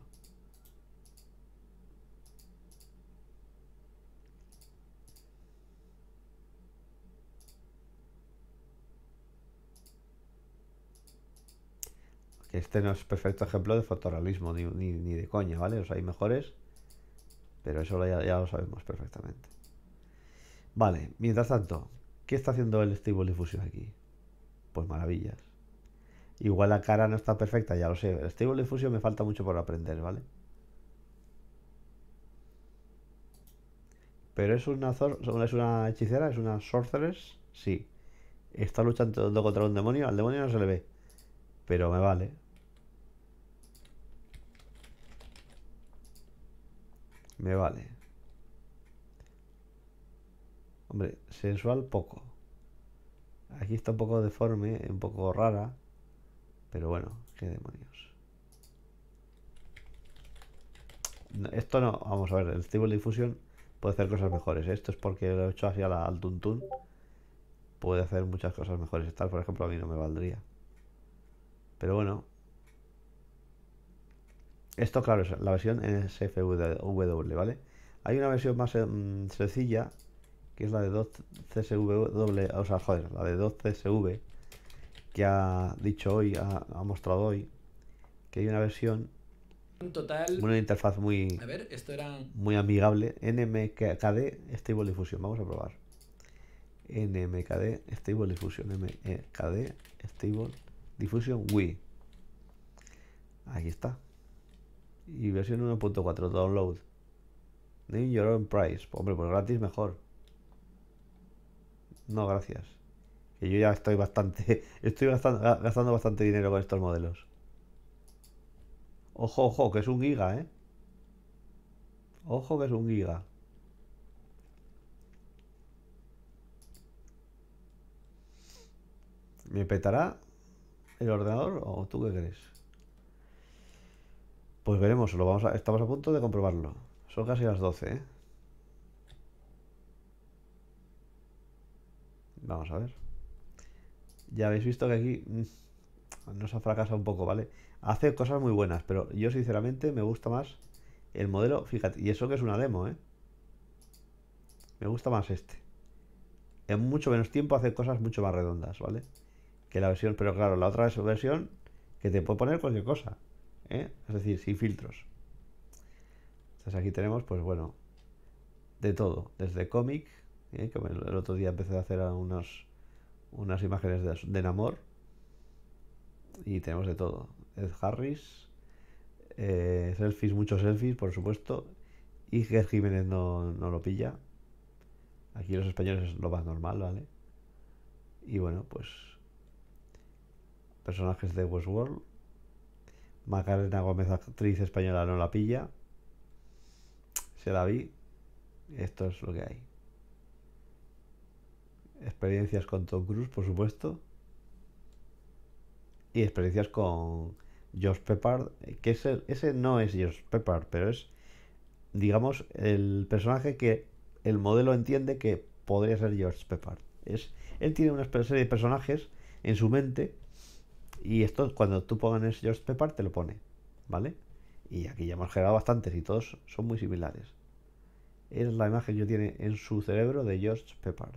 Este no es perfecto ejemplo de fotorrealismo, ni, ni, de coña, ¿vale? O sea, hay mejores, pero eso ya lo sabemos perfectamente. Vale, mientras tanto, ¿qué está haciendo el Stable Diffusion aquí? Pues maravillas. Igual la cara no está perfecta, ya lo sé. El Stable Diffusion me falta mucho por aprender, ¿vale? Pero es una, es una hechicera, es una sorceress, sí. Está luchando contra un demonio, al demonio no se le ve. Pero me vale. Me vale. Hombre, sensual poco. Aquí está un poco deforme, un poco rara. Pero bueno, qué demonios. esto no, vamos a ver, el Stable Diffusion puede hacer cosas mejores. ¿eh? Esto es porque lo he hecho hacia la, al tun Puede hacer muchas cosas mejores. Estar, por ejemplo, a mí no me valdría. Pero bueno. Esto, claro, es la versión SFW, ¿vale? Hay una versión más eh, mm, sencilla que es la de 2CSV, o sea, joder, la de 2CSV que ha dicho hoy, ha, mostrado hoy, que hay una versión, total, una interfaz muy, a ver, esto era... muy amigable, NMKD Stable Diffusion, vamos a probar. NMKD Stable Diffusion, NMKD e Stable Diffusion Wii. Aquí está. Y versión 1.4 download. Name your own price. Hombre, pues gratis mejor. No, gracias. Que yo ya estoy bastante. Estoy gastando bastante dinero con estos modelos. Ojo, ojo, que es un giga, ¿eh? Ojo que es un giga. ¿Me petará el ordenador o tú qué crees? Pues veremos, lo vamos a, estamos a punto de comprobarlo. Son casi las 12, ¿eh? Vamos a ver. Ya habéis visto que aquí mm, nos ha fracasado un poco, ¿vale? Hace cosas muy buenas, pero yo sinceramente me gusta más el modelo, fíjate, y eso que es una demo, ¿eh? Me gusta más este. En mucho menos tiempo hace cosas mucho más redondas, ¿vale? Que la versión, pero claro, la otra es versión que te puede poner cualquier cosa, ¿eh? Es decir, sin filtros. Entonces aquí tenemos, pues bueno, de todo, desde cómic ¿eh? el otro día empecé a hacer unas imágenes de, de, Namor y tenemos de todo. Ed Harris, eh, selfies, muchos selfies, por supuesto. que Jiménez no, no lo pilla. Aquí los españoles es lo más normal, ¿vale? Y bueno, pues personajes de Westworld. Macarena Gómez, actriz española, no la pilla. Se la vi. Esto es lo que hay experiencias con Tom Cruise, por supuesto, y experiencias con George Peppard, que ese no es George Peppard, pero es, digamos, el personaje que el modelo entiende que podría ser George Peppard. Es, él tiene una serie de personajes en su mente y esto cuando tú pones George Peppard te lo pone, ¿vale? Y aquí ya hemos generado bastantes y todos son muy similares. Es la imagen que tiene en su cerebro de George Peppard.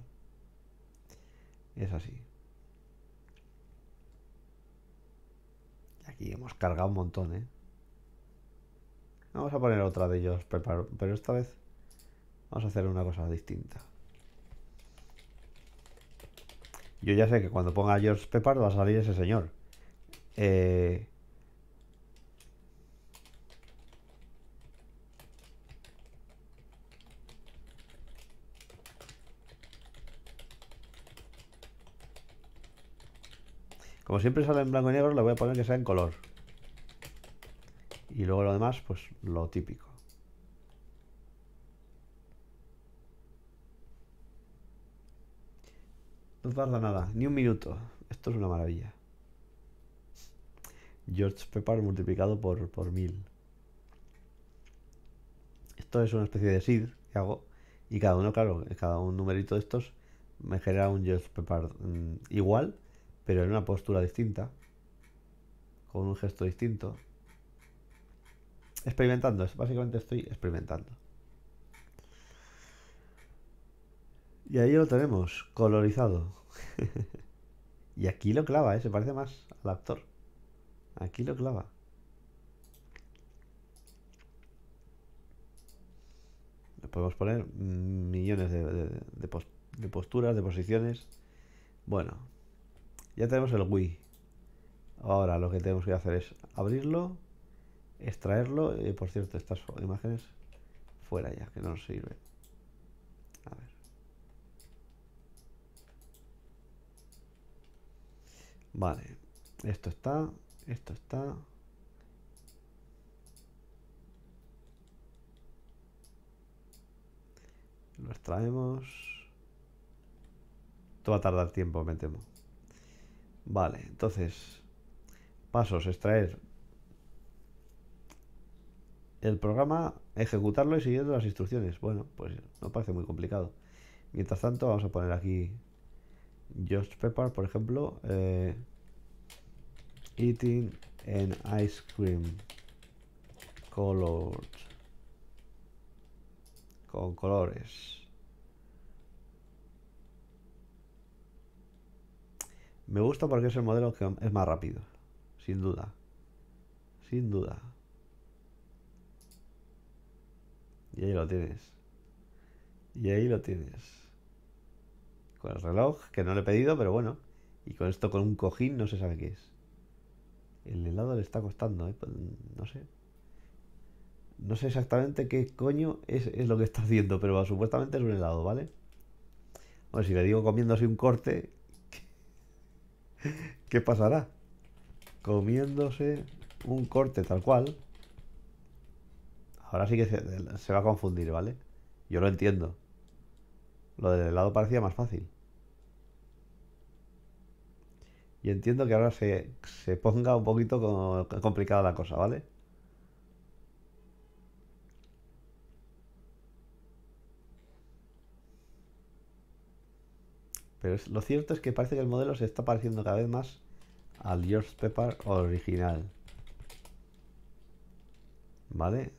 Es así. Aquí hemos cargado un montón, ¿eh? Vamos a poner otra de ellos, pero esta vez vamos a hacer una cosa distinta. Yo ya sé que cuando ponga George Pepper va a salir ese señor. Eh, Como siempre sale en blanco y negro, le voy a poner que sea en color. Y luego lo demás, pues lo típico. No tarda nada, ni un minuto. Esto es una maravilla. George Pepper multiplicado por, por mil. Esto es una especie de seed que hago. Y cada uno, claro, cada un numerito de estos me genera un George Pepper mm, igual pero en una postura distinta, con un gesto distinto. Experimentando, básicamente estoy experimentando. Y ahí lo tenemos, colorizado. y aquí lo clava, ¿eh? se parece más al actor. Aquí lo clava. podemos poner mm, millones de, de posturas, de posiciones. Bueno, ya tenemos el Wii. Ahora lo que tenemos que hacer es abrirlo, extraerlo. por cierto, estas imágenes fuera ya, que no nos sirve. A ver. Vale. Esto está, esto está. Lo extraemos. Esto va a tardar tiempo, me temo. Vale, entonces, pasos, extraer el programa, ejecutarlo y siguiendo las instrucciones. Bueno, pues no parece muy complicado. Mientras tanto, vamos a poner aquí Just Pepper, por ejemplo, eh, Eating an Ice Cream Colored. Con colores. Me gusta porque es el modelo que es más rápido. Sin duda. Sin duda. Y ahí lo tienes. Y ahí lo tienes. Con el reloj, que no le he pedido, pero bueno. Y con esto, con un cojín, no se sabe qué es. El helado le está costando, ¿eh? Pues, no sé. No sé exactamente qué coño es, es lo que está haciendo, pero supuestamente es un helado, ¿vale? Bueno, si le digo comiéndose un corte, ¿Qué pasará? Comiéndose un corte tal cual. Ahora sí que se, va a confundir, ¿vale? Yo lo entiendo. Lo del lado parecía más fácil. Y entiendo que ahora se, se ponga un poquito complicada la cosa, ¿vale? Pero lo cierto es que parece que el modelo se está pareciendo cada vez más al George Pepper original. ¿Vale?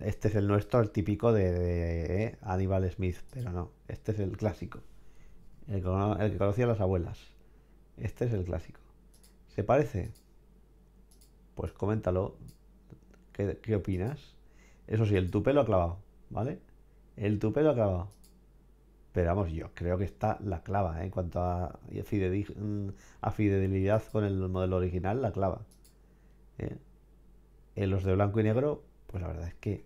Este es el nuestro, el típico de, de ¿eh? Smith, pero no. Este es el clásico. El, que conocía las abuelas. Este es el clásico. ¿Se parece? Pues coméntalo. ¿Qué, opinas? Eso sí, el tupe lo ha clavado, ¿vale? El tupe lo ha clavado. Pero vamos, yo creo que está la clava ¿eh? en cuanto a, mm, a, fidelidad con el modelo original, la clava. ¿eh? En los de blanco y negro, pues la verdad es que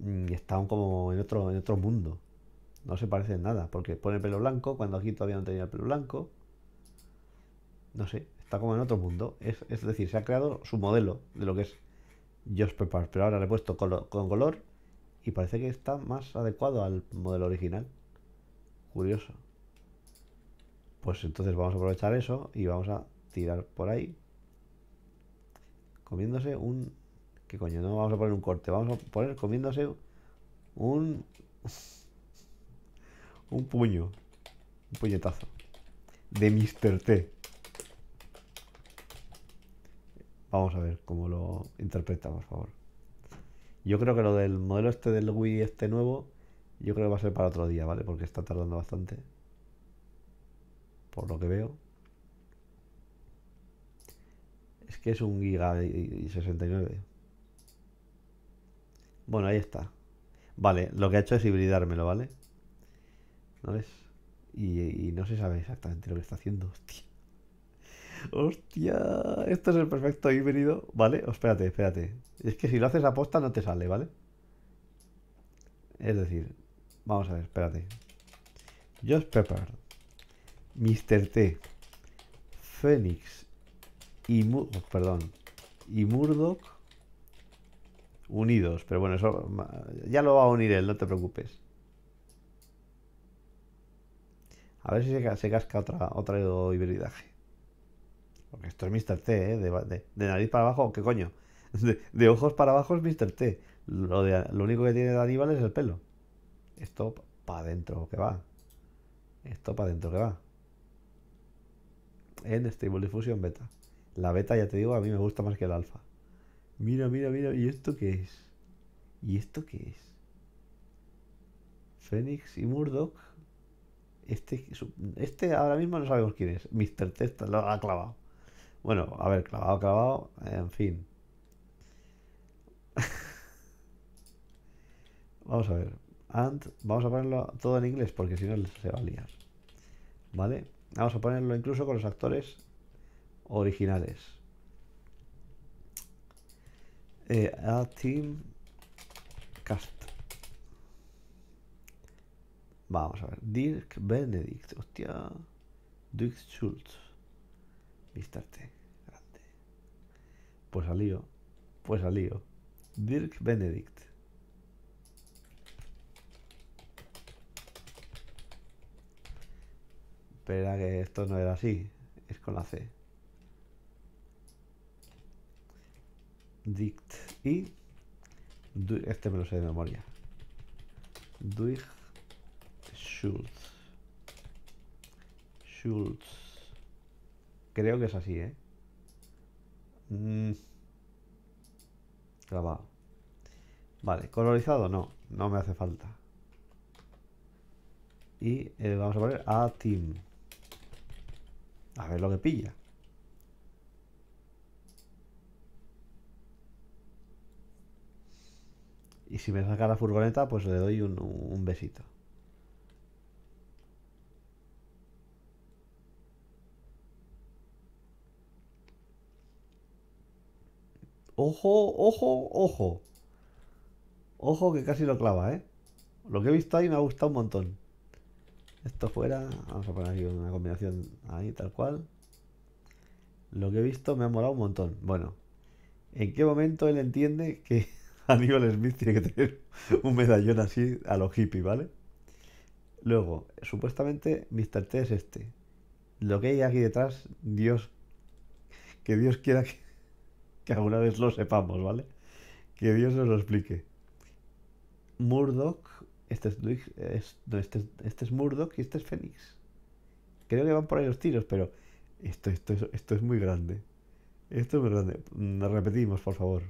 mm, están como en otro, en otro mundo. No se parecen nada, porque pone pelo blanco cuando aquí todavía no tenía el pelo blanco. No sé, está como en otro mundo. Es, decir, se ha creado su modelo de lo que es Josh Prepare, pero ahora le he puesto con color y parece que está más adecuado al modelo original. Curioso. Pues entonces vamos a aprovechar eso y vamos a tirar por ahí. Comiéndose un... ¿Qué coño? No vamos a poner un corte. Vamos a poner comiéndose un... un puño. Un puñetazo. De Mr. T. Vamos a ver cómo lo interpreta, por favor. Yo creo que lo del modelo este del Wii este nuevo yo creo que va a ser para otro día, ¿vale? Porque está tardando bastante. Por lo que veo. Es que es un giga y 69. Bueno, ahí está. Vale, lo que ha hecho es hibridármelo, ¿vale? ¿No ves? Y, no se sabe exactamente lo que está haciendo. Hostia. Hostia. Esto es el perfecto híbrido. Vale, oh, espérate, espérate. Es que si lo haces aposta no te sale, ¿vale? Es decir, Vamos a ver, espérate. Josh Pepper, Mr. T, Fénix y, oh, perdón, y Murdoch unidos. Pero bueno, eso ya lo va a unir él, no te preocupes. A ver si se, casca otra, otra hibridaje. Porque esto es Mr. T, ¿eh? de, nariz para abajo, ¿qué coño? De, ojos para abajo es Mr. T. Lo, lo único que tiene de Aníbal es el pelo. Esto para adentro que va. Esto para adentro que va. En Stable Diffusion Beta. La beta, ya te digo, a mí me gusta más que el alfa. Mira, mira, mira. ¿Y esto qué es? ¿Y esto qué es? Fénix y Murdoch. Este, este ahora mismo no sabemos quién es. Mr. Testa lo ha clavado. Bueno, a ver, clavado, clavado. En fin. Vamos a ver vamos a ponerlo todo en inglés porque si no se va a liar. ¿Vale? Vamos a ponerlo incluso con los actores originales. Eh, a Team Cast. Vamos a ver. Dirk Benedict. Hostia. Dirk Schultz. Grande. Pues al lío. Pues al lío. Dirk Benedict. Espera, que esto no era así. Es con la C. Dict. Y. Este me lo sé de memoria. Duig Schultz. Schultz. Creo que es así, ¿eh? Mm. Vale, colorizado no, no me hace falta. Y eh, vamos a poner A Team. A ver lo que pilla. Y si me saca la furgoneta, pues le doy un, besito. Ojo, ojo, ojo. Ojo que casi lo clava, ¿eh? Lo que he visto ahí me ha gustado un montón esto fuera, vamos a poner aquí una combinación ahí, tal cual. Lo que he visto me ha molado un montón. Bueno, ¿en qué momento él entiende que Aníbal Smith tiene que tener un medallón así a los hippies, ¿vale? Luego, supuestamente Mr. T es este. Lo que hay aquí detrás, Dios, que Dios quiera que, que alguna vez lo sepamos, ¿vale? Que Dios nos lo explique. Murdoch este es, Luis, este, este Murdoch y este es Fénix. Creo que van por ahí los tiros, pero esto, esto, esto, es muy grande. Esto es muy grande. Nos mm, repetimos, por favor.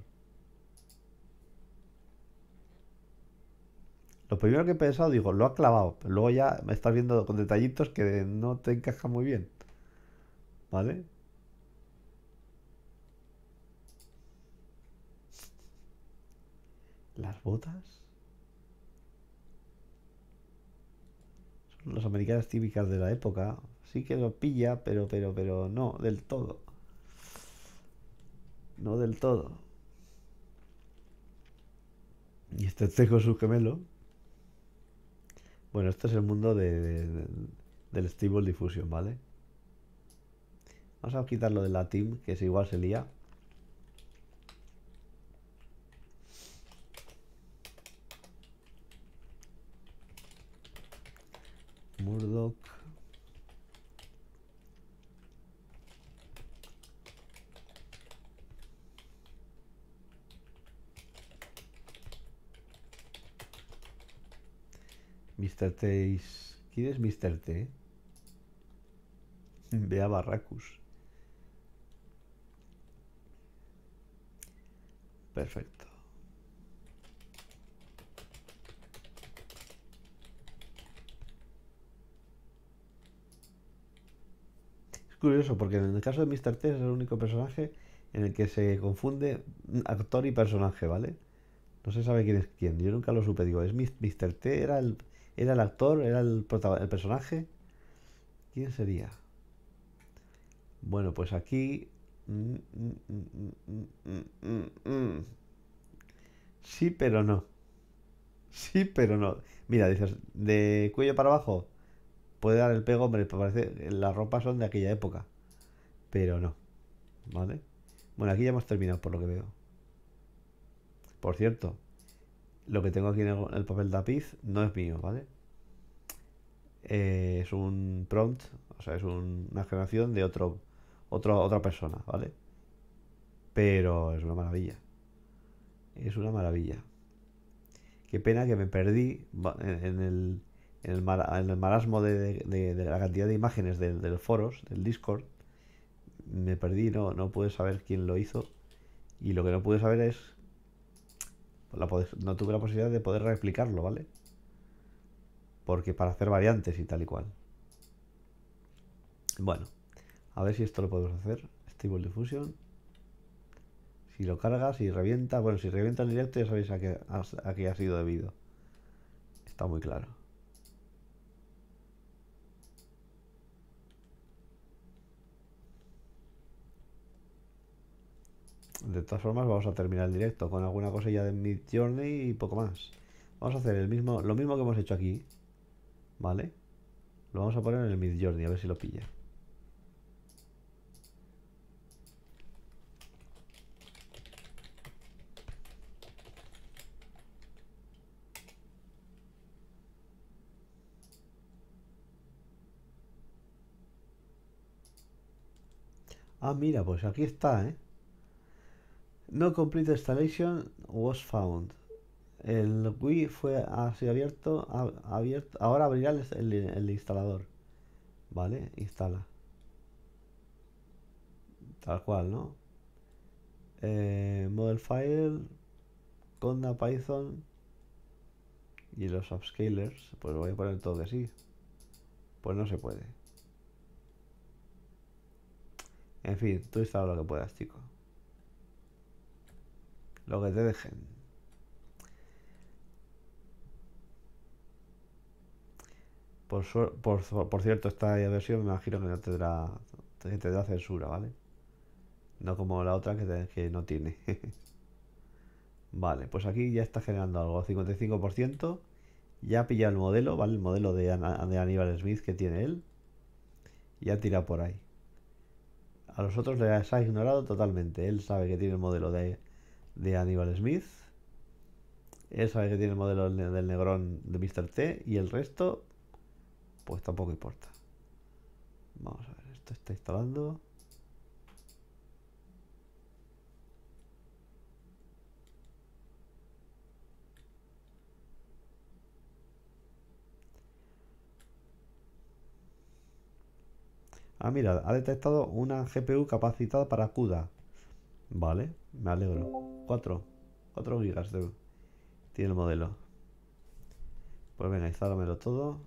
Lo primero que he pensado, digo, lo ha clavado. luego ya me estás viendo con detallitos que no te encajan muy bien. ¿Vale? Las botas. Los americanas típicas de la época. Sí que lo pilla, pero, pero, pero no del todo. No del todo. Y este tejo su gemelo. Bueno, este es el mundo de, del Stable Diffusion, ¿vale? Vamos a quitarlo de la team, que es igual se lía. Murdoch. Mister T. ¿Quién es Mr. T? a Barracus. Perfecto. curioso porque en el caso de Mr. T es el único personaje en el que se confunde actor y personaje, ¿vale? No se sabe quién es quién. Yo nunca lo supe. Digo, ¿es Mr. T? ¿Era el, era el actor? ¿Era el, personaje? ¿Quién sería? Bueno, pues aquí... Mm, mm, mm, sí, pero no. Sí, pero no. Mira, dices, de cuello para abajo, puede dar el pego, hombre, parece, las ropas son de aquella época, pero no, ¿vale? Bueno, aquí ya hemos terminado por lo que veo. Por cierto, lo que tengo aquí en el, papel tapiz no es mío, ¿vale? Eh, es un prompt, o sea, es una generación de otro, otra persona, ¿vale? Pero es una maravilla. Es una maravilla. Qué pena que me perdí en el en el, marasmo de, la cantidad de imágenes del, foros, del Discord, me perdí, no, no pude saber quién lo hizo. Y lo que no pude saber es. no tuve la posibilidad de poder replicarlo, ¿vale? Porque para hacer variantes y tal y cual. Bueno, a ver si esto lo podemos hacer. Stable Diffusion. Si lo cargas si revienta. Bueno, si revienta en directo ya sabéis a a qué ha sido debido. Está muy claro. De todas formas, vamos a terminar el directo con alguna cosilla de Mid Journey y poco más. Vamos a hacer el mismo, lo mismo que hemos hecho aquí. ¿Vale? Lo vamos a poner en el Mid Journey, a ver si lo pilla. Ah, mira, pues aquí está, ¿eh? No complete installation was found. El GUI fue así abierto, abierto. Ahora abrirá el, instalador. Vale, instala. Tal cual, ¿no? Eh, model file, conda Python y los upscalers. Pues voy a poner todo de sí. Pues no se puede. En fin, tú instala lo que puedas, chico lo que te dejen. Por, cierto, esta versión me imagino que no tendrá, censura, ¿vale? No como la otra que, no tiene. vale, pues aquí ya está generando algo, 55%. Ya ha pillado el modelo, ¿vale? El modelo de, de Aníbal Smith que tiene él. Ya tira por ahí. A los otros les ha ignorado totalmente. Él sabe que tiene el modelo de, de Aníbal Smith. eso es que tiene el modelo del Negrón de Mr. T y el resto, pues tampoco importa. Vamos a ver, esto está instalando. Ah, mira, ha detectado una GPU capacitada para CUDA. Vale. Me alegro. 4. 4 gigas de... tiene el modelo. Pues venga, instálamelo todo.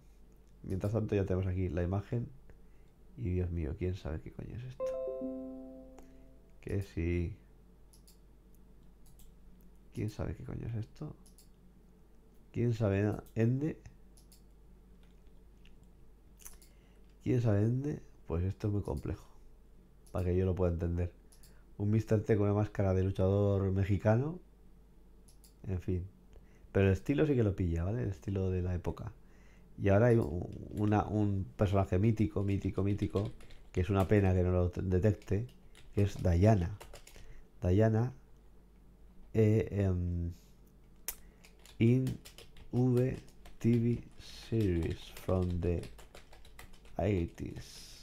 Mientras tanto ya tenemos aquí la imagen. Y Dios mío, ¿quién sabe qué coño es esto? Que si... ¿Quién sabe qué coño es esto? ¿Quién sabe ende? ¿Quién sabe ende? Pues esto es muy complejo. Para que yo lo pueda entender. Un Mr. T con una máscara de luchador mexicano. En fin. Pero el estilo sí que lo pilla, ¿vale? El estilo de la época. Y ahora hay un personaje mítico, mítico, mítico, que es una pena que no lo detecte, que es Diana. Diana e, em, in V TV series from the 80s.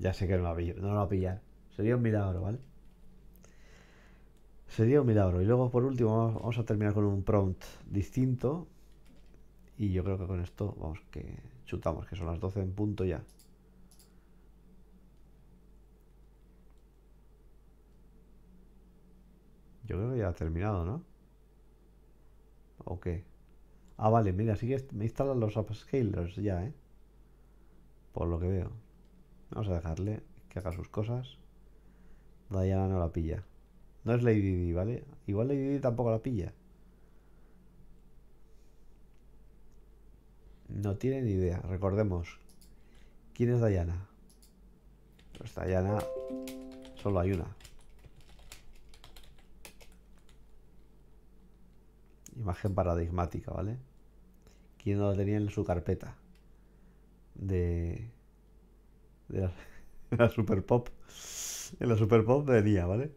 Ya sé que no lo, no va a pillar. Sería un milagro, ¿vale? Sería un milagro. Y luego, por último, vamos, a terminar con un prompt distinto. Y yo creo que con esto, vamos, que chutamos, que son las 12 en punto ya. Yo creo que ya ha terminado, ¿no? ¿O qué? Ah, vale, mira, sí que me instalan los upscalers ya, ¿eh? Por lo que veo. Vamos a dejarle que haga sus cosas. Diana no la pilla. No es Lady Di, ¿vale? Igual Lady Di tampoco la pilla. No tiene ni idea. Recordemos. ¿Quién es Diana? Pues Diana solo hay una. Imagen paradigmática, ¿vale? ¿Quién no la tenía en su carpeta? De de la, Super Pop. En la Super Pop venía, ¿vale?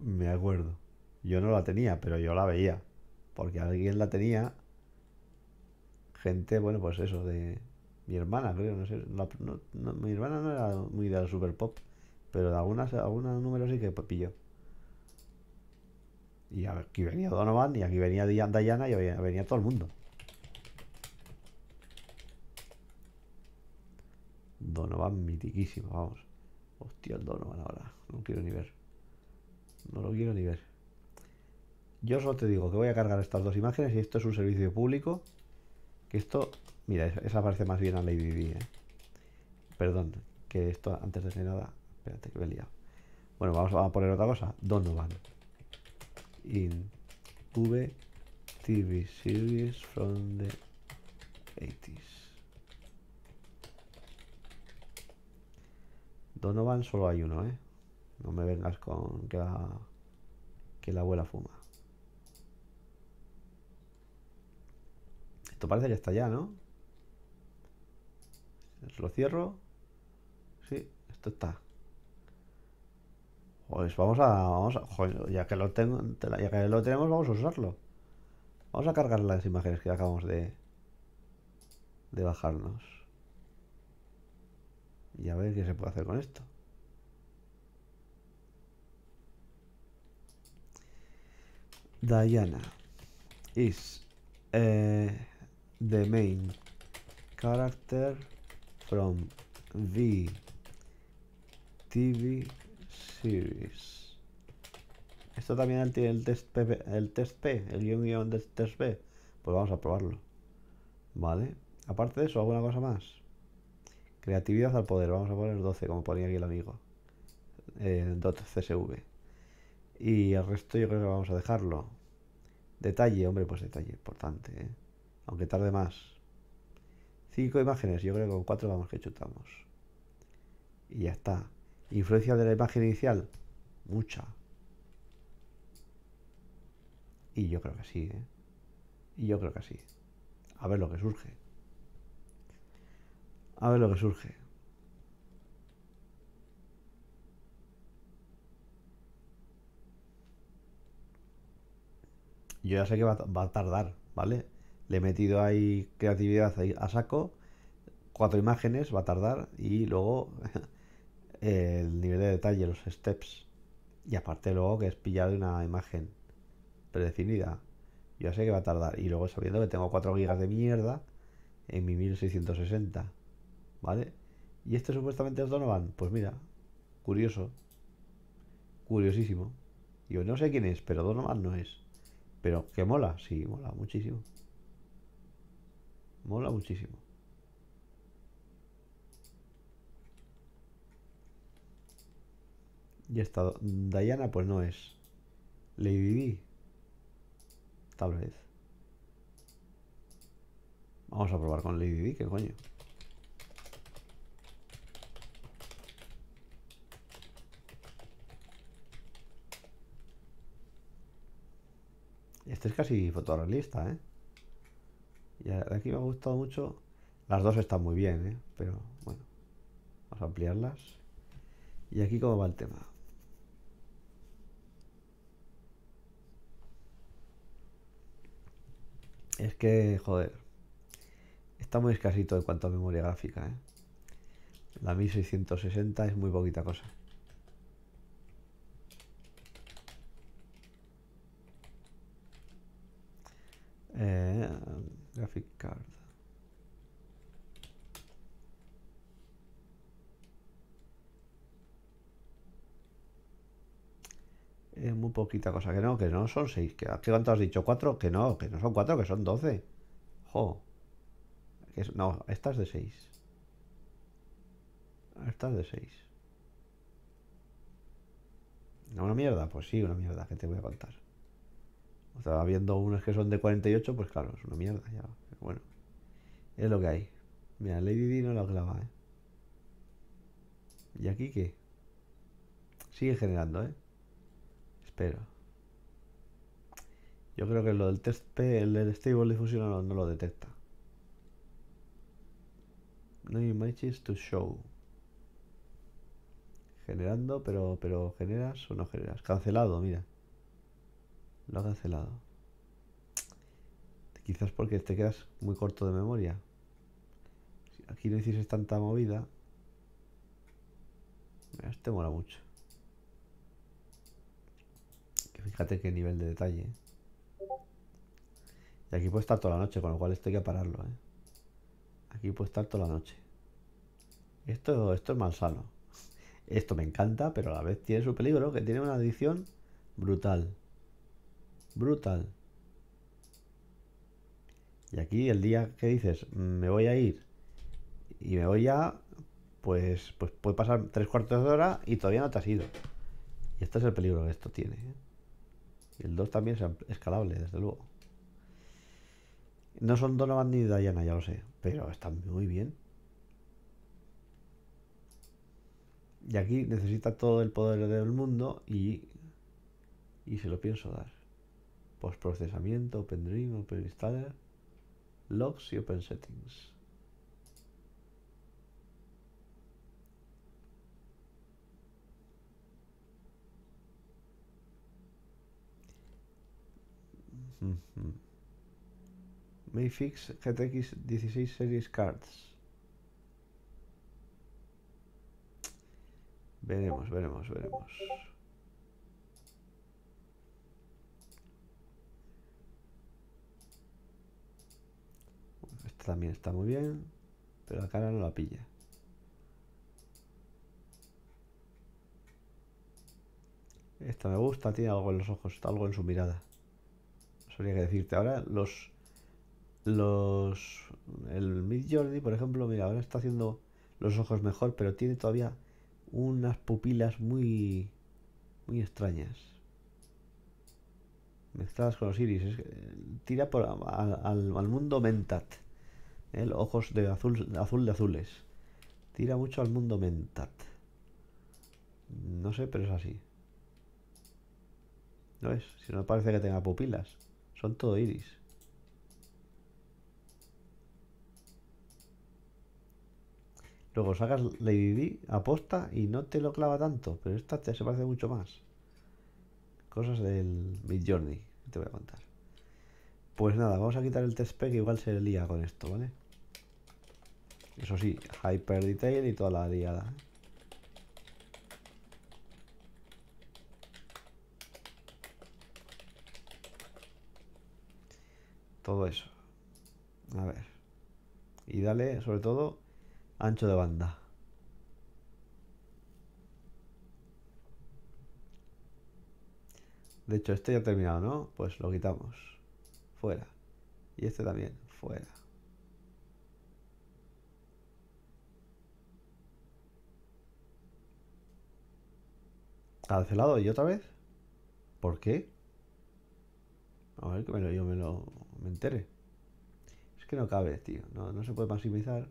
Me acuerdo. Yo no la tenía, pero yo la veía. Porque alguien la tenía. Gente, bueno, pues eso, de. Mi hermana, creo, no sé. mi hermana no era muy de la Super Pop. Pero de algunas, algunos números sí que pilló. Y aquí venía Donovan, y aquí venía Diana, y venía todo el mundo. Donovan mitiquísimo, vamos. Hostia, el Donovan ahora. No quiero ni ver. No lo quiero ni ver. Yo solo te digo que voy a cargar estas dos imágenes y esto es un servicio público. Que esto, mira, esa parece más bien a Lady D. ¿eh? Perdón, que esto antes de nada. Espérate que me he Bueno, vamos a poner otra cosa. Donovan. In V TV series from the 80s. no van, solo hay uno, ¿eh? No me vengas con que la, que la abuela fuma. Esto parece que está ya, ¿no? Lo cierro. Sí, esto está. Pues vamos a. ya que lo Ya que lo tenemos, vamos a usarlo. Vamos a cargar las imágenes que acabamos de. de bajarnos. Y a ver qué se puede hacer con esto. Diana is eh, the main character from the TV series. Esto también tiene el test, P, el test P, el guión guión del test P. Pues vamos a probarlo. Vale. Aparte de eso, ¿alguna cosa más? Creatividad al poder, vamos a poner 12, como ponía aquí el amigo. Eh, dot .csv. Y el resto yo creo que vamos a dejarlo. Detalle, hombre, pues detalle, importante. ¿eh? Aunque tarde más. Cinco imágenes, yo creo que con cuatro vamos que chutamos. Y ya está. Influencia de la imagen inicial, mucha. Y yo creo que sí, ¿eh? Y yo creo que sí. A ver lo que surge. A ver lo que surge. Yo ya sé que va, a tardar, ¿vale? Le he metido ahí creatividad a saco, cuatro imágenes, va a tardar, y luego el nivel de detalle, los steps. Y aparte luego que es pillado una imagen predefinida. Yo ya sé que va a tardar. Y luego sabiendo que tengo 4 gigas de mierda en mi 1660. ¿Vale? Y este supuestamente es Donovan. Pues mira, curioso. Curiosísimo. Yo no sé quién es, pero Donovan no es. Pero que mola, sí, mola muchísimo. Mola muchísimo. Y esta Diana pues no es. Lady D. Tal vez. Vamos a probar con Lady D, qué coño. es casi fotorrealista, ¿eh? Y aquí me ha gustado mucho. Las dos están muy bien, ¿eh? Pero bueno, vamos a ampliarlas. Y aquí cómo va el tema. Es que, joder, está muy escasito en cuanto a memoria gráfica, ¿eh? La 1660 es muy poquita cosa. Eh, graphic card. Eh, muy poquita cosa, que no, que no son 6. Que, ¿Qué cuánto has dicho? ¿4? Que no, que no son 4, que son 12. Jo. no, esta es de 6. Esta es de 6. ¿No una mierda? Pues sí, una mierda, que te voy a contar. O sea, habiendo unos que son de 48, pues claro, es una mierda bueno, es lo que hay. Mira, Lady D no lo graba, ¿eh? ¿Y aquí qué? Sigue generando, ¿eh? Espero. Yo creo que lo del test P, el del stable difusión no, lo detecta. No images to show. Generando, pero, pero generas o no generas. Cancelado, mira. Lo ha cancelado. Quizás porque te quedas muy corto de memoria. Si aquí no hicieses tanta movida. Este mola mucho. fíjate qué nivel de detalle. ¿eh? Y aquí puede estar toda la noche, con lo cual esto hay que pararlo. ¿eh? Aquí puede estar toda la noche. Esto, esto es malsano. sano. Esto me encanta, pero a la vez tiene su peligro, que tiene una adicción brutal. Brutal. Y aquí el día que dices, me voy a ir y me voy ya, pues, pues puede pasar tres cuartos de hora y todavía no te has ido. Y este es el peligro que esto tiene. ¿eh? Y el 2 también es escalable, desde luego. No son Donovan ni Diana, ya lo sé, pero están muy bien. Y aquí necesita todo el poder del mundo y, y se lo pienso dar postprocesamiento, open installer, logs y open settings. Mayfix GTX 16 Series Cards. Veremos, veremos, veremos. Este también está muy bien, pero la cara no la pilla. Esta me gusta, tiene algo en los ojos, está algo en su mirada. solía que decirte. Ahora los... Los... El Mid Jordi por ejemplo, mira, ahora está haciendo los ojos mejor, pero tiene todavía unas pupilas muy... Muy extrañas. Mezcladas con los iris. Eh, tira por, al, al, al mundo mentat. El ¿eh? ojos de azul, azul de azules. Tira mucho al mundo mentat. No sé, pero es así. ¿No es? Si no parece que tenga pupilas. Son todo iris. Luego sacas Lady D, aposta y no te lo clava tanto, pero esta te se parece mucho más. Cosas del Mid Journey, te voy a contar. Pues nada, vamos a quitar el test que igual se lía con esto, ¿vale? Eso sí, Hyper Detail y toda la liada. Todo eso. A ver. Y dale, sobre todo, ancho de banda. De hecho, este ya ha terminado, ¿no? Pues lo quitamos. Fuera. Y este también, fuera. Cancelado y otra vez. ¿Por qué? A ver que me lo, yo me lo me entere. Es que no cabe, tío. No, no se puede maximizar.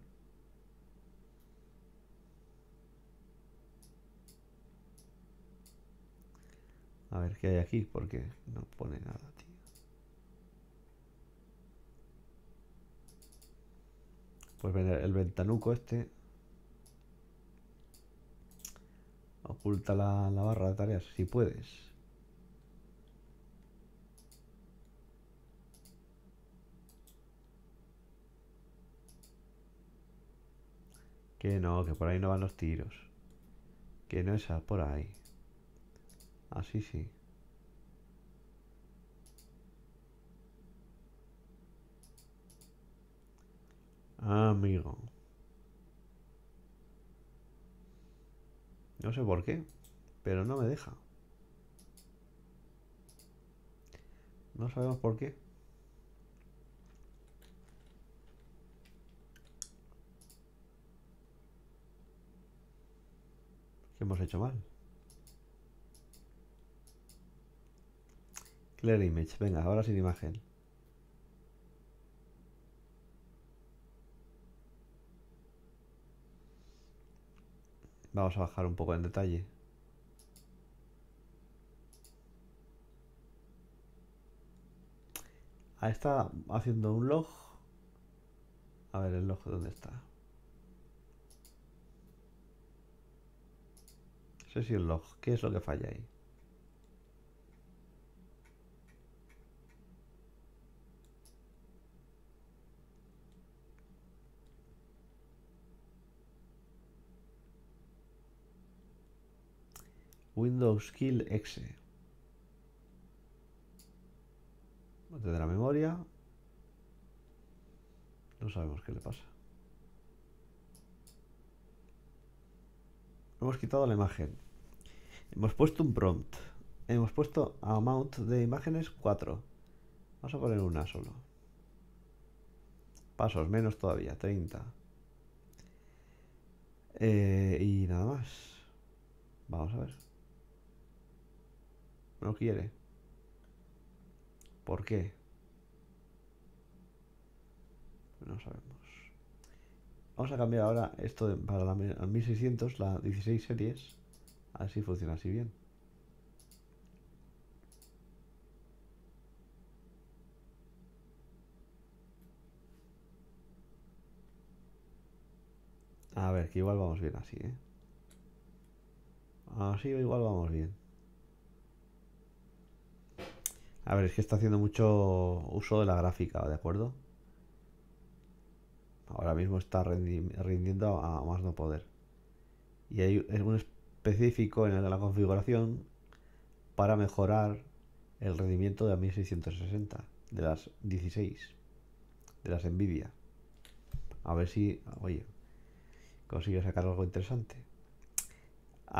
A ver qué hay aquí, porque no pone nada, tío. Pues el ventanuco este. Oculta la, barra de tareas, si puedes. Que no, que por ahí no van los tiros. Que no es por ahí. Así sí. Amigo. No sé por qué, pero no me deja. No sabemos por qué. ¿Qué hemos hecho mal? Clear image. Venga, ahora sin imagen. Vamos a bajar un poco en detalle. Ahí está haciendo un log. A ver el log dónde está. No sé si el log. ¿Qué es lo que falla ahí? Windows Kill Exe. No la memoria. No sabemos qué le pasa. Hemos quitado la imagen. Hemos puesto un prompt. Hemos puesto amount de imágenes 4. Vamos a poner una solo. Pasos, menos todavía, 30. Eh, y nada más. Vamos a ver. No quiere. ¿Por qué? No sabemos. Vamos a cambiar ahora esto para la 1600, la 16 series. A ver si funciona así bien. A ver, que igual vamos bien así, ¿eh? Así igual vamos bien. A ver, es que está haciendo mucho uso de la gráfica, ¿de acuerdo? Ahora mismo está rindiendo a más no poder. Y hay un específico en la configuración para mejorar el rendimiento de 1660, de las 16, de las Nvidia. A ver si, oye, consigue sacar algo interesante.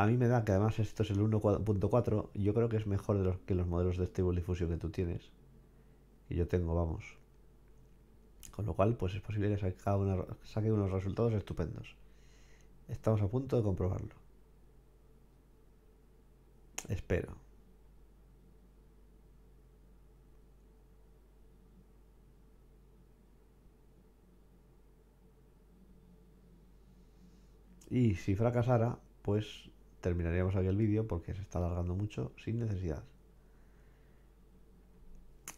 A mí me da que además esto es el 1.4. Yo creo que es mejor que los modelos de Stable difusión que tú tienes. Y yo tengo, vamos. Con lo cual, pues es posible que saque unos resultados estupendos. Estamos a punto de comprobarlo. Espero. Y si fracasara, pues terminaríamos aquí el vídeo porque se está alargando mucho sin necesidad.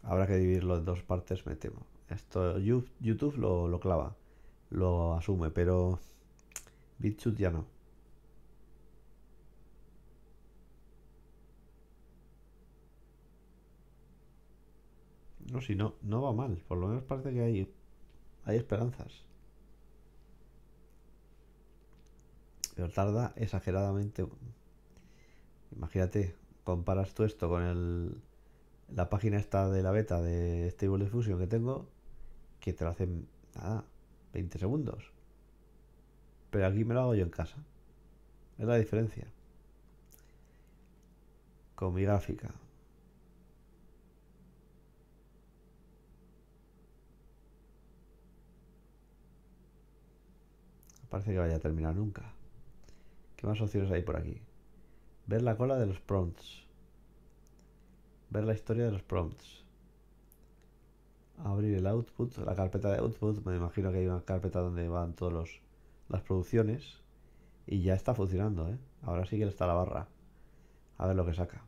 Habrá que dividirlo en dos partes, me temo. Esto YouTube lo, clava, lo asume, pero BitChute ya no. No, si no, no va mal. Por lo menos parece que hay, hay esperanzas. pero tarda exageradamente. Imagínate, comparas tú esto con el, la página esta de la beta de Stable Diffusion que tengo, que te lo hacen nada, 20 segundos. Pero aquí me lo hago yo en casa. Es la diferencia. Con mi gráfica. Parece que vaya a terminar nunca. ¿Qué más opciones hay por aquí? Ver la cola de los prompts. Ver la historia de los prompts. Abrir el output, la carpeta de output. Me imagino que hay una carpeta donde van todas las producciones. Y ya está funcionando, ¿eh? Ahora sí que está la barra. A ver lo que saca.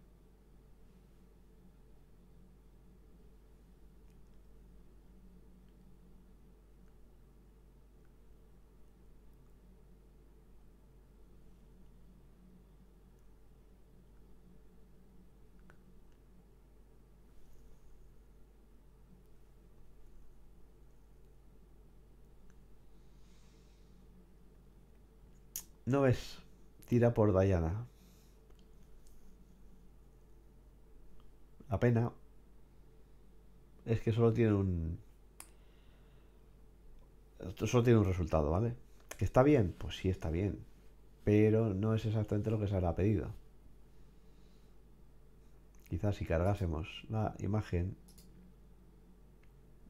No ves. Tira por Diana. La pena es que solo tiene un... solo tiene un resultado, ¿vale? está bien? Pues sí, está bien. Pero no es exactamente lo que se habrá pedido. Quizás si cargásemos la imagen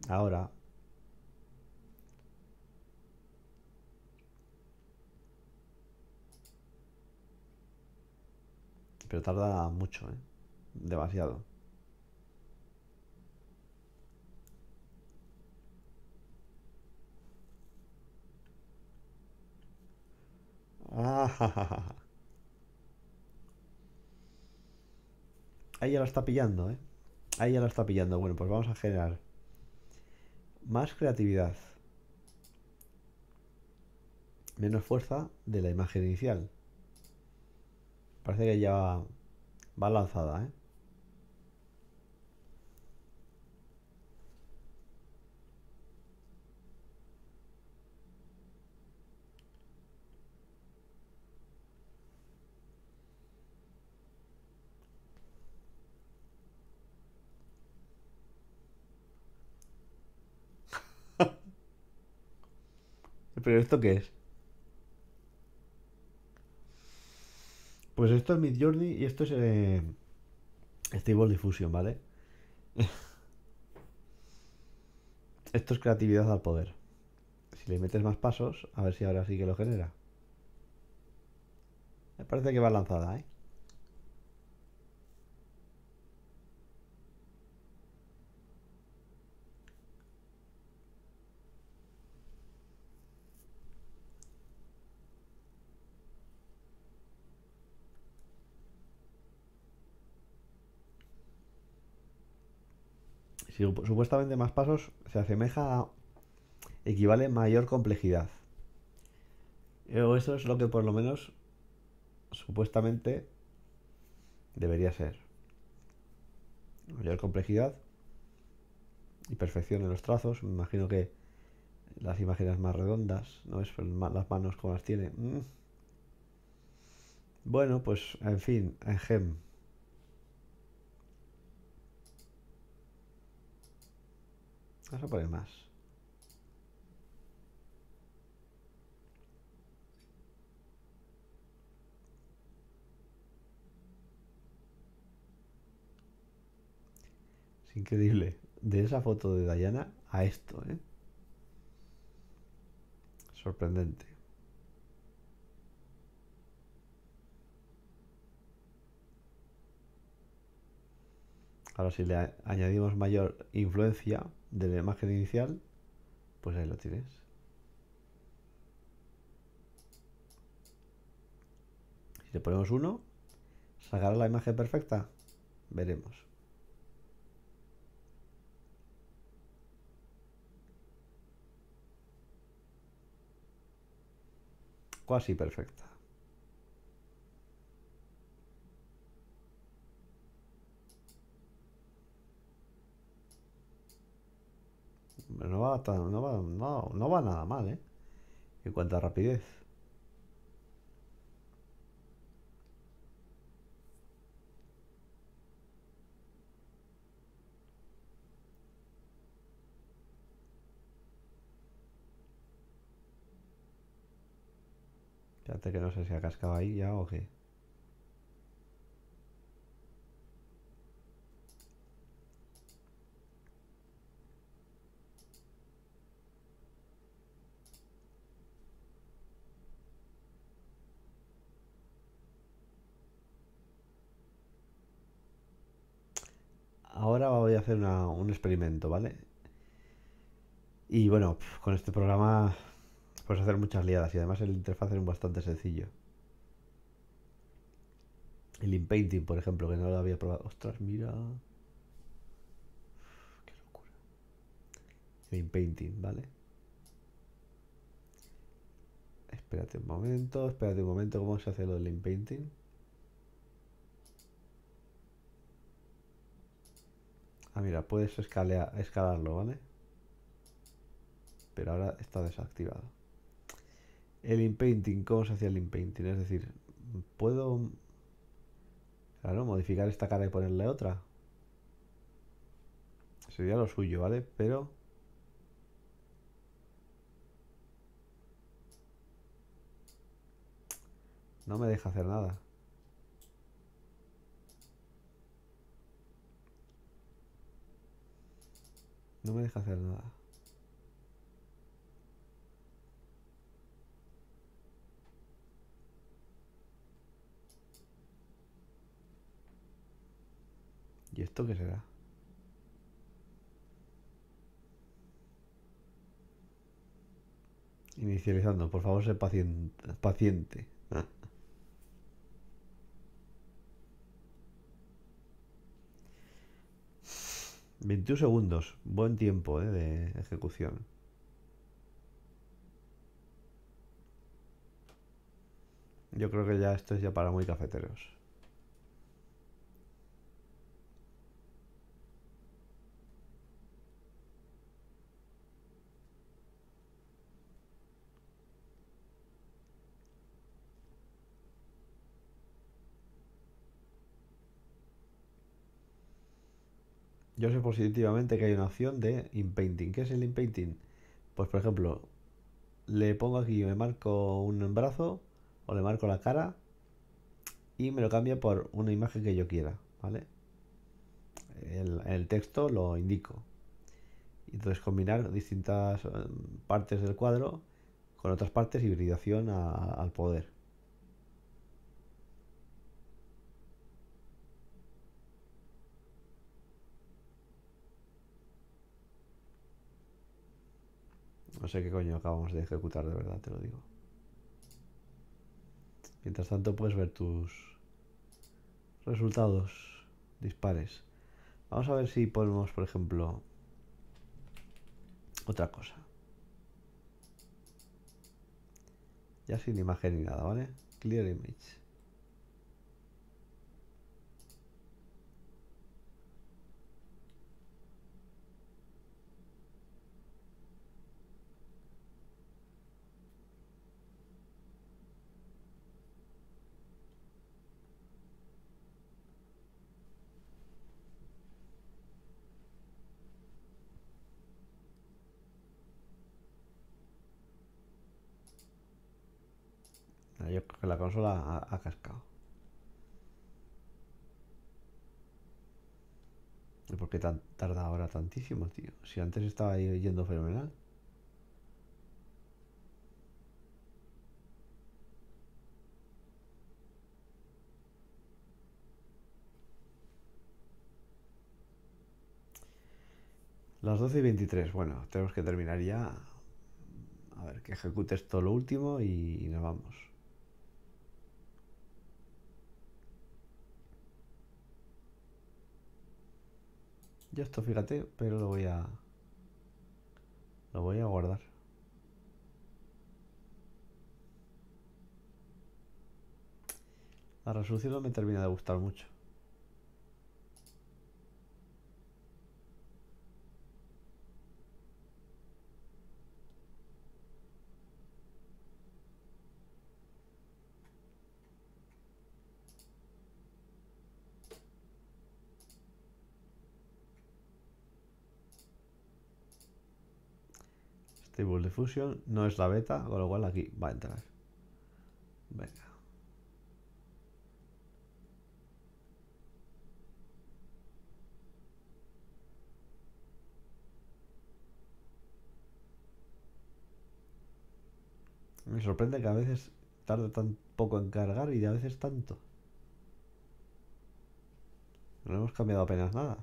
ahora pero tarda mucho, ¿eh? Demasiado. Ahí ya la está pillando, ¿eh? Ahí ya la está pillando. Bueno, pues vamos a generar más creatividad. Menos fuerza de la imagen inicial. Parece que ya va, lanzada, ¿eh? ¿Pero esto qué es? Pues esto es Mid Journey y esto es eh, Stable Diffusion, ¿vale? esto es creatividad al poder. Si le metes más pasos, a ver si ahora sí que lo genera. Me parece que va lanzada, ¿eh? supuestamente más pasos se asemeja a. equivale mayor complejidad. Eh, eso es lo que por lo menos supuestamente debería ser. Mayor complejidad y perfección en los trazos. Me imagino que las imágenes más redondas, ¿no es? Las manos como las tiene. Mm. Bueno, pues en fin, en gem. Vamos a poner más. Es increíble. De esa foto de Dayana a esto, ¿eh? Sorprendente. Ahora si le añadimos mayor influencia, de la imagen inicial, pues ahí lo tienes. Si le ponemos uno ¿sacará la imagen perfecta? Veremos. Casi perfecta. no va, tan, no, va, no, no va nada mal, ¿eh? En cuanto a rapidez. Fíjate que no sé si ha cascado ahí ya o qué. hacer un experimento, ¿vale? Y bueno, con este programa puedes hacer muchas liadas y además el interfaz es bastante sencillo. El inpainting, por ejemplo, que no lo había probado. Ostras, mira. Qué locura. El inpainting, ¿vale? Espérate un momento, espérate un momento, ¿cómo se hace lo del inpainting? Ah, mira, puedes escalarlo, ¿vale? Pero ahora está desactivado. El inpainting, ¿cómo se hacía el inpainting? Es decir, puedo... Claro, modificar esta cara y ponerle otra. Sería lo suyo, ¿vale? Pero... No me deja hacer nada. No me deja hacer nada. ¿Y esto qué será? Inicializando, por favor, ser paciente. paciente. 21 segundos, buen tiempo eh, de ejecución. Yo creo que ya esto es ya para muy cafeteros. yo sé positivamente que hay una opción de inpainting. ¿Qué es el inpainting? Pues por ejemplo, le pongo aquí, me marco un brazo o le marco la cara y me lo cambia por una imagen que yo quiera, ¿vale? El, texto lo indico. Entonces combinar distintas em, partes del cuadro con otras partes y hibridación al poder. No sé qué coño acabamos de ejecutar de verdad, te lo digo. Mientras tanto puedes ver tus resultados dispares. Vamos a ver si ponemos, por ejemplo, otra cosa. Ya sin imagen ni nada, ¿vale? Clear image. que la consola ha, cascado. ¿Y por qué tarda ahora tantísimo, tío? Si antes estaba yendo fenomenal. Las 12 y 23. Bueno, tenemos que terminar ya. A ver, que ejecute esto lo último y nos vamos. Yo esto, fíjate, pero lo voy a... Lo voy a guardar. La resolución no me termina de gustar mucho. Table fusión no es la beta, con lo cual aquí va a entrar. Venga. Me sorprende que a veces tarde tan poco en cargar y a veces tanto. No hemos cambiado apenas nada.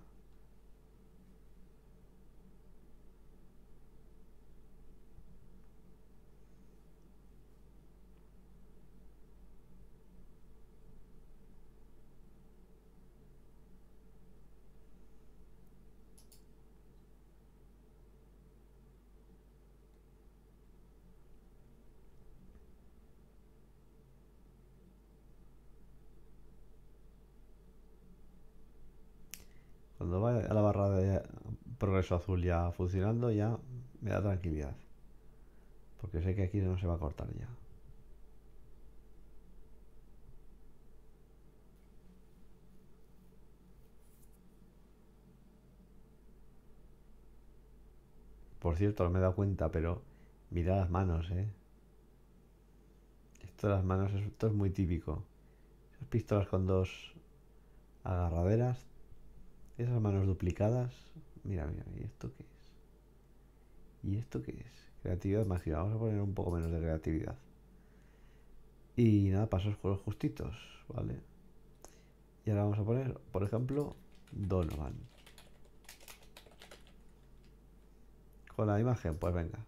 azul ya funcionando ya me da tranquilidad. Porque sé que aquí no se va a cortar ya. Por cierto, no me he dado cuenta, pero mira las manos, ¿eh? Esto las manos, esto es muy típico. las pistolas con dos agarraderas, esas manos duplicadas, Mira, mira, ¿y esto qué es? ¿Y esto qué es? Creatividad máxima. Vamos a poner un poco menos de creatividad. Y nada, pasos con los justitos, ¿vale? Y ahora vamos a poner, por ejemplo, Donovan. Con la imagen, pues venga.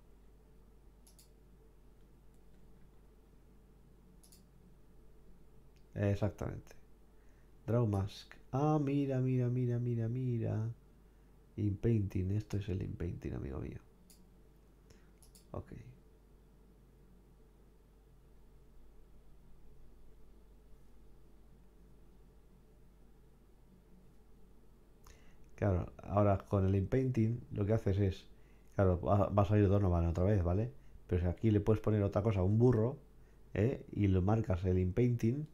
Exactamente. Draw Mask. Ah, mira, mira, mira, mira, mira. Inpainting, esto es el inpainting, amigo mío. Ok. Claro, ahora con el inpainting lo que haces es, claro, va, a salir Donovan otra vez, ¿vale? Pero si aquí le puedes poner otra cosa, un burro, ¿eh? y lo marcas el inpainting,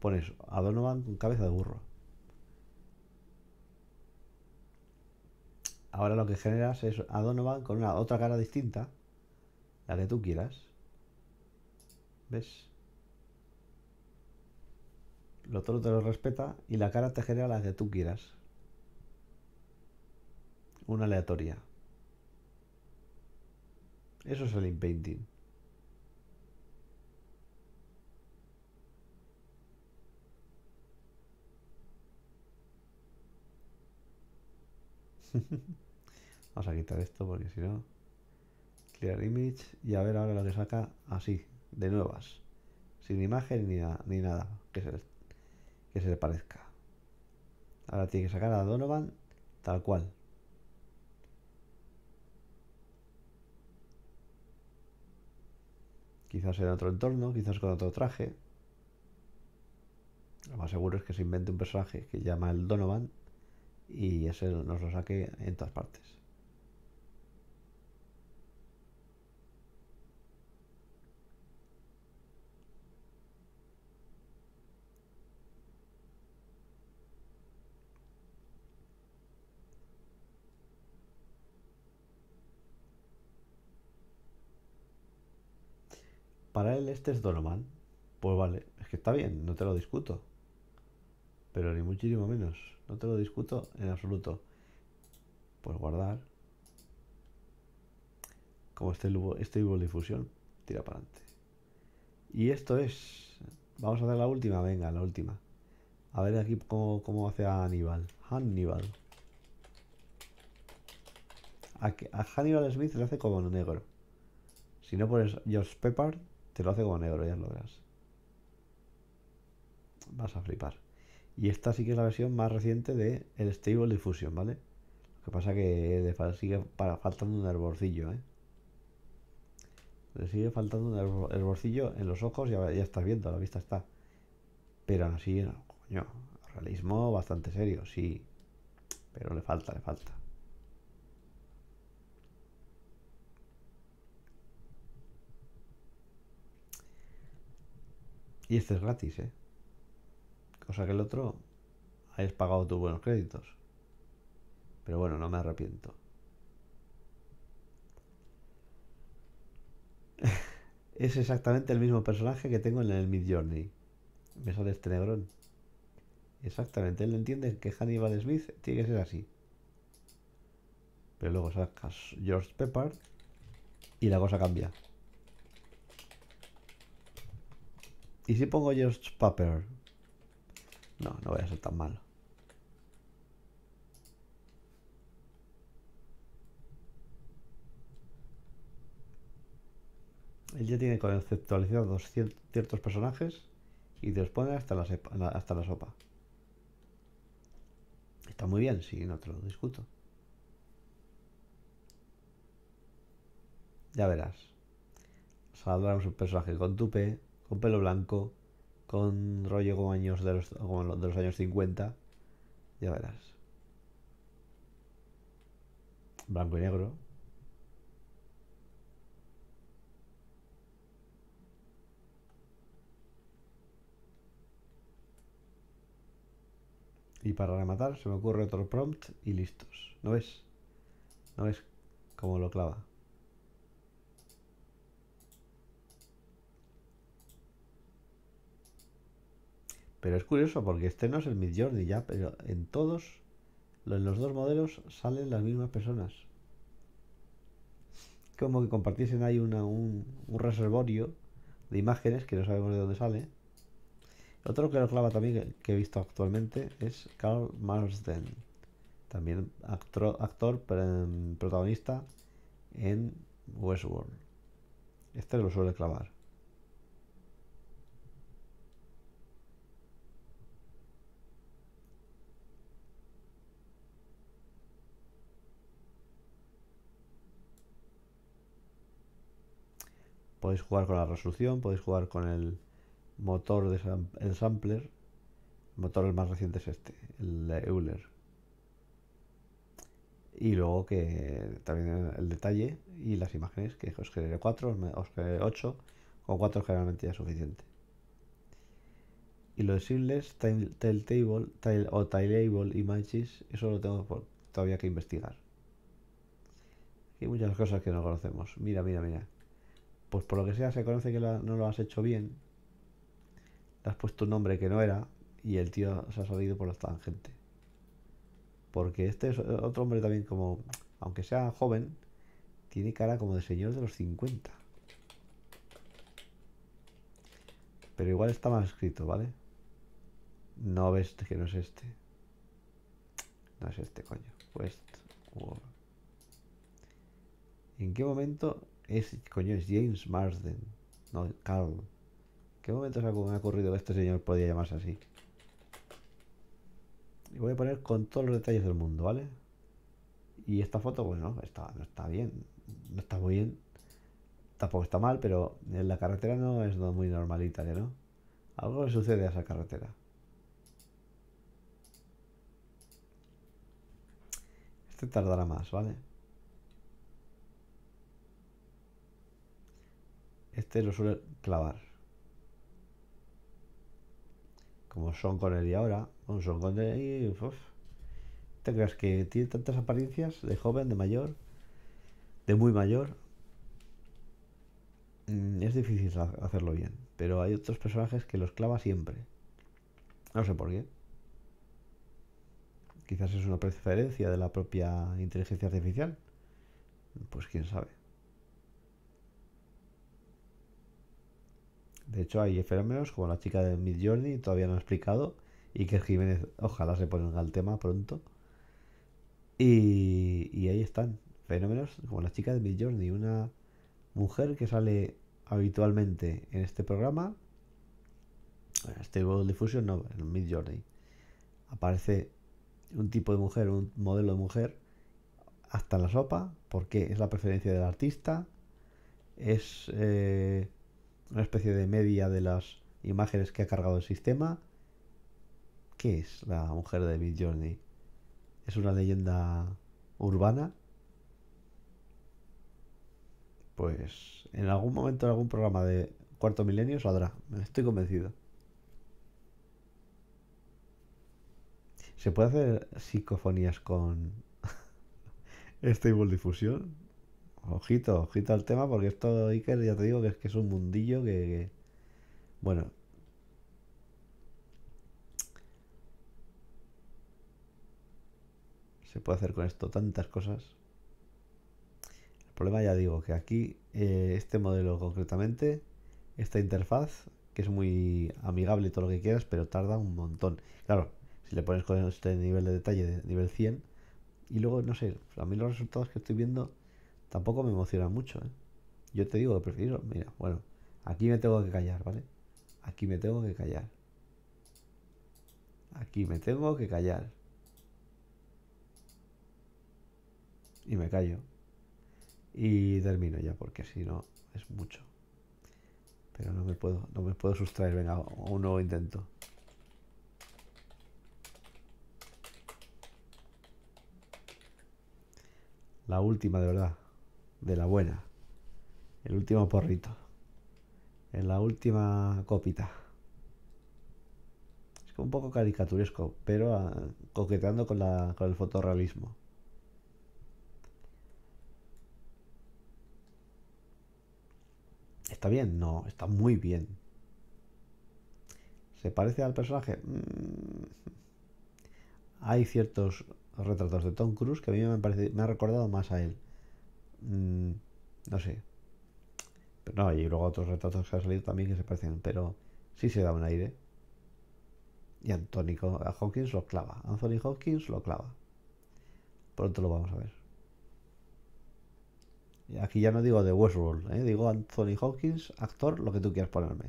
pones a Donovan con cabeza de burro. Ahora lo que generas es a Donovan con una otra cara distinta. La que tú quieras. ¿Ves? Lo otro te lo respeta y la cara te genera la que tú quieras. Una aleatoria. Eso es el inpainting. a quitar esto porque si no... Clear image y a ver ahora lo que saca así, de nuevas. Sin imagen ni, ni nada que se, que se le parezca. Ahora tiene que sacar a Donovan tal cual. Quizás en otro entorno, quizás con otro traje. Lo más seguro es que se invente un personaje que llama el Donovan y ese nos lo saque en todas partes. para este es Donovan. Pues vale, es que está bien, no te lo discuto. Pero ni muchísimo menos, no te lo discuto en absoluto. Pues guardar. Como este, este de difusión, tira para adelante. Y esto es. Vamos a hacer la última, venga, la última. A ver aquí cómo, cómo hace a Hannibal Hannibal. A, a Hannibal Smith le hace como negro. Si no por Josh Peppard, lo hace como negro, ya lo verás. Vas a flipar. Y esta sí que es la versión más reciente de el Stable Diffusion, ¿vale? Lo que pasa que sigue para, faltando un hervorcillo, ¿eh? Le sigue faltando un hervorcillo en los ojos, ya, ya estás viendo, la vista está. Pero así, coño, realismo bastante serio, sí. Pero le falta, le falta. Y este es gratis, ¿eh? Cosa que el otro hayas pagado tus buenos créditos. Pero bueno, no me arrepiento. es exactamente el mismo personaje que tengo en el Mid Journey. Me sale este negrón. Exactamente, él entiende que Hannibal Smith tiene que ser así. Pero luego sacas George Pepper y la cosa cambia. ¿Y si pongo Just Paper? No, no voy a ser tan malo. Él ya tiene conceptualizados ciertos personajes y los pone hasta la, hasta la sopa. Está muy bien, sí, no te lo discuto. Ya verás. Saldrá un personaje con tupe, con pelo blanco, con rollo como, de los, de los años 50. Ya verás. Blanco y negro. Y para rematar se me ocurre otro prompt y listos. ¿No ves? ¿No ves cómo lo clava? Pero es curioso porque este no es el Mid Journey ya, pero en todos, en los dos modelos salen las mismas personas. Como que compartiesen ahí un, reservorio de imágenes que no sabemos de dónde sale. Otro que lo clava también que he visto actualmente es Carl Marsden, también actor, actor mm, protagonista en Westworld. Este lo suele clavar. Podéis jugar con la resolución, podéis jugar con el motor del sampler. El motor el más reciente es este, el Euler. Y luego que también el detalle y las imágenes, que os genere 4, os genere 8, con 4 generalmente ya es suficiente. Y lo de Seamless, Tile Table tile, o Tileable Images, eso lo tengo por, todavía que investigar. hay muchas cosas que no conocemos. Mira, mira, mira pues por lo que sea se conoce que no lo has hecho bien, le has puesto un nombre que no era y el tío se ha salido por la tangente Porque este es otro hombre también como, aunque sea joven, tiene cara como de señor de los 50. Pero igual está mal escrito, ¿vale? No ves que no es este. No es este, coño. West. ¿En qué momento es, coño, es James Marsden, no Carl. ¿Qué momentos me ha ocurrido que este señor podía llamarse así? Y voy a poner con todos los detalles del mundo, ¿vale? Y esta foto, bueno, pues, está, no está bien, no está muy bien, tampoco está mal, pero en la carretera no es muy normalita, ¿no? Algo le sucede a esa carretera. Este tardará más, ¿vale? este lo suele clavar. Como son con él y ahora, un son con él y... ¿Te creas que tiene tantas apariencias de joven, de mayor, de muy mayor? Mm, es difícil hacerlo bien, pero hay otros personajes que los clava siempre. No sé por qué. Quizás es una preferencia de la propia inteligencia artificial. Pues quién sabe. De hecho, hay fenómenos como la chica de Mid Journey, todavía no ha explicado, y que Jiménez, ojalá se ponga al tema pronto. Y, y ahí están, fenómenos como la chica de Mid Journey, una mujer que sale habitualmente en este programa, en este World difusión no, en Mid Journey. Aparece un tipo de mujer, un modelo de mujer, hasta en la sopa, porque es la preferencia del artista, es eh, una especie de media de las imágenes que ha cargado el sistema. ¿Qué es la mujer de Big Journey? ¿Es una leyenda urbana? Pues en algún momento en algún programa de cuarto milenio saldrá, estoy convencido. ¿Se puede hacer psicofonías con Stable este difusión? Ojito, ojito al tema, porque esto, Iker, ya te digo que es que es un mundillo que. Bueno. Se puede hacer con esto tantas cosas. El problema, ya digo, que aquí, eh, este modelo concretamente, esta interfaz, que es muy amigable y todo lo que quieras, pero tarda un montón. Claro, si le pones con este nivel de detalle, de nivel 100, y luego, no sé, a mí los resultados que estoy viendo Tampoco me emociona mucho, ¿eh? Yo te digo que prefiero, mira, bueno, aquí me tengo que callar, ¿vale? Aquí me tengo que callar. Aquí me tengo que callar. Y me callo. Y termino ya, porque si no, es mucho. Pero no me puedo, no me puedo sustraer, venga, a un nuevo intento. La última, de verdad de la buena. El último porrito. En la última copita. Es un poco caricaturesco, pero ah, coqueteando con, la, con el fotorrealismo. ¿Está bien? No, está muy bien. ¿Se parece al personaje? Mm. Hay ciertos retratos de Tom Cruise que a mí me, han me ha recordado más a él. Mm, no sé. Pero no, y luego otros retratos que han salido también que se parecen, pero sí se da un aire. Y Antónico, Hawkins lo clava. Anthony Hawkins lo clava. Pronto lo vamos a ver. aquí ya no digo de Westworld, ¿eh? digo Anthony Hawkins, actor, lo que tú quieras ponerme.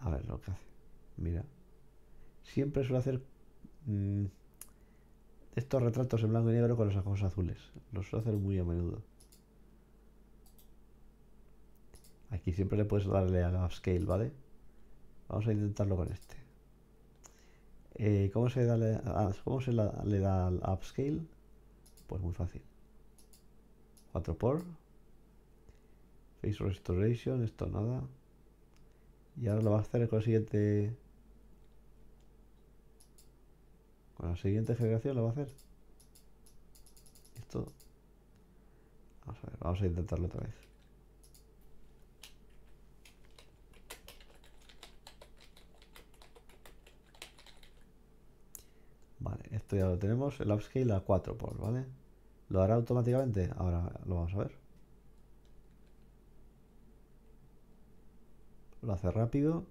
A ver lo que hace. Mira. Siempre suele hacer mm, estos retratos en blanco y negro con los ojos azules. Los hacer muy a menudo. Aquí siempre le puedes darle al upscale, ¿vale? Vamos a intentarlo con este. Eh, ¿Cómo se, da ah, le, da al upscale? Pues muy fácil. 4 por. Face Restoration, esto nada. Y ahora lo va a hacer con el siguiente la siguiente generación lo va a hacer. Esto. Vamos a ver, vamos a intentarlo otra vez. Vale, esto ya lo tenemos, el upscale a 4 por, ¿vale? ¿Lo hará automáticamente? Ahora lo vamos a ver. Lo hace rápido.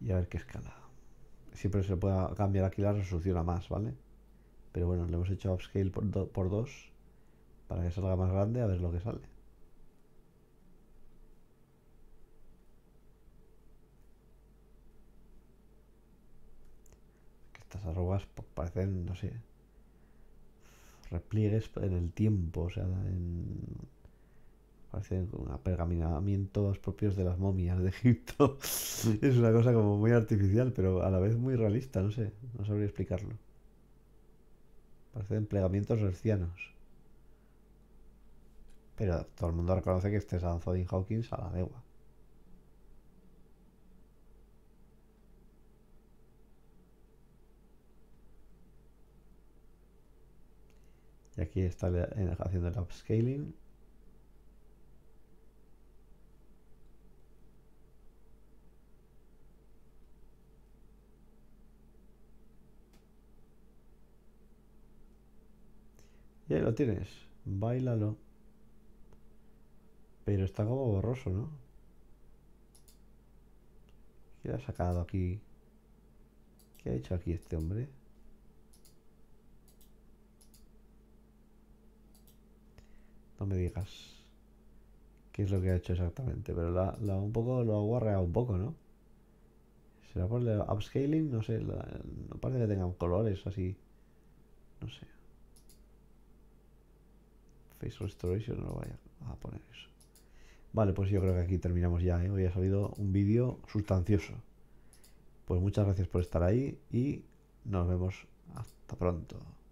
Y a ver qué escala siempre se puede cambiar aquí la resolución a más, ¿vale? Pero bueno, le hemos hecho upscale por, por 2 para que salga más grande, a ver lo que sale. Estas arrugas pues, parecen, no sé, repliegues en el tiempo, o sea, en Parecen pergaminamientos propios de las momias de Egipto. es una cosa como muy artificial, pero a la vez muy realista, no sé, no sabría explicarlo. Parecen plegamientos hercianos. Pero todo el mundo reconoce que este es Anthony Hawkins a la legua. Y aquí está haciendo el upscaling. lo tienes. Bailalo. Pero está como borroso, ¿no? ¿Qué ha sacado aquí? ¿Qué ha hecho aquí este hombre? No me digas qué es lo que ha hecho exactamente, pero la, un poco lo ha guarreado un poco, ¿no? ¿Será por el upscaling? No sé, no parece que tengan colores así. No sé. Face Restoration no lo vaya a poner eso. Vale, pues yo creo que aquí terminamos ya. ¿eh? Hoy ha salido un vídeo sustancioso. Pues muchas gracias por estar ahí y nos vemos hasta pronto.